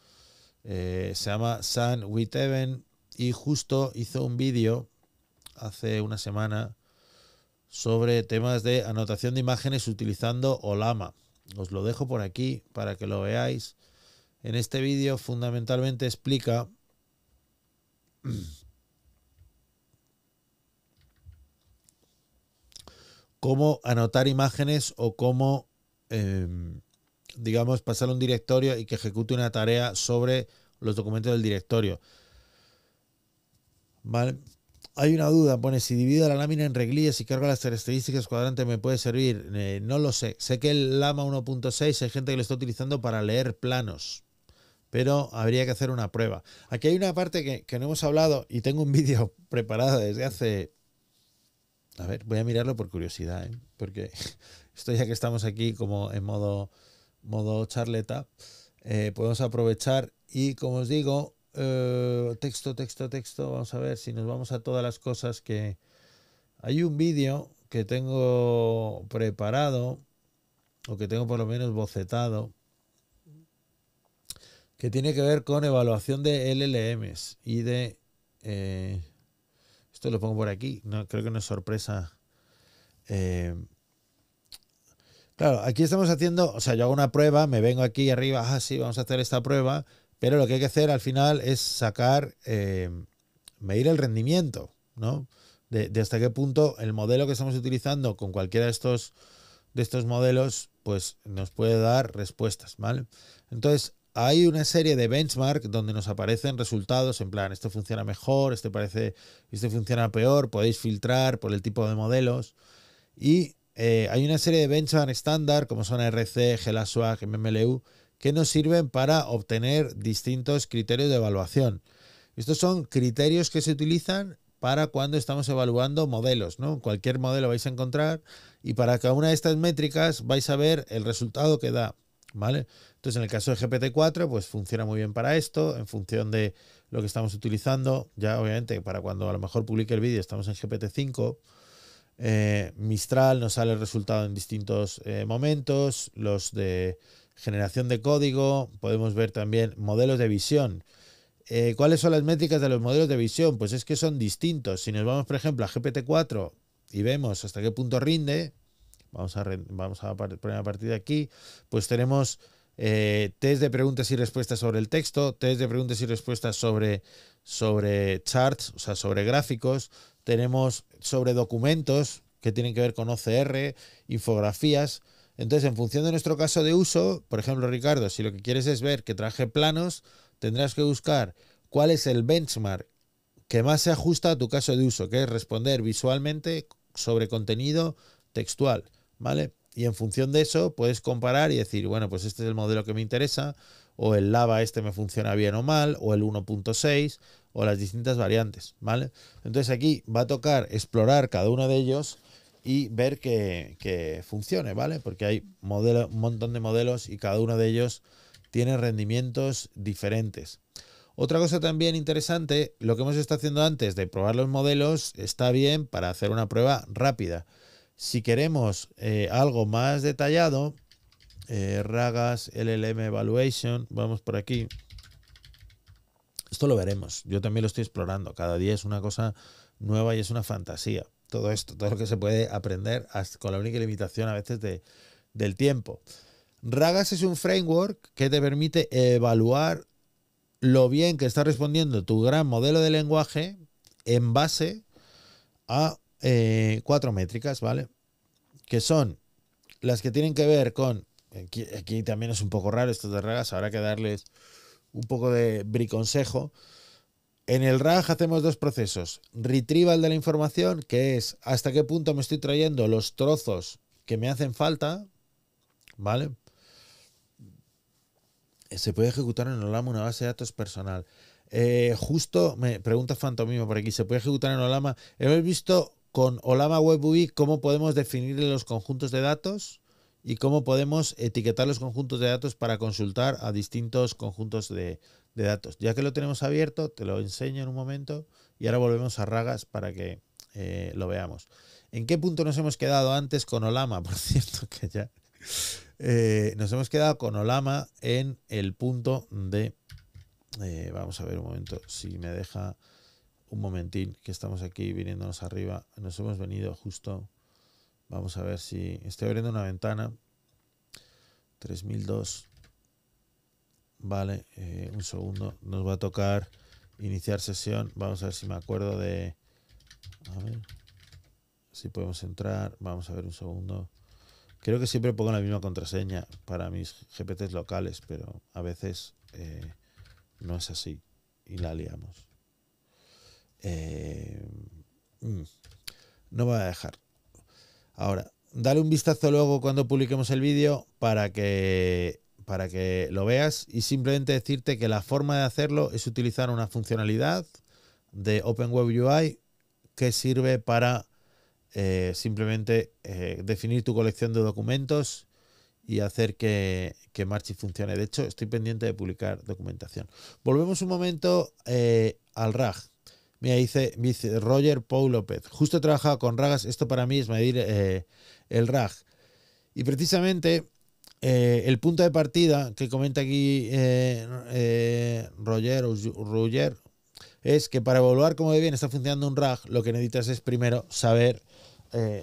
Eh, se llama San Witteven y justo hizo un vídeo hace una semana sobre temas de anotación de imágenes utilizando Olama. Os lo dejo por aquí para que lo veáis. En este vídeo fundamentalmente explica <clears throat> cómo anotar imágenes o cómo, em, digamos, pasar un directorio y que ejecute una tarea sobre los documentos del directorio. ¿Vale? Hay una duda, pone, si divido la lámina en reglillas y cargo las características cuadrantes, ¿me puede servir? Eh, no lo sé. Sé que el Lama 1.6 hay gente que lo está utilizando para leer planos, pero habría que hacer una prueba. Aquí hay una parte que, que no hemos hablado y tengo un <laughs> vídeo preparado desde hace a ver, voy a mirarlo por curiosidad, ¿eh? porque <laughs> esto ya que estamos aquí como en modo, modo charleta, eh, podemos aprovechar y como os digo, eh, texto, texto, texto, vamos a ver si nos vamos a todas las cosas que... Hay un vídeo que tengo preparado, o que tengo por lo menos bocetado, que tiene que ver con evaluación de LLMs y de... Esto lo pongo por aquí. No, creo que no es sorpresa. Eh, claro, aquí estamos haciendo, o sea, yo hago una prueba, me vengo aquí arriba, ah, sí, vamos a hacer esta prueba, pero lo que hay que hacer al final es sacar, eh, medir el rendimiento, ¿no? De, hasta qué punto el modelo que estamos utilizando con cualquiera de estos, de estos modelos, pues nos puede dar respuestas, ¿vale? Entonces, hay una serie de benchmark donde nos aparecen resultados en plan, esto funciona mejor, este parece, este funciona peor, podéis filtrar por el tipo de modelos. Y eh, hay una serie de benchmark estándar, como son RC, GLASWAG, MMLU, que nos sirven para obtener distintos criterios de evaluación. Estos son criterios que se utilizan para cuando estamos evaluando modelos, ¿no? Cualquier modelo vais a encontrar y para cada una de estas métricas vais a ver el resultado que da entonces, en el caso de GPT-4, pues funciona muy bien para esto, en función de lo que estamos utilizando. Ya, obviamente, para cuando a lo mejor publique el vídeo, estamos en GPT-5. Eh, Mistral nos sale el resultado en distintos eh, momentos. Los de generación de código, podemos ver también modelos de visión. Eh, ¿Cuáles son las métricas de los modelos de visión? Pues es que son distintos. Si nos vamos, por ejemplo, a GPT-4 y vemos hasta qué punto rinde, Vamos a, a poner a partir de aquí. Pues tenemos eh, test de preguntas y respuestas sobre el texto, test de preguntas y respuestas sobre, sobre charts, o sea, sobre gráficos. Tenemos sobre documentos que tienen que ver con OCR, infografías. Entonces, en función de nuestro caso de uso, por ejemplo, Ricardo, si lo que quieres es ver que traje planos, tendrás que buscar cuál es el benchmark que más se ajusta a tu caso de uso, que es responder visualmente sobre contenido textual. ¿vale? Y en función de eso puedes comparar y decir, bueno, pues este es el modelo que me interesa, o el lava este me funciona bien o mal, o el 1.6, o las distintas variantes, ¿vale? Entonces aquí va a tocar explorar cada uno de ellos y ver que, funcione, ¿vale? Porque hay modelo, un montón de modelos y cada uno de ellos tiene rendimientos diferentes. Otra cosa también interesante, lo que hemos estado haciendo antes de probar los modelos está bien para hacer una prueba rápida. Si queremos eh, algo más detallado, eh, Ragas LLM Evaluation, vamos por aquí. Esto lo veremos. Yo también lo estoy explorando. Cada día es una cosa nueva y es una fantasía. Todo esto, todo lo que se puede aprender con la única limitación a veces de, del tiempo. Ragas es un framework que te permite evaluar lo bien que está respondiendo tu gran modelo de lenguaje en base a eh, cuatro métricas, ¿vale? Que son las que tienen que ver con. Aquí, también es un poco raro esto de ragas, habrá que darles un poco de briconsejo. En el RAG hacemos dos procesos. Retrieval de la información, que es hasta qué punto me estoy trayendo los trozos que me hacen falta, ¿vale? Eh, se puede ejecutar en Olama una base de datos personal. Eh, justo, me pregunta Fantomimo por aquí, ¿se puede ejecutar en Olama? Hemos visto con Olama Web cómo podemos definir los conjuntos de datos y cómo podemos etiquetar los conjuntos de datos para consultar a distintos conjuntos de, datos. Ya que lo tenemos abierto, te lo enseño en un momento y ahora volvemos a Ragas para que eh, lo veamos. ¿En qué punto nos hemos quedado antes con Olama? <laughs> Por cierto, que ya eh, nos hemos quedado con Olama en el punto de... Eh, vamos a ver un momento si me deja un momentín, que estamos aquí viniéndonos arriba. Nos hemos venido justo. Vamos a ver si. Estoy abriendo una ventana. 3002. Vale, eh, un segundo. Nos va a tocar iniciar sesión. Vamos a ver si me acuerdo de. A ver. Si podemos entrar. Vamos a ver un segundo. Creo que siempre pongo la misma contraseña para mis GPTs locales, pero a veces eh, no es así y la liamos. Eh, mm, no voy a dejar. Ahora, dale un vistazo luego cuando publiquemos el vídeo para que, para que lo veas y simplemente decirte que la forma de hacerlo es utilizar una funcionalidad de Open Web UI que sirve para eh, simplemente eh, definir tu colección de documentos y hacer que, que y funcione. De hecho, estoy pendiente de publicar documentación. Volvemos un momento al RAG. Mira, dice, Roger Paul López. Justo he trabajado con ragas. Esto para mí es medir eh, el rag. Y precisamente eh, el punto de partida que comenta aquí eh, eh Roger, Roger es que para evaluar cómo bien está funcionando un rag, lo que necesitas es primero saber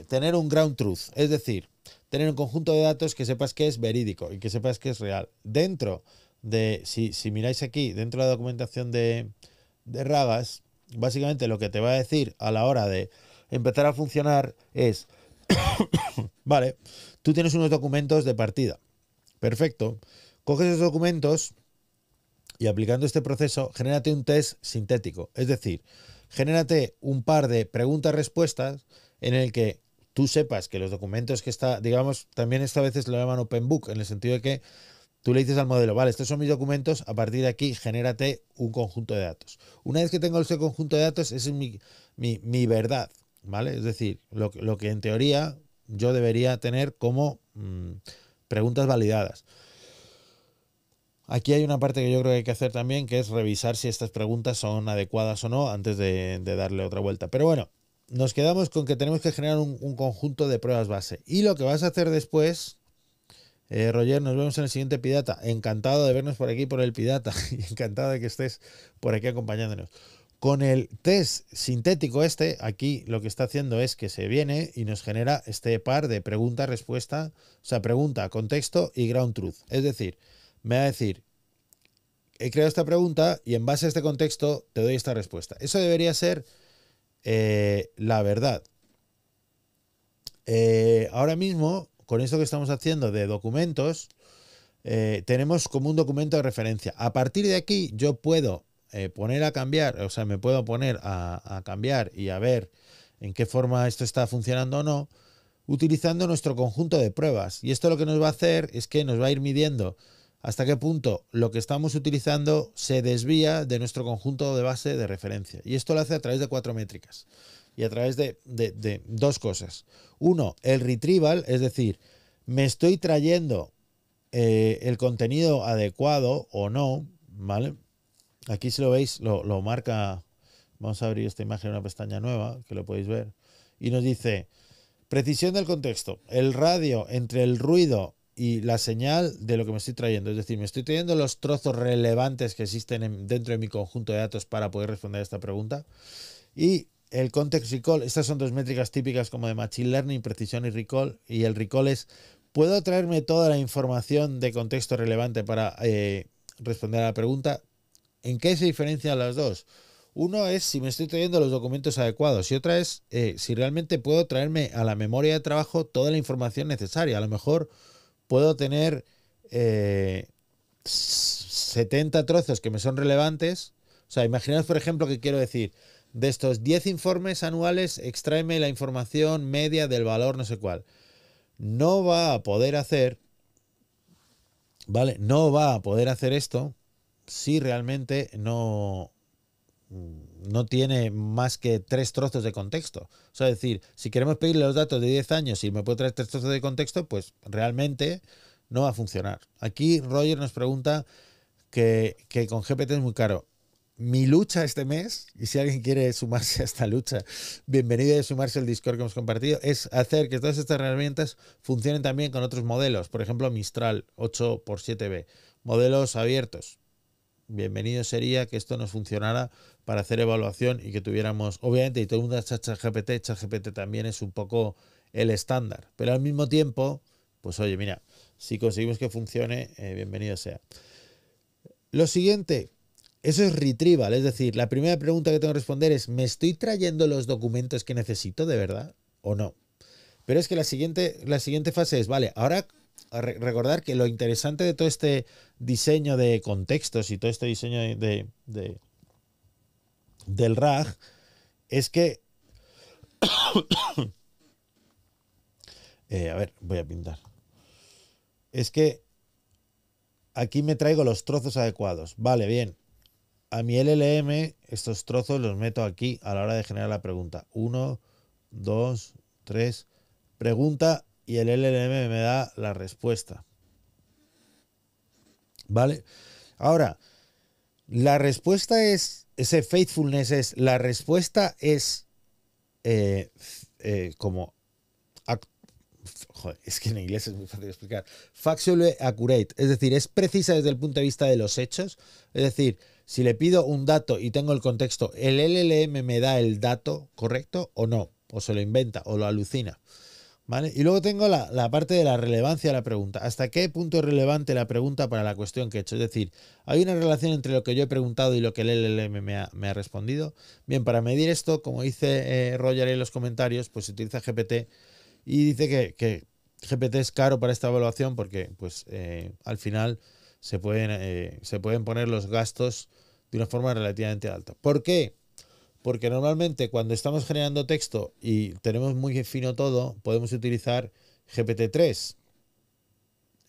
tener un ground truth. Es decir, tener un conjunto de datos que sepas que es verídico y que sepas que es real. Dentro de, si, miráis aquí, dentro de la documentación de Ragas, básicamente lo que te va a decir a la hora de empezar a funcionar es, <coughs> vale, tú tienes unos documentos de partida. Perfecto. Coges esos documentos y aplicando este proceso, genérate un test sintético. Es decir, genérate un par de preguntas-respuestas en el que tú sepas que los documentos que está, digamos, también esta veces lo llaman open book, en el sentido de que Tú le dices al modelo, vale, estos son mis documentos, a partir de aquí genérate un conjunto de datos. Una vez que tengo ese conjunto de datos, es mi, verdad, ¿vale? Es decir, lo, que en teoría yo debería tener como mm, preguntas validadas. Aquí hay una parte que yo creo que hay que hacer también, que es revisar si estas preguntas son adecuadas o no antes de, darle otra vuelta. Pero bueno, nos quedamos con que tenemos que generar un, conjunto de pruebas base. Y lo que vas a hacer después, eh, Roger, nos vemos en el siguiente Pidata. Encantado de vernos por aquí por el Pidata <laughs> y encantado de que estés por aquí acompañándonos. Con el test sintético este, aquí lo que está haciendo es que se viene y nos genera este par de pregunta-respuesta, o sea, pregunta, contexto y ground truth. Es decir, me va a decir, he creado esta pregunta y en base a este contexto te doy esta respuesta. Eso debería ser eh, la verdad. Eh, ahora mismo con esto que estamos haciendo de documentos, eh, tenemos como un documento de referencia. A partir de aquí yo puedo eh, poner a cambiar, o sea, me puedo poner a, cambiar y a ver en qué forma esto está funcionando o no, utilizando nuestro conjunto de pruebas. Y esto lo que nos va a hacer es que nos va a ir midiendo hasta qué punto lo que estamos utilizando se desvía de nuestro conjunto de base de referencia. Y esto lo hace a través de cuatro métricas y a través de, dos cosas. Uno, el retrieval, es decir, me estoy trayendo eh, el contenido adecuado o no, ¿vale? Aquí si lo veis, lo, marca, vamos a abrir esta imagen, una pestaña nueva, que lo podéis ver, y nos dice, precisión del contexto, el radio entre el ruido y la señal de lo que me estoy trayendo, es decir, me estoy trayendo los trozos relevantes que existen dentro de mi conjunto de datos para poder responder a esta pregunta, y el context recall, estas son dos métricas típicas como de machine learning, precisión y recall, y el recall es, ¿puedo traerme toda la información de contexto relevante para eh, responder a la pregunta? ¿En qué se diferencian las dos? Uno es si me estoy trayendo los documentos adecuados y otra es eh, si realmente puedo traerme a la memoria de trabajo toda la información necesaria. A lo mejor puedo tener 70 eh, trozos que me son relevantes. O sea, imaginaos, por ejemplo, que quiero decir, de estos 10 informes anuales, extraeme la información media del valor no sé cuál. No va a poder hacer, ¿vale? No va a poder hacer esto si realmente no, no tiene más que tres trozos de contexto. O sea, es decir, si queremos pedirle los datos de 10 años y me puede traer tres trozos de contexto, pues realmente no va a funcionar. Aquí Roger nos pregunta que, que con GPT es muy caro mi lucha este mes, y si alguien quiere sumarse a esta lucha, bienvenido a sumarse al Discord que hemos compartido, es hacer que todas estas herramientas funcionen también con otros modelos, por ejemplo Mistral 8x7b, modelos abiertos. Bienvenido sería que esto nos funcionara para hacer evaluación y que tuviéramos, obviamente, y todo el mundo ChatGPT, ChatGPT también es un poco el estándar, pero al mismo tiempo, pues oye, mira, si conseguimos que funcione, eh, bienvenido sea. Lo siguiente, eso es retrieval, es decir, la primera pregunta que tengo que responder es, ¿me estoy trayendo los documentos que necesito de verdad o no? Pero es que la siguiente, la siguiente fase es, vale, ahora recordar que lo interesante de todo este diseño de contextos y todo este diseño de, del RAG es que... <coughs> Eh, a ver, voy a pintar. Es que aquí me traigo los trozos adecuados. Vale, bien a mi LLM estos trozos los meto aquí a la hora de generar la pregunta. Uno, dos, tres, pregunta y el LLM me da la respuesta. ¿Vale? Ahora, la respuesta es, ese faithfulness es, la respuesta es eh, eh, como... Joder, es que en inglés es muy fácil de explicar. Factually accurate, es decir, es precisa desde el punto de vista de los hechos. Es decir, si le pido un dato y tengo el contexto, ¿el LLM me da el dato correcto o no? O se lo inventa o lo alucina. ¿Vale? Y luego tengo la, parte de la relevancia de la pregunta. ¿Hasta qué punto es relevante la pregunta para la cuestión que he hecho? Es decir, ¿hay una relación entre lo que yo he preguntado y lo que el LLM me ha, respondido? Bien, para medir esto, como dice eh, Roger en los comentarios, pues se utiliza GPT y dice que, GPT es caro para esta evaluación porque pues, eh, al final se pueden, eh, se pueden poner los gastos de una forma relativamente alta. ¿Por qué? Porque normalmente cuando estamos generando texto y tenemos muy fino todo, podemos utilizar GPT-3.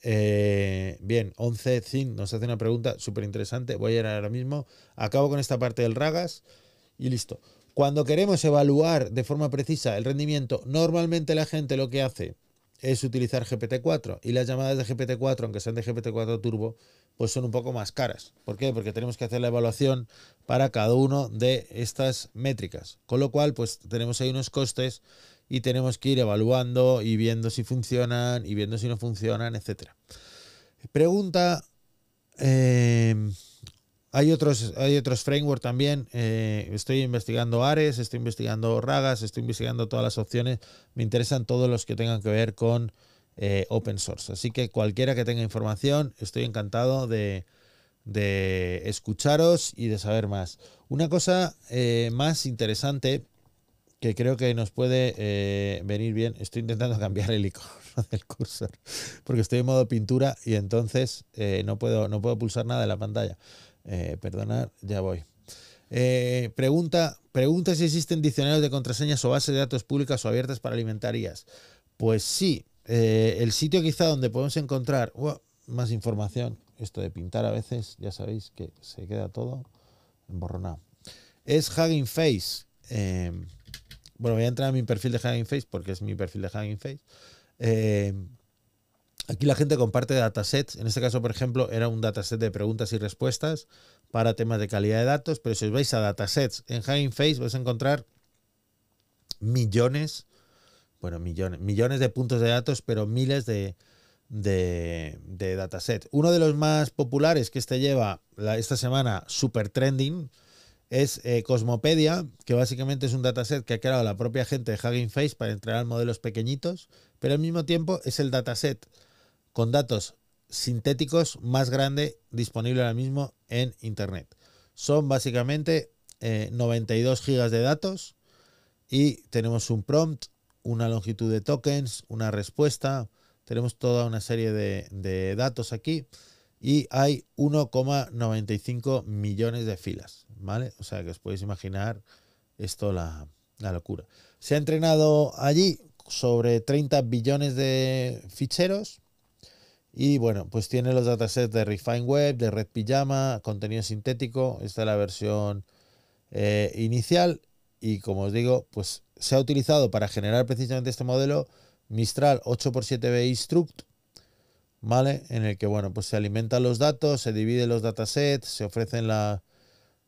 Eh, bien, 11 Zin nos hace una pregunta súper interesante. Voy a ir ahora mismo. Acabo con esta parte del Ragas y listo. Cuando queremos evaluar de forma precisa el rendimiento, normalmente la gente lo que hace es utilizar GPT-4 y las llamadas de GPT-4, aunque sean de GPT-4 Turbo, pues son un poco más caras. ¿Por qué? Porque tenemos que hacer la evaluación para cada uno de estas métricas. Con lo cual, pues tenemos ahí unos costes y tenemos que ir evaluando y viendo si funcionan y viendo si no funcionan, etc. Pregunta... Eh, hay otros, hay otros framework también. Eh, estoy investigando Ares, estoy investigando Ragas, estoy investigando todas las opciones. Me interesan todos los que tengan que ver con eh, open source. Así que cualquiera que tenga información, estoy encantado de, escucharos y de saber más. Una cosa eh, más interesante que creo que nos puede venir bien. Estoy intentando <laughs> cambiar el icono del cursor porque estoy en modo pintura y entonces no, puedo, no puedo pulsar nada en la pantalla. Eh, perdonar ya voy. Eh, pregunta, pregunta si existen diccionarios de contraseñas o bases de datos públicas o abiertas para alimentarias. Pues sí, eh, el sitio quizá donde podemos encontrar más información, esto de pintar a veces, ya sabéis que se queda todo emborronado, es Hugging Face. bueno, voy a entrar a mi perfil de Hugging Face porque es mi perfil de Hugging Face. Aquí la gente comparte datasets. En este caso, por ejemplo, era un dataset de preguntas y respuestas para temas de calidad de datos. Pero si os vais a datasets en Hugging Face, vais a encontrar millones, bueno, millones, millones de puntos de datos, pero miles de, de, datasets. Uno de los más populares que este lleva esta semana, super trending, es eh, Cosmopedia, que básicamente es un dataset que ha creado la propia gente de Hugging Face para entrenar modelos pequeñitos, pero al mismo tiempo es el dataset con datos sintéticos más grande disponible ahora mismo en Internet. Son básicamente 92 eh, gigas de datos y tenemos un prompt, una longitud de tokens, una respuesta, tenemos toda una serie de, datos aquí y hay 1,95 millones de filas, ¿vale? O sea que os podéis imaginar esto la, la locura. Se ha entrenado allí sobre 30 billones de ficheros y bueno, pues tiene los datasets de Refine Web, de Red Pijama, contenido sintético. Esta es la versión eh, inicial. Y como os digo, pues se ha utilizado para generar precisamente este modelo Mistral 8x7b Instruct, ¿vale? En el que, bueno, pues se alimentan los datos, se dividen los datasets, se ofrecen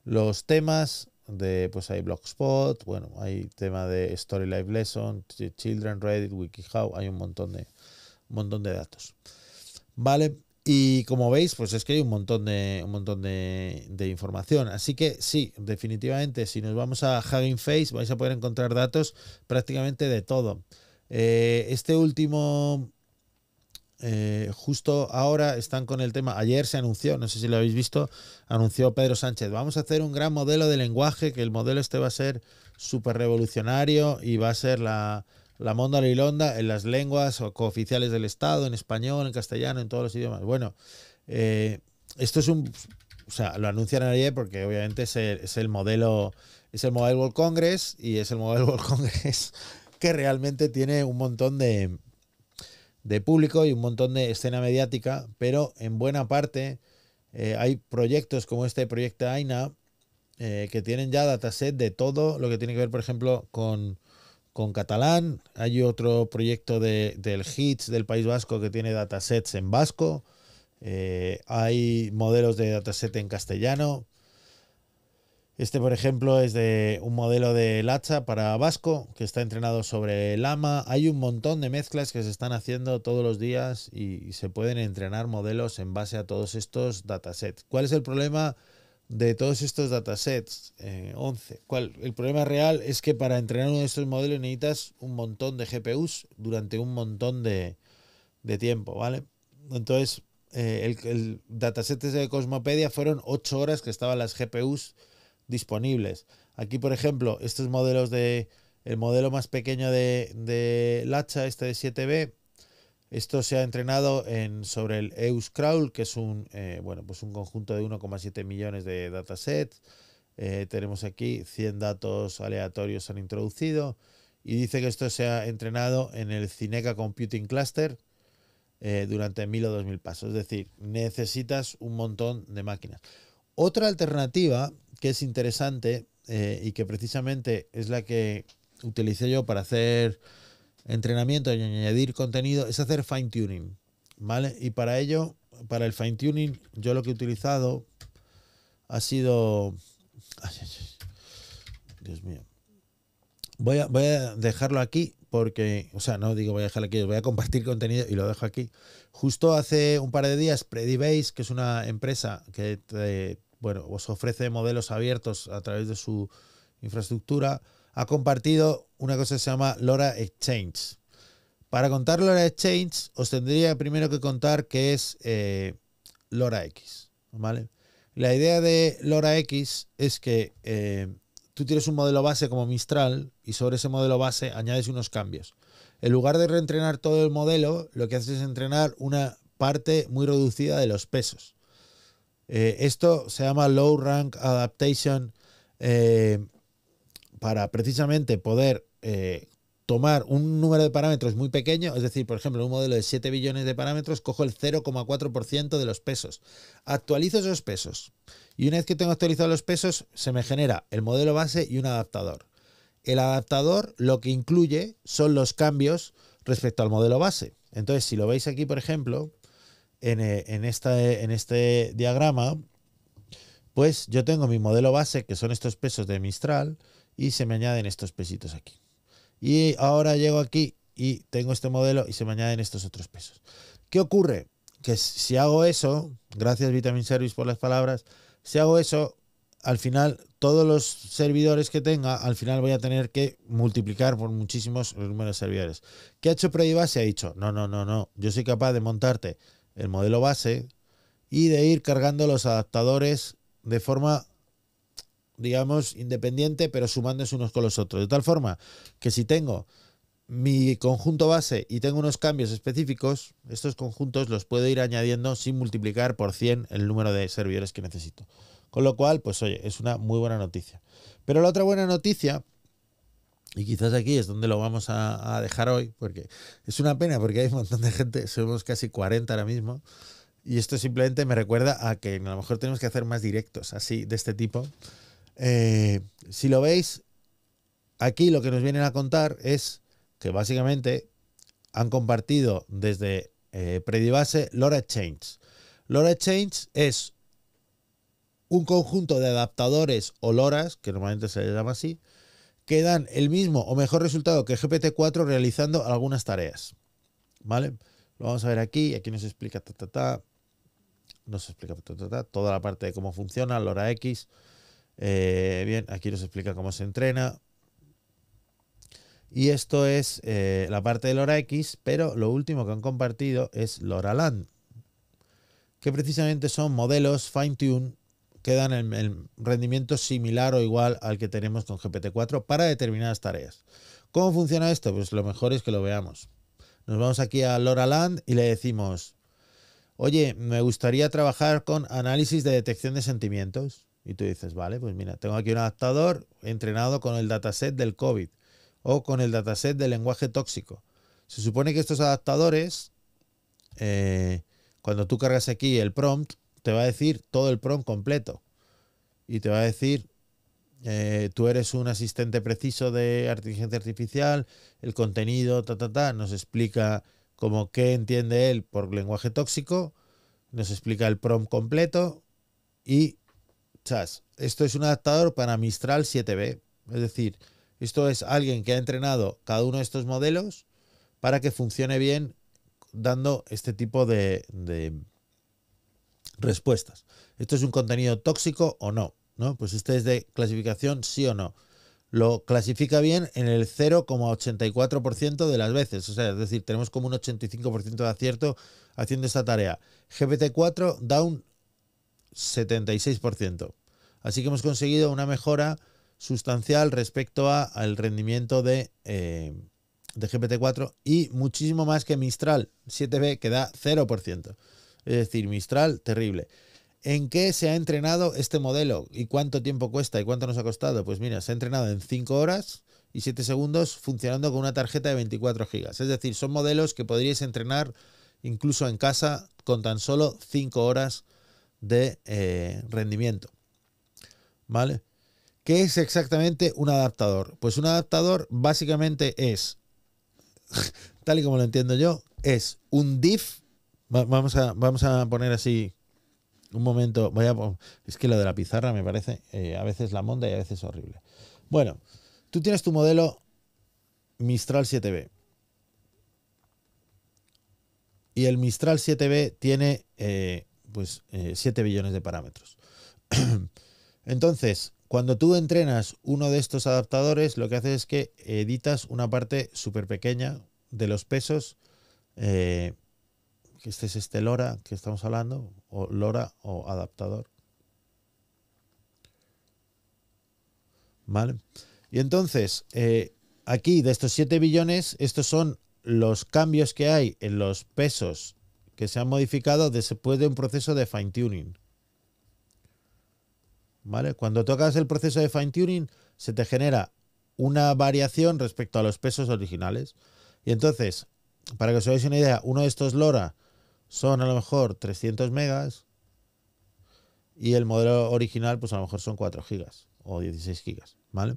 los temas de, pues hay Blogspot, bueno, hay tema de Story Life Lesson, Children, Reddit, WikiHow, hay un montón de, un montón de datos. ¿vale? Y como veis, pues es que hay un montón de, un montón de, información. Así que sí, definitivamente, si nos vamos a Hugging Face, vais a poder encontrar datos prácticamente de todo. Eh, este último, eh, justo ahora están con el tema, ayer se anunció, no sé si lo habéis visto, anunció Pedro Sánchez, vamos a hacer un gran modelo de lenguaje, que el modelo este va a ser súper revolucionario y va a ser la, la monda lilonda en las lenguas cooficiales del Estado, en español, en castellano, en todos los idiomas. Bueno, eh, esto es un... O sea, lo anuncian ayer porque obviamente es el, modelo... Es el modelo World Congress y es el modelo World Congress que realmente tiene un montón de, de público y un montón de escena mediática, pero en buena parte eh, hay proyectos como este proyecto AINA eh, que tienen ya dataset de todo lo que tiene que ver, por ejemplo, con con catalán. Hay otro proyecto de, del HITS del País Vasco que tiene datasets en vasco. Eh, hay modelos de dataset en castellano. Este, por ejemplo, es de un modelo de Lacha para Vasco que está entrenado sobre Lama. Hay un montón de mezclas que se están haciendo todos los días y se pueden entrenar modelos en base a todos estos datasets. ¿Cuál es el problema? de todos estos datasets, eh, 11. ¿Cuál? El problema real es que para entrenar uno de estos modelos necesitas un montón de GPUs durante un montón de, de tiempo, ¿vale? Entonces, eh, el, el, dataset de Cosmopedia fueron 8 horas que estaban las GPUs disponibles. Aquí, por ejemplo, estos modelos de... El modelo más pequeño de, de Lacha, este de 7B, esto se ha entrenado en, sobre el Euscrawl, que es un, eh, bueno, pues un conjunto de 1,7 millones de datasets. Eh, tenemos aquí 100 datos aleatorios han introducido. Y dice que esto se ha entrenado en el Cineca Computing Cluster eh, durante 1000 o 2000 pasos. Es decir, necesitas un montón de máquinas. Otra alternativa que es interesante y que precisamente es la que utilicé yo para hacer entrenamiento y añadir contenido es hacer fine tuning, ¿vale? Y para ello, para el fine tuning, yo lo que he utilizado ha sido... Dios mío. Voy a, voy a, dejarlo aquí porque, o sea, no digo voy a dejarlo aquí, voy a compartir contenido y lo dejo aquí. Justo hace un par de días, Predibase, que es una empresa que bueno, os ofrece modelos abiertos a través de su infraestructura, ha compartido una cosa se llama LoRa Exchange. Para contar LoRa Exchange, os tendría primero que contar qué es eh, LoRa X. ¿vale? La idea de LoRa X es que eh, tú tienes un modelo base como Mistral y sobre ese modelo base añades unos cambios. En lugar de reentrenar todo el modelo, lo que haces es entrenar una parte muy reducida de los pesos. Eh, esto se llama Low Rank Adaptation eh, para precisamente poder eh, tomar un número de parámetros muy pequeño, es decir, por ejemplo, un modelo de 7 billones de parámetros, cojo el 0,4% de los pesos, actualizo esos pesos y una vez que tengo actualizados los pesos, se me genera el modelo base y un adaptador. El adaptador lo que incluye son los cambios respecto al modelo base. Entonces, si lo veis aquí, por ejemplo, en eh, este diagrama, pues yo tengo mi modelo base, que son estos pesos de Mistral, y se me añaden estos pesitos aquí y ahora llego aquí y tengo este modelo y se me añaden estos otros pesos. ¿Qué ocurre? Que si hago eso, gracias Vitamin Service por las palabras, si hago eso, al final todos los servidores que tenga, al final voy a tener que multiplicar por muchísimos los números de servidores. ¿Qué ha hecho Base? Ha dicho, no, no, no, no, yo soy capaz de montarte el modelo base y de ir cargando los adaptadores de forma digamos, independiente, pero sumándose unos con los otros. De tal forma que si tengo mi conjunto base y tengo unos cambios específicos, estos conjuntos los puedo ir añadiendo sin multiplicar por 100 el número de servidores que necesito. Con lo cual, pues oye, es una muy buena noticia. Pero la otra buena noticia, y quizás aquí es donde lo vamos a, dejar hoy, porque es una pena, porque hay un montón de gente, somos casi 40 ahora mismo, y esto simplemente me recuerda a que a lo mejor tenemos que hacer más directos así de este tipo eh, si lo veis, aquí lo que nos vienen a contar es que básicamente han compartido desde eh, Predibase LoRa Change. LoRa Change es un conjunto de adaptadores o LoRas, que normalmente se les llama así, que dan el mismo o mejor resultado que GPT-4 realizando algunas tareas. ¿Vale? Lo vamos a ver aquí, aquí nos explica explica toda la parte de cómo funciona LoRa X, eh, bien, aquí nos explica cómo se entrena. Y esto es eh, la parte de Lora X, pero lo último que han compartido es Land, que precisamente son modelos fine-tune que dan el, el, rendimiento similar o igual al que tenemos con GPT-4 para determinadas tareas. ¿Cómo funciona esto? Pues lo mejor es que lo veamos. Nos vamos aquí a Land y le decimos, oye, me gustaría trabajar con análisis de detección de sentimientos. Y tú dices, vale, pues mira, tengo aquí un adaptador entrenado con el dataset del COVID o con el dataset del lenguaje tóxico. Se supone que estos adaptadores, eh, cuando tú cargas aquí el prompt, te va a decir todo el prompt completo. Y te va a decir, eh, tú eres un asistente preciso de inteligencia artificial, el contenido, ta, ta, ta, nos explica cómo qué entiende él por lenguaje tóxico, nos explica el prompt completo y chas, esto es un adaptador para Mistral 7B. Es decir, esto es alguien que ha entrenado cada uno de estos modelos para que funcione bien dando este tipo de, respuestas. ¿Esto es un contenido tóxico o no? ¿No? Pues este es de clasificación sí o no. Lo clasifica bien en el 0,84% de las veces. O sea, es decir, tenemos como un 85% de acierto haciendo esta tarea. GPT-4 da un 76%. Así que hemos conseguido una mejora sustancial respecto al rendimiento de, eh, de GPT-4 y muchísimo más que Mistral 7B, que da 0%. Es decir, Mistral, terrible. ¿En qué se ha entrenado este modelo? ¿Y cuánto tiempo cuesta? ¿Y cuánto nos ha costado? Pues mira, se ha entrenado en 5 horas y 7 segundos funcionando con una tarjeta de 24 GB. Es decir, son modelos que podríais entrenar incluso en casa con tan solo 5 horas de eh, rendimiento. ¿Vale? ¿Qué es exactamente un adaptador? Pues un adaptador básicamente es, <laughs> tal y como lo entiendo yo, es un diff. vamos, a, vamos a poner así un momento. Voy es que lo de la pizarra me parece eh, a veces la monda y a veces horrible. Bueno, tú tienes tu modelo Mistral 7B. Y el Mistral 7B tiene eh, pues, 7 eh, billones de parámetros. <clears throat> Entonces, cuando tú entrenas uno de estos adaptadores, lo que haces es que editas una parte súper pequeña de los pesos. Eh, que este es este LoRa que estamos hablando, o LoRa o adaptador. ¿Vale? Y entonces, eh, aquí de estos 7 billones, estos son los cambios que hay en los pesos que se han modificado después de un proceso de fine tuning. ¿Vale? Cuando tocas el proceso de fine tuning, se te genera una variación respecto a los pesos originales. Y entonces, para que os hagáis una idea, uno de estos LoRa son a lo mejor 300 megas y el modelo original pues a lo mejor son 4 gigas o 16 gigas, ¿vale?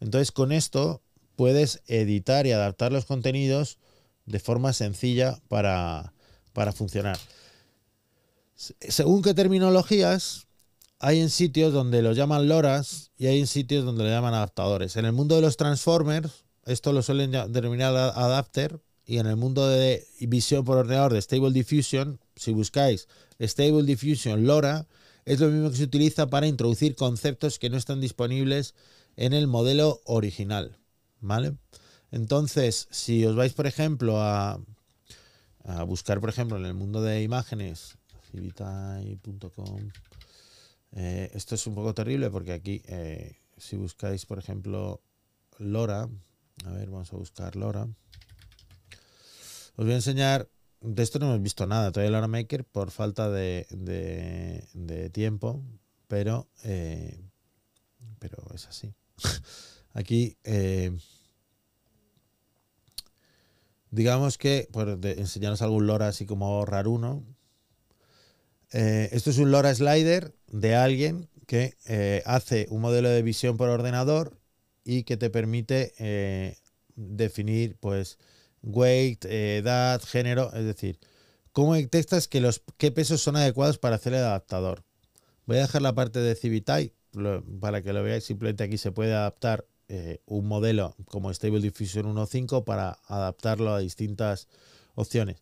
Entonces con esto puedes editar y adaptar los contenidos de forma sencilla para, para funcionar. Según qué terminologías, hay en sitios donde lo llaman loras y hay en sitios donde lo llaman adaptadores. En el mundo de los transformers, esto lo suelen denominar adapter, y en el mundo de visión por ordenador de Stable Diffusion, si buscáis Stable Diffusion LoRa, es lo mismo que se utiliza para introducir conceptos que no están disponibles en el modelo original. ¿Vale? Entonces, si os vais, por ejemplo, a a buscar, por ejemplo, en el mundo de imágenes, civitai.com. Eh, esto es un poco terrible porque aquí, eh, si buscáis, por ejemplo, Lora, a ver, vamos a buscar Lora. Os voy a enseñar, de esto no hemos visto nada todavía Lora Maker por falta de, de, tiempo, pero, eh, pero es así. <laughs> aquí digamos que, por enseñaros algún lora así como ahorrar uno. Eh, esto es un LoRa slider de alguien que eh, hace un modelo de visión por ordenador y que te permite eh, definir, pues, weight, edad, género, es decir, cómo detectas que los, qué pesos son adecuados para hacer el adaptador. Voy a dejar la parte de Civitai para que lo veáis, simplemente aquí se puede adaptar eh, un modelo como Stable Diffusion 1.5 para adaptarlo a distintas opciones.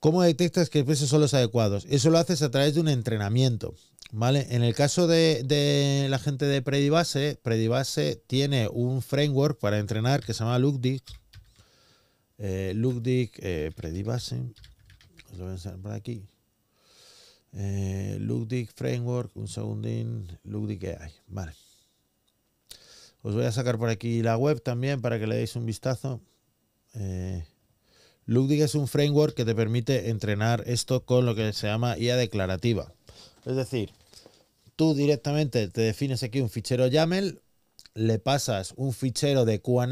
¿Cómo detectas que esos son los adecuados? Eso lo haces a través de un entrenamiento. ¿Vale? En el caso de, la gente de Predibase, Predibase tiene un framework para entrenar que se llama Lugdic eh, eh, Predibase. Os por aquí. Eh, Framework, un segundín. que hay, Vale. Os voy a sacar por aquí la web también para que le deis un vistazo. Eh, es un framework que te permite entrenar esto con lo que se llama IA declarativa. Es decir, tú directamente te defines aquí un fichero YAML, le pasas un fichero de QA,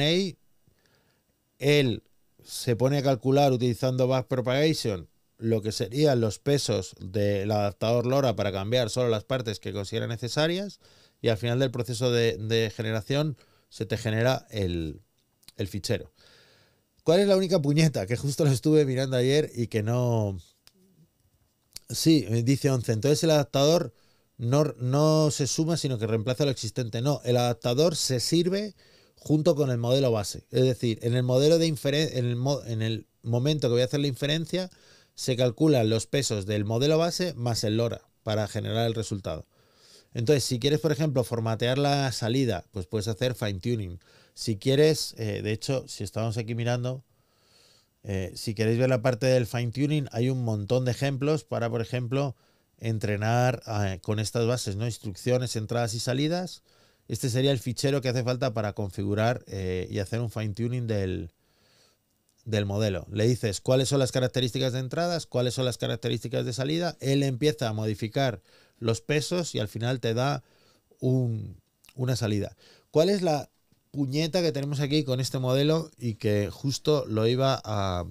él se pone a calcular utilizando backpropagation lo que serían los pesos del adaptador LoRa para cambiar solo las partes que considera necesarias y al final del proceso de, generación se te genera el, fichero. ¿Cuál es la única puñeta que justo lo estuve mirando ayer y que no... Sí, dice 11. Entonces el adaptador no, no se suma, sino que reemplaza lo existente. No, el adaptador se sirve junto con el modelo base. Es decir, en el modelo de en el, momento que voy a hacer la inferencia, se calculan los pesos del modelo base más el LoRa para generar el resultado. Entonces, si quieres, por ejemplo, formatear la salida, pues puedes hacer fine tuning. Si quieres, eh, de hecho, si estamos aquí mirando, eh, si queréis ver la parte del fine tuning, hay un montón de ejemplos para, por ejemplo, entrenar ah, con estas bases, ¿no? Instrucciones, entradas y salidas. Este sería el fichero que hace falta para configurar eh, y hacer un fine tuning del, del, modelo. Le dices cuáles son las características de entradas, cuáles son las características de salida. Él empieza a modificar los pesos y al final te da una salida. ¿Cuál es la puñeta que tenemos aquí con este modelo y que justo lo iba a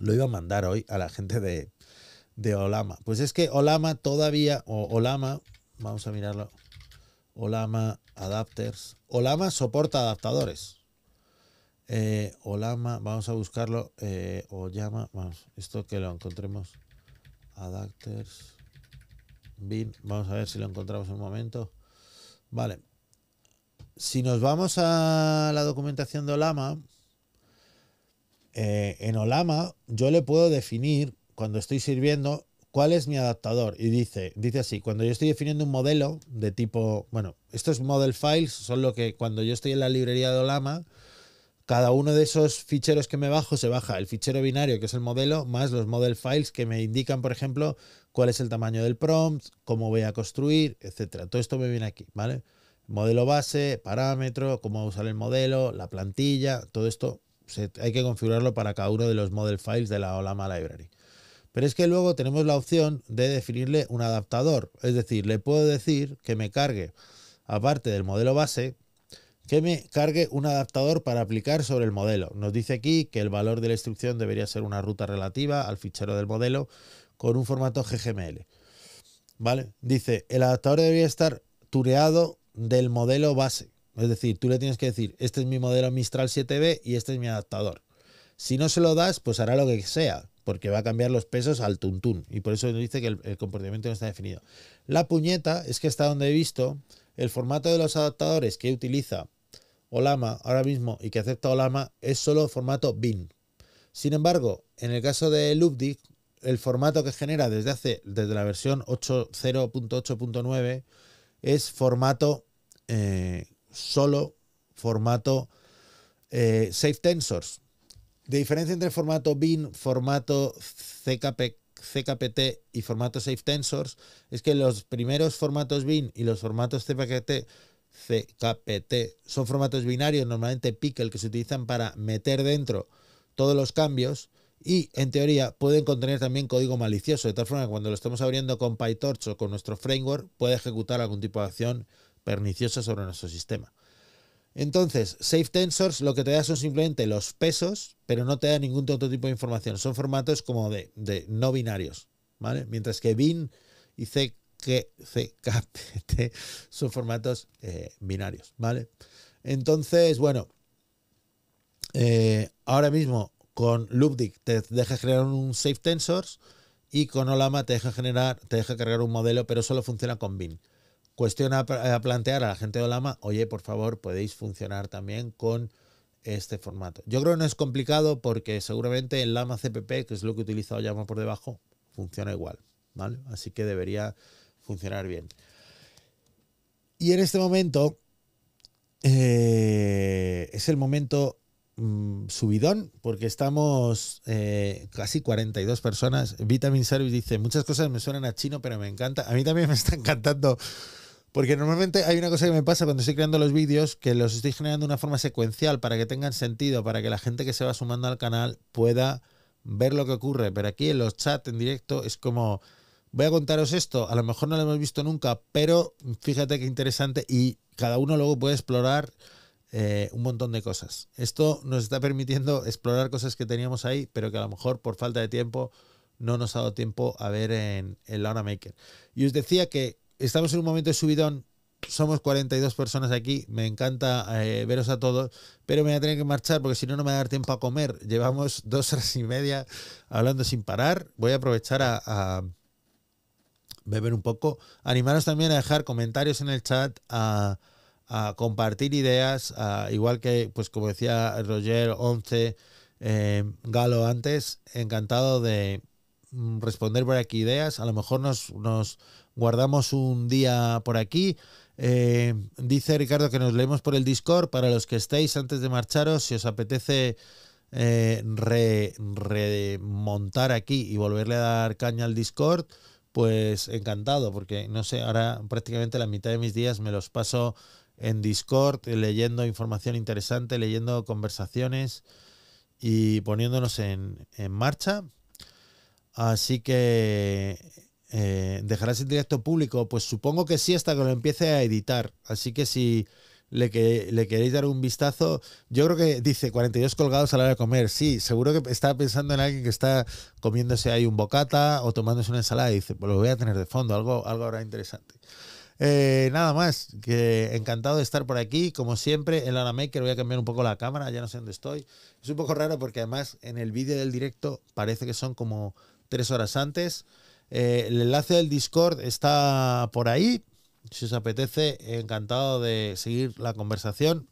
lo iba a mandar hoy a la gente de, Olama? Pues es que Olama todavía Olama, vamos a mirarlo. Olama adapters. Olama soporta adaptadores. Eh, Olama, vamos a buscarlo. Eh, Olama vamos, esto que lo encontremos. Adapters vamos a ver si lo encontramos en un momento. Vale. Si nos vamos a la documentación de Olama, eh, en Olama yo le puedo definir cuando estoy sirviendo cuál es mi adaptador. Y dice, dice así, cuando yo estoy definiendo un modelo de tipo, bueno, estos model files son lo que cuando yo estoy en la librería de Olama, cada uno de esos ficheros que me bajo se baja el fichero binario, que es el modelo, más los model files que me indican, por ejemplo, cuál es el tamaño del prompt, cómo voy a construir, etcétera. Todo esto me viene aquí, ¿vale? Modelo base, parámetro, cómo usar el modelo, la plantilla, todo esto hay que configurarlo para cada uno de los model files de la Olama Library. Pero es que luego tenemos la opción de definirle un adaptador, es decir, le puedo decir que me cargue, aparte del modelo base, que me cargue un adaptador para aplicar sobre el modelo. Nos dice aquí que el valor de la instrucción debería ser una ruta relativa al fichero del modelo con un formato GGML. ¿Vale? Dice, el adaptador debería estar tureado del modelo base. Es decir, tú le tienes que decir, este es mi modelo Mistral 7B y este es mi adaptador. Si no se lo das, pues hará lo que sea, porque va a cambiar los pesos al tuntún. Y por eso dice que el, comportamiento no está definido. La puñeta es que hasta donde he visto, el formato de los adaptadores que utiliza Olama ahora mismo y que acepta Olama es solo formato BIN. Sin embargo, en el caso de lubdic el formato que genera desde hace desde la versión 8.0.8.9 es formato eh, solo formato eh, Safe Tensors. De diferencia entre formato BIN, formato CKPT y formato Safe Tensors es que los primeros formatos BIN y los formatos ckpt CKPT son formatos binarios, normalmente pickle, que se utilizan para meter dentro todos los cambios y en teoría pueden contener también código malicioso, de tal forma que cuando lo estamos abriendo con PyTorch o con nuestro framework puede ejecutar algún tipo de acción perniciosa sobre nuestro sistema. Entonces, Safe Tensors lo que te da son simplemente los pesos, pero no te da ningún otro tipo de información. Son formatos como de, no binarios, ¿vale? Mientras que bin y CKPT son formatos eh, binarios, ¿vale? Entonces, bueno, eh, ahora mismo con LubDick te deja generar un Safe Tensors y con Olama te deja, generar, te deja cargar un modelo, pero solo funciona con bin. Cuestión a, plantear a la gente de Olama, oye, por favor, podéis funcionar también con este formato. Yo creo que no es complicado porque seguramente el Lama CPP, que es lo que he utilizado más por debajo, funciona igual, ¿vale? Así que debería funcionar bien. Y en este momento eh, es el momento Mm, subidón porque estamos eh, casi 42 personas. Vitamin Service dice, muchas cosas me suenan a chino, pero me encanta. A mí también me está encantando. Porque normalmente hay una cosa que me pasa cuando estoy creando los vídeos, que los estoy generando de una forma secuencial para que tengan sentido, para que la gente que se va sumando al canal pueda ver lo que ocurre. Pero aquí en los chats en directo es como, voy a contaros esto, a lo mejor no lo hemos visto nunca, pero fíjate qué interesante y cada uno luego puede explorar eh, un montón de cosas. Esto nos está permitiendo explorar cosas que teníamos ahí, pero que a lo mejor por falta de tiempo no nos ha dado tiempo a ver en, el la maker. Y os decía que estamos en un momento de subidón, somos 42 personas aquí, me encanta eh, veros a todos, pero me voy a tener que marchar porque si no, no me va a dar tiempo a comer. Llevamos <laughs> dos horas y media hablando sin parar. Voy a aprovechar a, a beber un poco. Animaros también a dejar comentarios en el chat, a a compartir ideas, igual que, pues como decía Roger 11, eh, Galo antes, encantado de mm, responder por aquí ideas. A lo mejor nos, nos guardamos un día por aquí. Eh, dice Ricardo que nos leemos por el Discord. Para los que estéis antes de marcharos, si os apetece eh, remontar aquí y volverle a dar caña al Discord, pues encantado, porque no sé, ahora prácticamente la mitad de mis días me los paso en Discord, leyendo información interesante, leyendo conversaciones y poniéndonos en, en marcha. Así que eh, dejarás el directo público, pues supongo que sí hasta que lo empiece a editar. Así que si le, que, le queréis dar un vistazo, yo creo que dice 42 colgados a la hora de comer. Sí, seguro que está pensando en alguien que está comiéndose ahí un bocata o tomándose una ensalada y dice, pues lo voy a tener de fondo, algo, algo ahora interesante. Eh, nada más, que encantado de estar por aquí. Como siempre, en la Maker voy a cambiar un poco la cámara, ya no sé dónde estoy. Es un poco raro porque además en el vídeo del directo parece que son como tres horas antes. Eh, el enlace del Discord está por ahí. Si os apetece, encantado de seguir la conversación.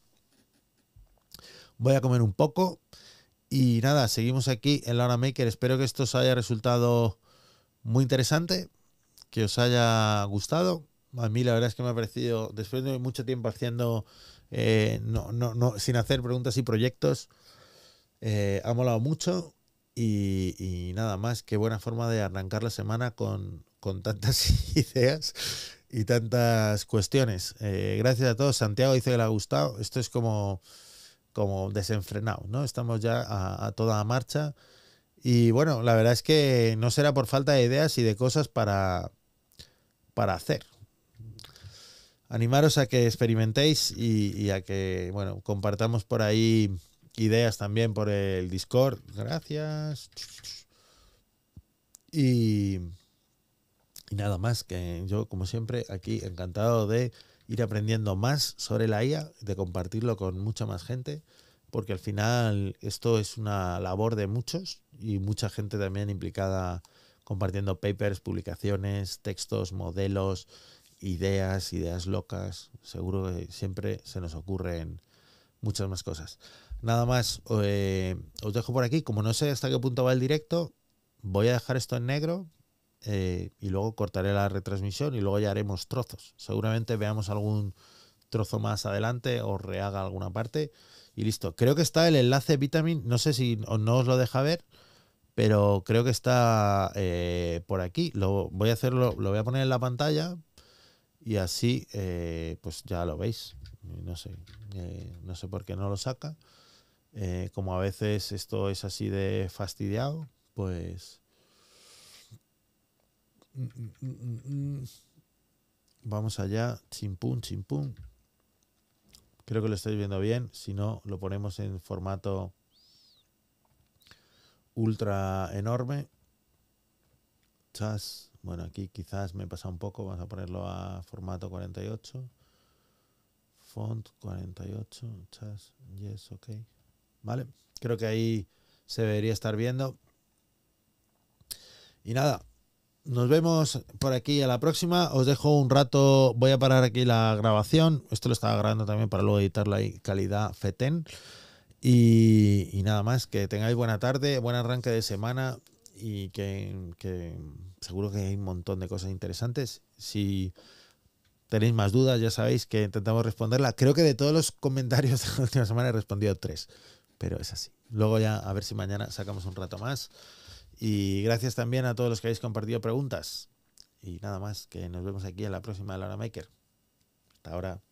Voy a comer un poco. Y nada, seguimos aquí en la Maker. Espero que esto os haya resultado muy interesante, que os haya gustado a mí la verdad es que me ha parecido, después de mucho tiempo haciendo, eh, sin hacer preguntas y proyectos, eh, ha molado mucho y, nada más, qué buena forma de arrancar la semana con, tantas <laughs> ideas y tantas cuestiones. Eh, gracias a todos. Santiago dice que le ha gustado. Esto es como, como desenfrenado, ¿no? Estamos ya a, a toda marcha. Y bueno, la verdad es que no será por falta de ideas y de cosas para, para hacer animaros a que experimentéis y, a que, bueno, compartamos por ahí ideas también por el Discord. Gracias. Y, y nada más, que yo, como siempre, aquí encantado de ir aprendiendo más sobre la IA, de compartirlo con mucha más gente, porque al final esto es una labor de muchos y mucha gente también implicada compartiendo papers, publicaciones, textos, modelos, ideas, ideas locas. Seguro que eh, siempre se nos ocurren muchas más cosas. Nada más, eh, os dejo por aquí. Como no sé hasta qué punto va el directo, voy a dejar esto en negro eh, y luego cortaré la retransmisión y luego ya haremos trozos. Seguramente veamos algún trozo más adelante o rehaga alguna parte y listo. Creo que está el enlace Vitamin, no sé si no os lo deja ver, pero creo que está por aquí. Lo voy a hacerlo, lo voy a poner en la pantalla y así, eh, pues ya lo veis. No sé, eh, no sé por qué no lo saca. Eh, como a veces esto es así de fastidiado, pues... Vamos allá, chimpum, chimpum. Creo que lo estáis viendo bien. Si no, lo ponemos en formato ultra enorme. Chas. Bueno, aquí quizás me pasa un poco, vamos a ponerlo a formato 48. Font 48, chas, yes, ok. Vale, creo que ahí se debería estar viendo. Y nada, nos vemos por aquí a la próxima. Os dejo un rato, voy a parar aquí la grabación. Esto lo estaba grabando también para luego editarlo ahí, calidad FETEN. y nada más, que tengáis buena tarde, buen arranque de semana y que, seguro que hay un montón de cosas interesantes. Si tenéis más dudas, ya sabéis que intentamos responderla. Creo que de todos los comentarios <laughs> de la última semana he respondido tres, pero es así. Luego ya a ver si mañana sacamos un rato más. Y gracias también a todos los que habéis compartido preguntas. Y nada más, que nos vemos aquí en la próxima de Laura Maker. Hasta ahora.